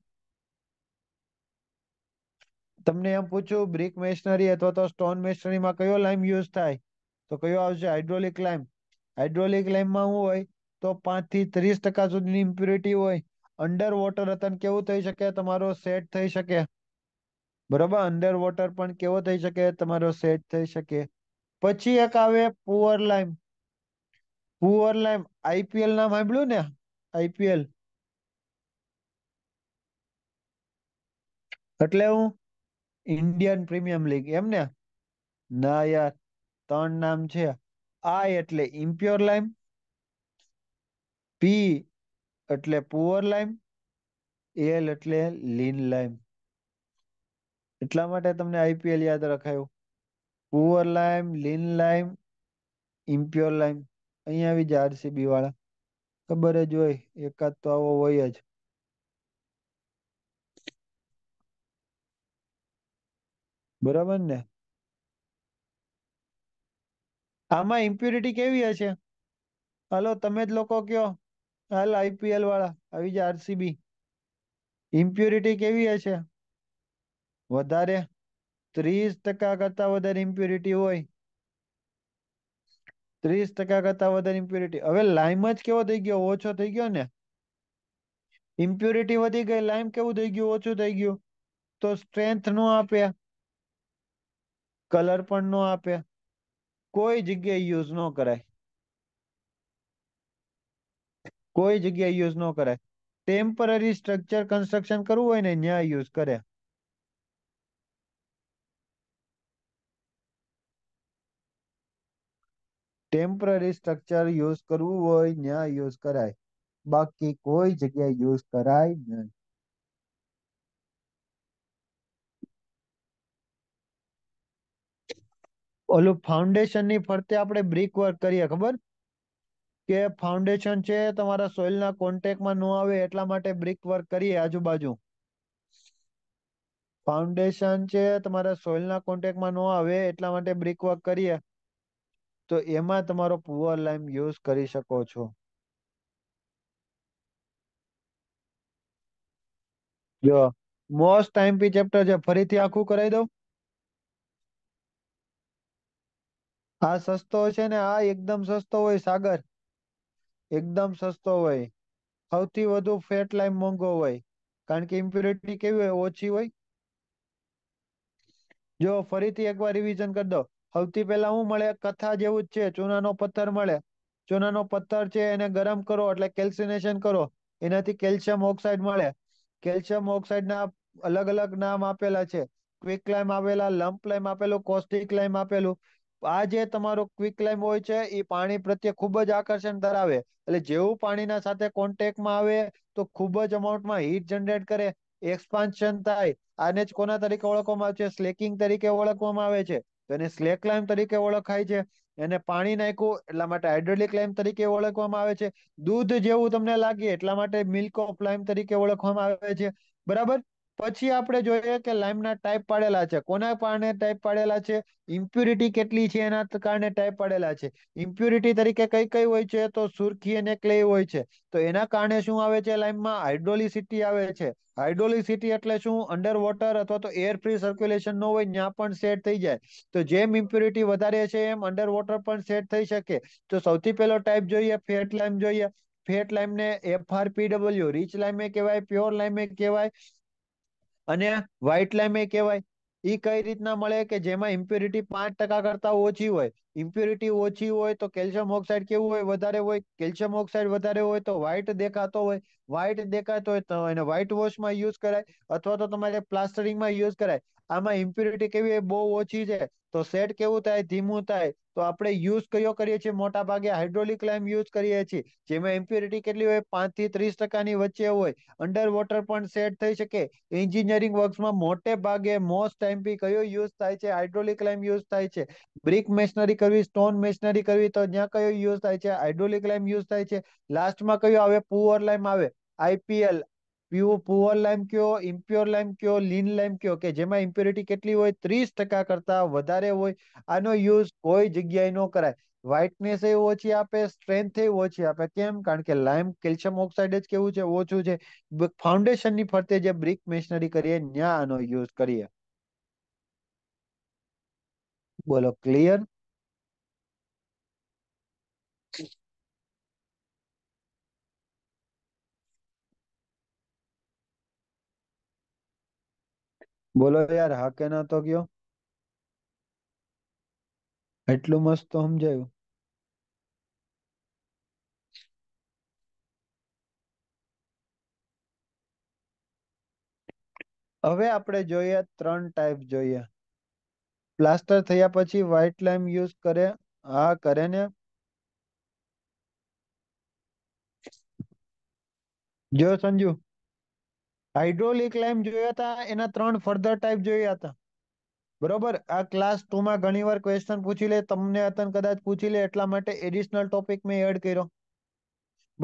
તમને એમ પૂછું બ્રિક મેશનરી અથવા તો સ્ટોન મેશનરીમાં કયો લાઇમ યુઝ થાય તો કયો આવશે હાઇડ્રોલિક લાઇમ હાઇડ્રોલિક લાઇમમાં શું હોય તો પાંચ થી ત્રીસ ટકા સુધીની ઇમ્પ્યુરિટી હોય અંડર વોટર રતન કેવું થઈ શકે તમારો સેટ થઈ શકે બરોબર અંડર વોટર પણ કેવો થઈ શકે તમારો સેટ થઈ શકે પછી એક આવે poor lime poor lime I P L નામ સાંભળ્યું ને આઈપીએલ એટલે હું ઇન્ડિયન પ્રીમિયમ લીગ એમ ને ના યાર ત્રણ નામ છે આ એટલે ઇમ્પ્યોર લાઈમ પી એટલે પુઅર લાઈમ એલ એટલે લીન લાઈમ એટલા માટે તમને આઈપીએલ યાદ રખાયું poor lime lean lime impure lime અહીંયા આવી જાય આરસીબી વાળા ખબર જ હોય એકાદ તો આવો હોય જ બરાબર ને આમાં ઇમ્પ્યુરિટી કેવી હશે હાલો તમે જ લોકો કયો હાલ આઈપીએલ વાળા આવી જાય આરસીબી ઇમ્પ્યુરિટી કેવી હશે વધારે ત્રીસ ટકા કરતા વધારે ઇમ્પ્યુરિટી હોય ત્રીસ ટકા કરતા વધારે ઇમ્પ્યુરિટી હવે લાઈમ જ કેવો થઈ ગયો ઓછો થઈ ગયો ને ઇમ્પ્યુરિટી વધી ગઈ લાઈમ કેવું થઈ ગયું ઓછું થઈ ગયું તો સ્ટ્રેન્થ ન આપે કલર પણ ન આપે કોઈ જગ્યાએ યુઝ ન કરાય કોઈ જગ્યાએ યુઝ ન કરાય ટેમ્પરરી સ્ટ્રક્ચર કન્સ્ટ્રક્શન કરવું હોય ને ત્યાં યુઝ કરે ટેમ્પરરી સ્ટ્રક્ચર યુઝ કરવું હોય ત્યાં યુઝ કરાય બાકી કોઈ જગ્યાએ યુઝ કરાય નહીં ઓલું ફાઉન્ડેશન ની ફરતે આપણે બ્રિક વર્ક કરીએ ખબર કે ફાઉન્ડેશન છે તમારા સોઇલના કોન્ટેક્ટમાં ન આવે એટલા માટે બ્રિક વર્ક કરીએ આજુબાજુ ફાઉન્ડેશન છે તમારા સોઇલના કોન્ટેક્ટમાં ન આવે એટલા માટે બ્રિક વર્ક કરીએ તો એમાં તમારો પુઅર લાઈમ યુઝ કરી શકો છો જો મોસ્ટ ટાઈમ પી ચેપ્ટર છે ફરીથી આખું કરાવી દઉં આ સસ્તો છે ને આ એકદમ સસ્તો હોય સાગર એકદમ સસ્તો હોય સૌથી વધુ ફેટ લાઈમ મોંઘો હોય કારણ કે ઇમ્પ્યુરિટી કેવી હોય ઓછી હોય જો ફરીથી એકવાર રિવિઝન કરી દો સૌથી પહેલા શું મળે કથા જેવું જ છે ચૂનાનો પથ્થર મળે ચૂનાનો પથ્થર છે એને ગરમ કરો એટલે કેલ્સિનેશન કરો એનાથી કેલ્શિયમ ઓક્સાઇડ મળે કેલ્શિયમ ઓક્સાઇડના અલગ અલગ નામ આપેલા છે ક્વિક લાઈમ આપેલા લમ્પ લાઈમ આપેલું કોસ્ટિક લાઈમ આપેલું આ જે તમારો ક્વિક લાઈમ હોય છે એ પાણી પ્રત્યે ખૂબ જ આકર્ષણ ધરાવે એટલે જેવું પાણીના સાથે કોન્ટેક્ટમાં આવે તો ખૂબ જ અમાઉન્ટમાં હીટ જનરેટ કરે એક્સપાન્શન થાય આને જ કોના તરીકે ઓળખવામાં આવે છે સ્લેકિંગ તરીકે ઓળખવામાં આવે છે તો એને સ્લેક ક્લાઇમ તરીકે ઓળખાય છે એને પાણી નાખ્યું એટલા માટે હાઇડ્રોલિક લાઇમ તરીકે ઓળખવામાં આવે છે દૂધ જેવું તમને લાગે એટલા માટે મિલ્ક ઓફ લાઇમ તરીકે ઓળખવામાં આવે છે બરાબર પછી આપણે જોઈએ કે લાઈમના ટાઈપ પાડેલા છે કોના કારણે ટાઈપ પાડેલા છે ઇમ્પ્યુરિટી કેટલી છે એના કારણે ટાઈપ પાડેલા છે ઇમ્પ્યુરિટી તરીકે કઈ કઈ હોય છે તો સુરખી અને ક્લેય હોય છે તો એના કારણે શું આવે છે લાઇમમાં હાઇડ્રોલિસિટી આવે છે હાઇડ્રોલિસિટી એટલે શું અંડર વોટર અથવા તો એર ફ્રી સર્ક્યુલેશન નો હોય ત્યાં પણ સેટ થઈ જાય તો જેમ ઇમ્પ્યુરિટી વધારે છે એમ અંડર વોટર પણ સેટ થઈ શકે તો સૌથી પહેલો ટાઈપ જોઈએ ફેટ લાઇમ જોઈએ ફેટ લાઇમને એફઆરપીડબલ્યુ રીચ લાઇમે કહેવાય પ્યોર લાઇમે કહેવાય અને વ્હાઇટ લેમ એ કહેવાય એ કઈ રીતના મળે કે જેમાં ઇમ્પ્યુરિટી પાંચ ટકા કરતા ઓછી હોય ઇમ્પ્યુરિટી ઓછી હોય તો કેલ્શિયમ ઓક્સાઇડ કેવું હોય વધારે હોય કેલ્શિયમ ઓક્સાઇડ વધારે હોય તો વ્હાઇટ દેખાતો હોય વ્હાઇટ દેખાતો હોય તો એને વ્હાઇટ વોશમાં યુઝ કરાય અથવા તો તમારે પ્લાસ્ટરિંગમાં યુઝ કરાય આમાં ઇમ્પ્યુરિટી કેવી બહુ ઓછી છે તો સેટ કેવું થાય ધીમું થાય તો આપણે યુઝ કયો કરીએ છીએ મોટા ભાગે હાઇડ્રોલિક લાઇમ યુઝ કરીએ છીએ જેમાં ઇમ્પ્યુરિટી કેટલી હોય પાંચ થી ત્રીસ ટકાની વચ્ચે હોય અંડર વોટર પણ સેટ થઈ શકે એન્જિનિયરિંગ વર્ક્સમાં મોટે ભાગે મોસ્ટ ટાઈમ બી કયો યુઝ થાય છે હાઇડ્રોલિક લાઇમ યુઝ થાય છે બ્રિક મેશનરી કરવી સ્ટોન મેશનરી કરવી તો ત્યાં કયો યુઝ થાય છે હાઇડ્રોલિક લાઇમ યુઝ થાય છે લાસ્ટમાં કયો આવે પુઅર લાઇમ આવે આઈપીએલ પુઅર લાઇમ કયો ઇમ્પ્યોર લાઇમ કયો લીન લાઇમ કયો કે જેમાં ઇમ્પ્યોરિટી કેટલી હોય ત્રીસ ટકા કરતા વધારે હોય આનો યુઝ કોઈ જગ્યાએ ન કરાય વ્હાઇટનેસ એ ઓછી આપે સ્ટ્રેન્થ એ ઓછી આપે કેમ કારણ કે લાઈમ કેલ્શિયમ ઓક્સાઇડ જ કેવું છે ઓછું છે ફાઉન્ડેશનની ફરતે જે બ્રિક મેશનરી કરીએ ત્યાં આનો યુઝ કરીએ બોલો ક્લિયર બોલો યાર હા કે ના તો કયો એટલું મસ્ત તો સમજાયું હવે આપણે જોઈએ ત્રણ ટાઈપ જોઈએ પ્લાસ્ટર થયા પછી વ્હાઇટ લાઈમ યુઝ કરે હા કરે ને જો સંજુ હાઇડ્રોલિક લાઈમ જોયા હતા એના ત્રણ ફર્ધર ટાઈપ જોયા હતા બરોબર આ ક્લાસ ટુમાં ઘણીવાર ક્વેશ્ચન પૂછી લે તમને અતન કદાચ પૂછી લે એટલા માટે એડિશનલ ટોપિક મેં એડ કર્યો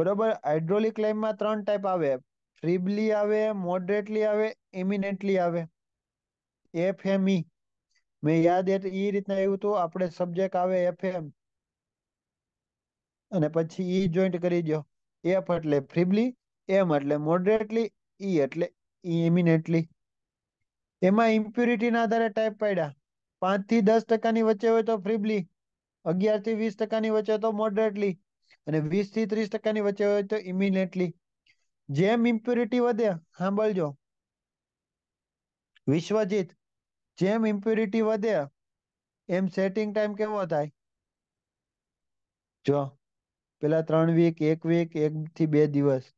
બરોબર હાઇડ્રોલિક ક્લાઇમ્બમાં ત્રણ ટાઈપ આવે ફ્રીબલી આવે મોડરેટલી આવે ઇમિનેન્ટલી આવે એફ એમ ઈ મેં યાદ એ રીતના એવું હતું આપણે સબ્જેક્ટ આવે એફ એમ અને પછી ઈ જોઈન્ટ કરી દો એફ એટલે ફ્રીબલી એમ એટલે મોડરેટલી ઈ e એટલે ઇમિનેટલી e એમાં ઇમ્પ્યુરિટીના આધારે ટાઈપ પાડ્યા પાંચ થી દસ ટકાની વચ્ચે હોય તો ફ્રીબલી અગિયાર થી વીસ ટકાની વચ્ચે તો મોડરેટલી અને વીસ થી ત્રીસ ટકાની વચ્ચે હોય તો ઇમિનેટલી જેમ ઇમ્પ્યુરિટી વધે સાંભળજો વિશ્વજીત જેમ ઇમ્પ્યુરિટી વધે એમ સેટિંગ ટાઈમ કેવો થાય જો પેલા ત્રણ વીક એક વીક એક થી બે દિવસ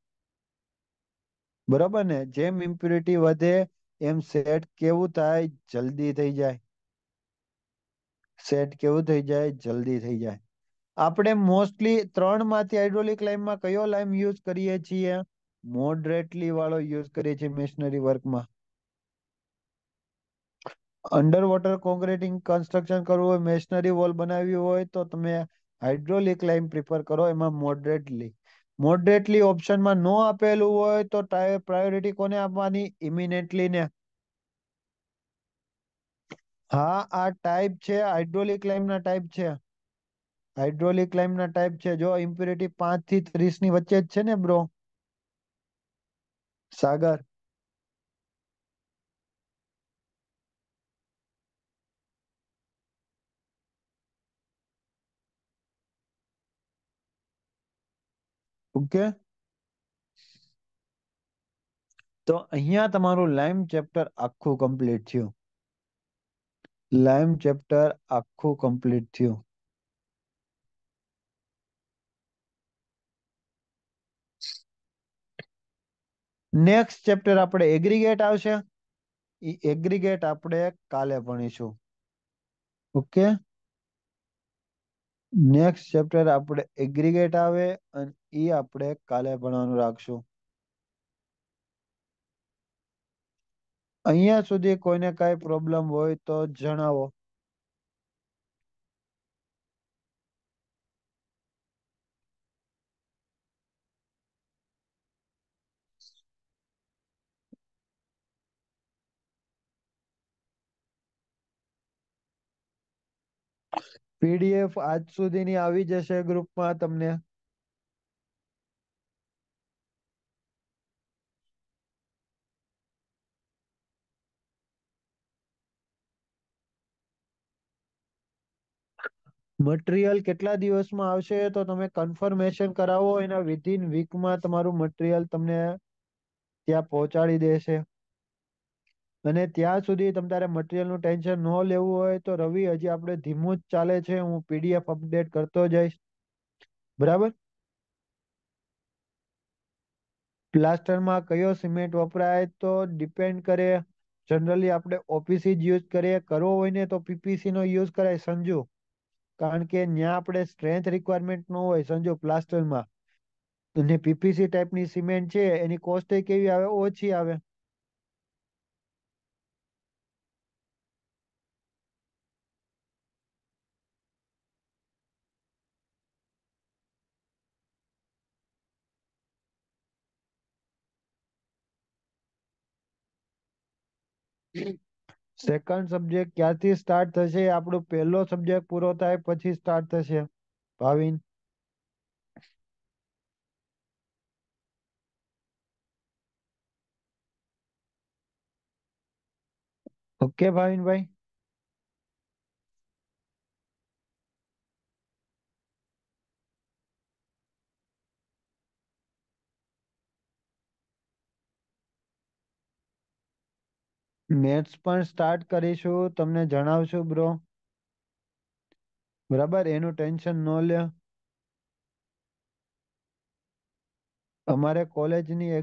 બરાબર ને જેમ ઇમ્પ્યુરિટી વધે એમ સેટ કેવું થાય જલ્દી થઈ જાય સેટ કેવું થઈ જાય જલ્દી થઈ જાય આપણે મોસ્ટલી ત્રણ માંથી હાઇડ્રોલિક લાઇમમાં કયો લાઇમ યુઝ કરીએ છીએ મોડરેટલી વાળો યુઝ કરીએ છીએ મિશનરી વર્કમાં અંડર વોટર કોન્ક્રીટિંગ કન્સ્ટ્રક્શન કરવું હોય મેશનરી વોલ બનાવવી હોય તો તમે હાઇડ્રોલિક લાઇમ પ્રિફર કરો એમાં મોડરેટલી મોડરેટલી ઓપ્શનમાં નો આપેલું હોય તો પ્રાયોરિટી કોને આપવાની ઇમિનેટલી ને હા આ ટાઈપ છે હાઇડ્રોલિક લાઇમના ટાઈપ છે હાઇડ્રોલિક લાઇમના ટાઈપ છે જો ઇમ્પ્યુરિટી પાંચ થી ત્રીસ ની વચ્ચે જ છે ને બ્રો સાગર ઓકે તો અહીંયા તમારું લાઈમ ચેપ્ટર આખું કમ્પ્લીટ થયું લાઈમ ચેપ્ટર આખું કમ્પ્લીટ થયું નેક્સ્ટ ચેપ્ટર આપણે એગ્રીગેટ આવશે એ એગ્રીગેટ આપણે કાલે ભણીશું ઓકે નેક્સ્ટ ચેપ્ટર આપણે એગ્રીગેટ આવે અને એ આપણે કાલે ભણવાનું રાખશું અહીંયા સુધી કોઈને કઈ પ્રોબ્લેમ હોય તો જણાવો પીડીએફ આજ સુધીની આવી જશે ગ્રુપમાં તમને મટીરિયલ કેટલા દિવસમાં આવશે તો તમે કન્ફર્મેશન કરાવો એના વિધિન વીકમાં તમારું મટીરિયલ તમને ત્યાં પહોંચાડી દેશે અને ત્યાં સુધી તમારે તારે મટીરિયલનું ટેન્શન ન લેવું હોય તો રવિ હજી આપણે ધીમું જ ચાલે છે હું પીડીએફ અપડેટ કરતો જઈશ બરાબર પ્લાસ્ટરમાં કયો સિમેન્ટ વપરાય તો ડિપેન્ડ કરે જનરલી આપણે ઓપીસી જ યુઝ કરીએ કરવો હોય ને તો પીપીસી નો યુઝ કરાય સંજુ કારણ કે ત્યાં આપણે સ્ટ્રેન્થ રિક્વાયરમેન્ટ નો હોય સંજો પ્લાસ્ટરમાં અને પીપીસી ટાઈપની સિમેન્ટ છે એની કોસ્ટ કેવી આવે ઓછી આવે સેકન્ડ સબ્જેક્ટ ક્યાંથી સ્ટાર્ટ થશે આપણો પહેલો સબ્જેક્ટ પૂરો થાય પછી સ્ટાર્ટ થશે ભાવિન ઓકે ભાવિનભાઈ મેથ્સ પણ સ્ટાર્ટ કરીશું તમને જણાવશું બ્રો બરાબર એનું ટેન્શન ન લ્યો અમારે કોલેજની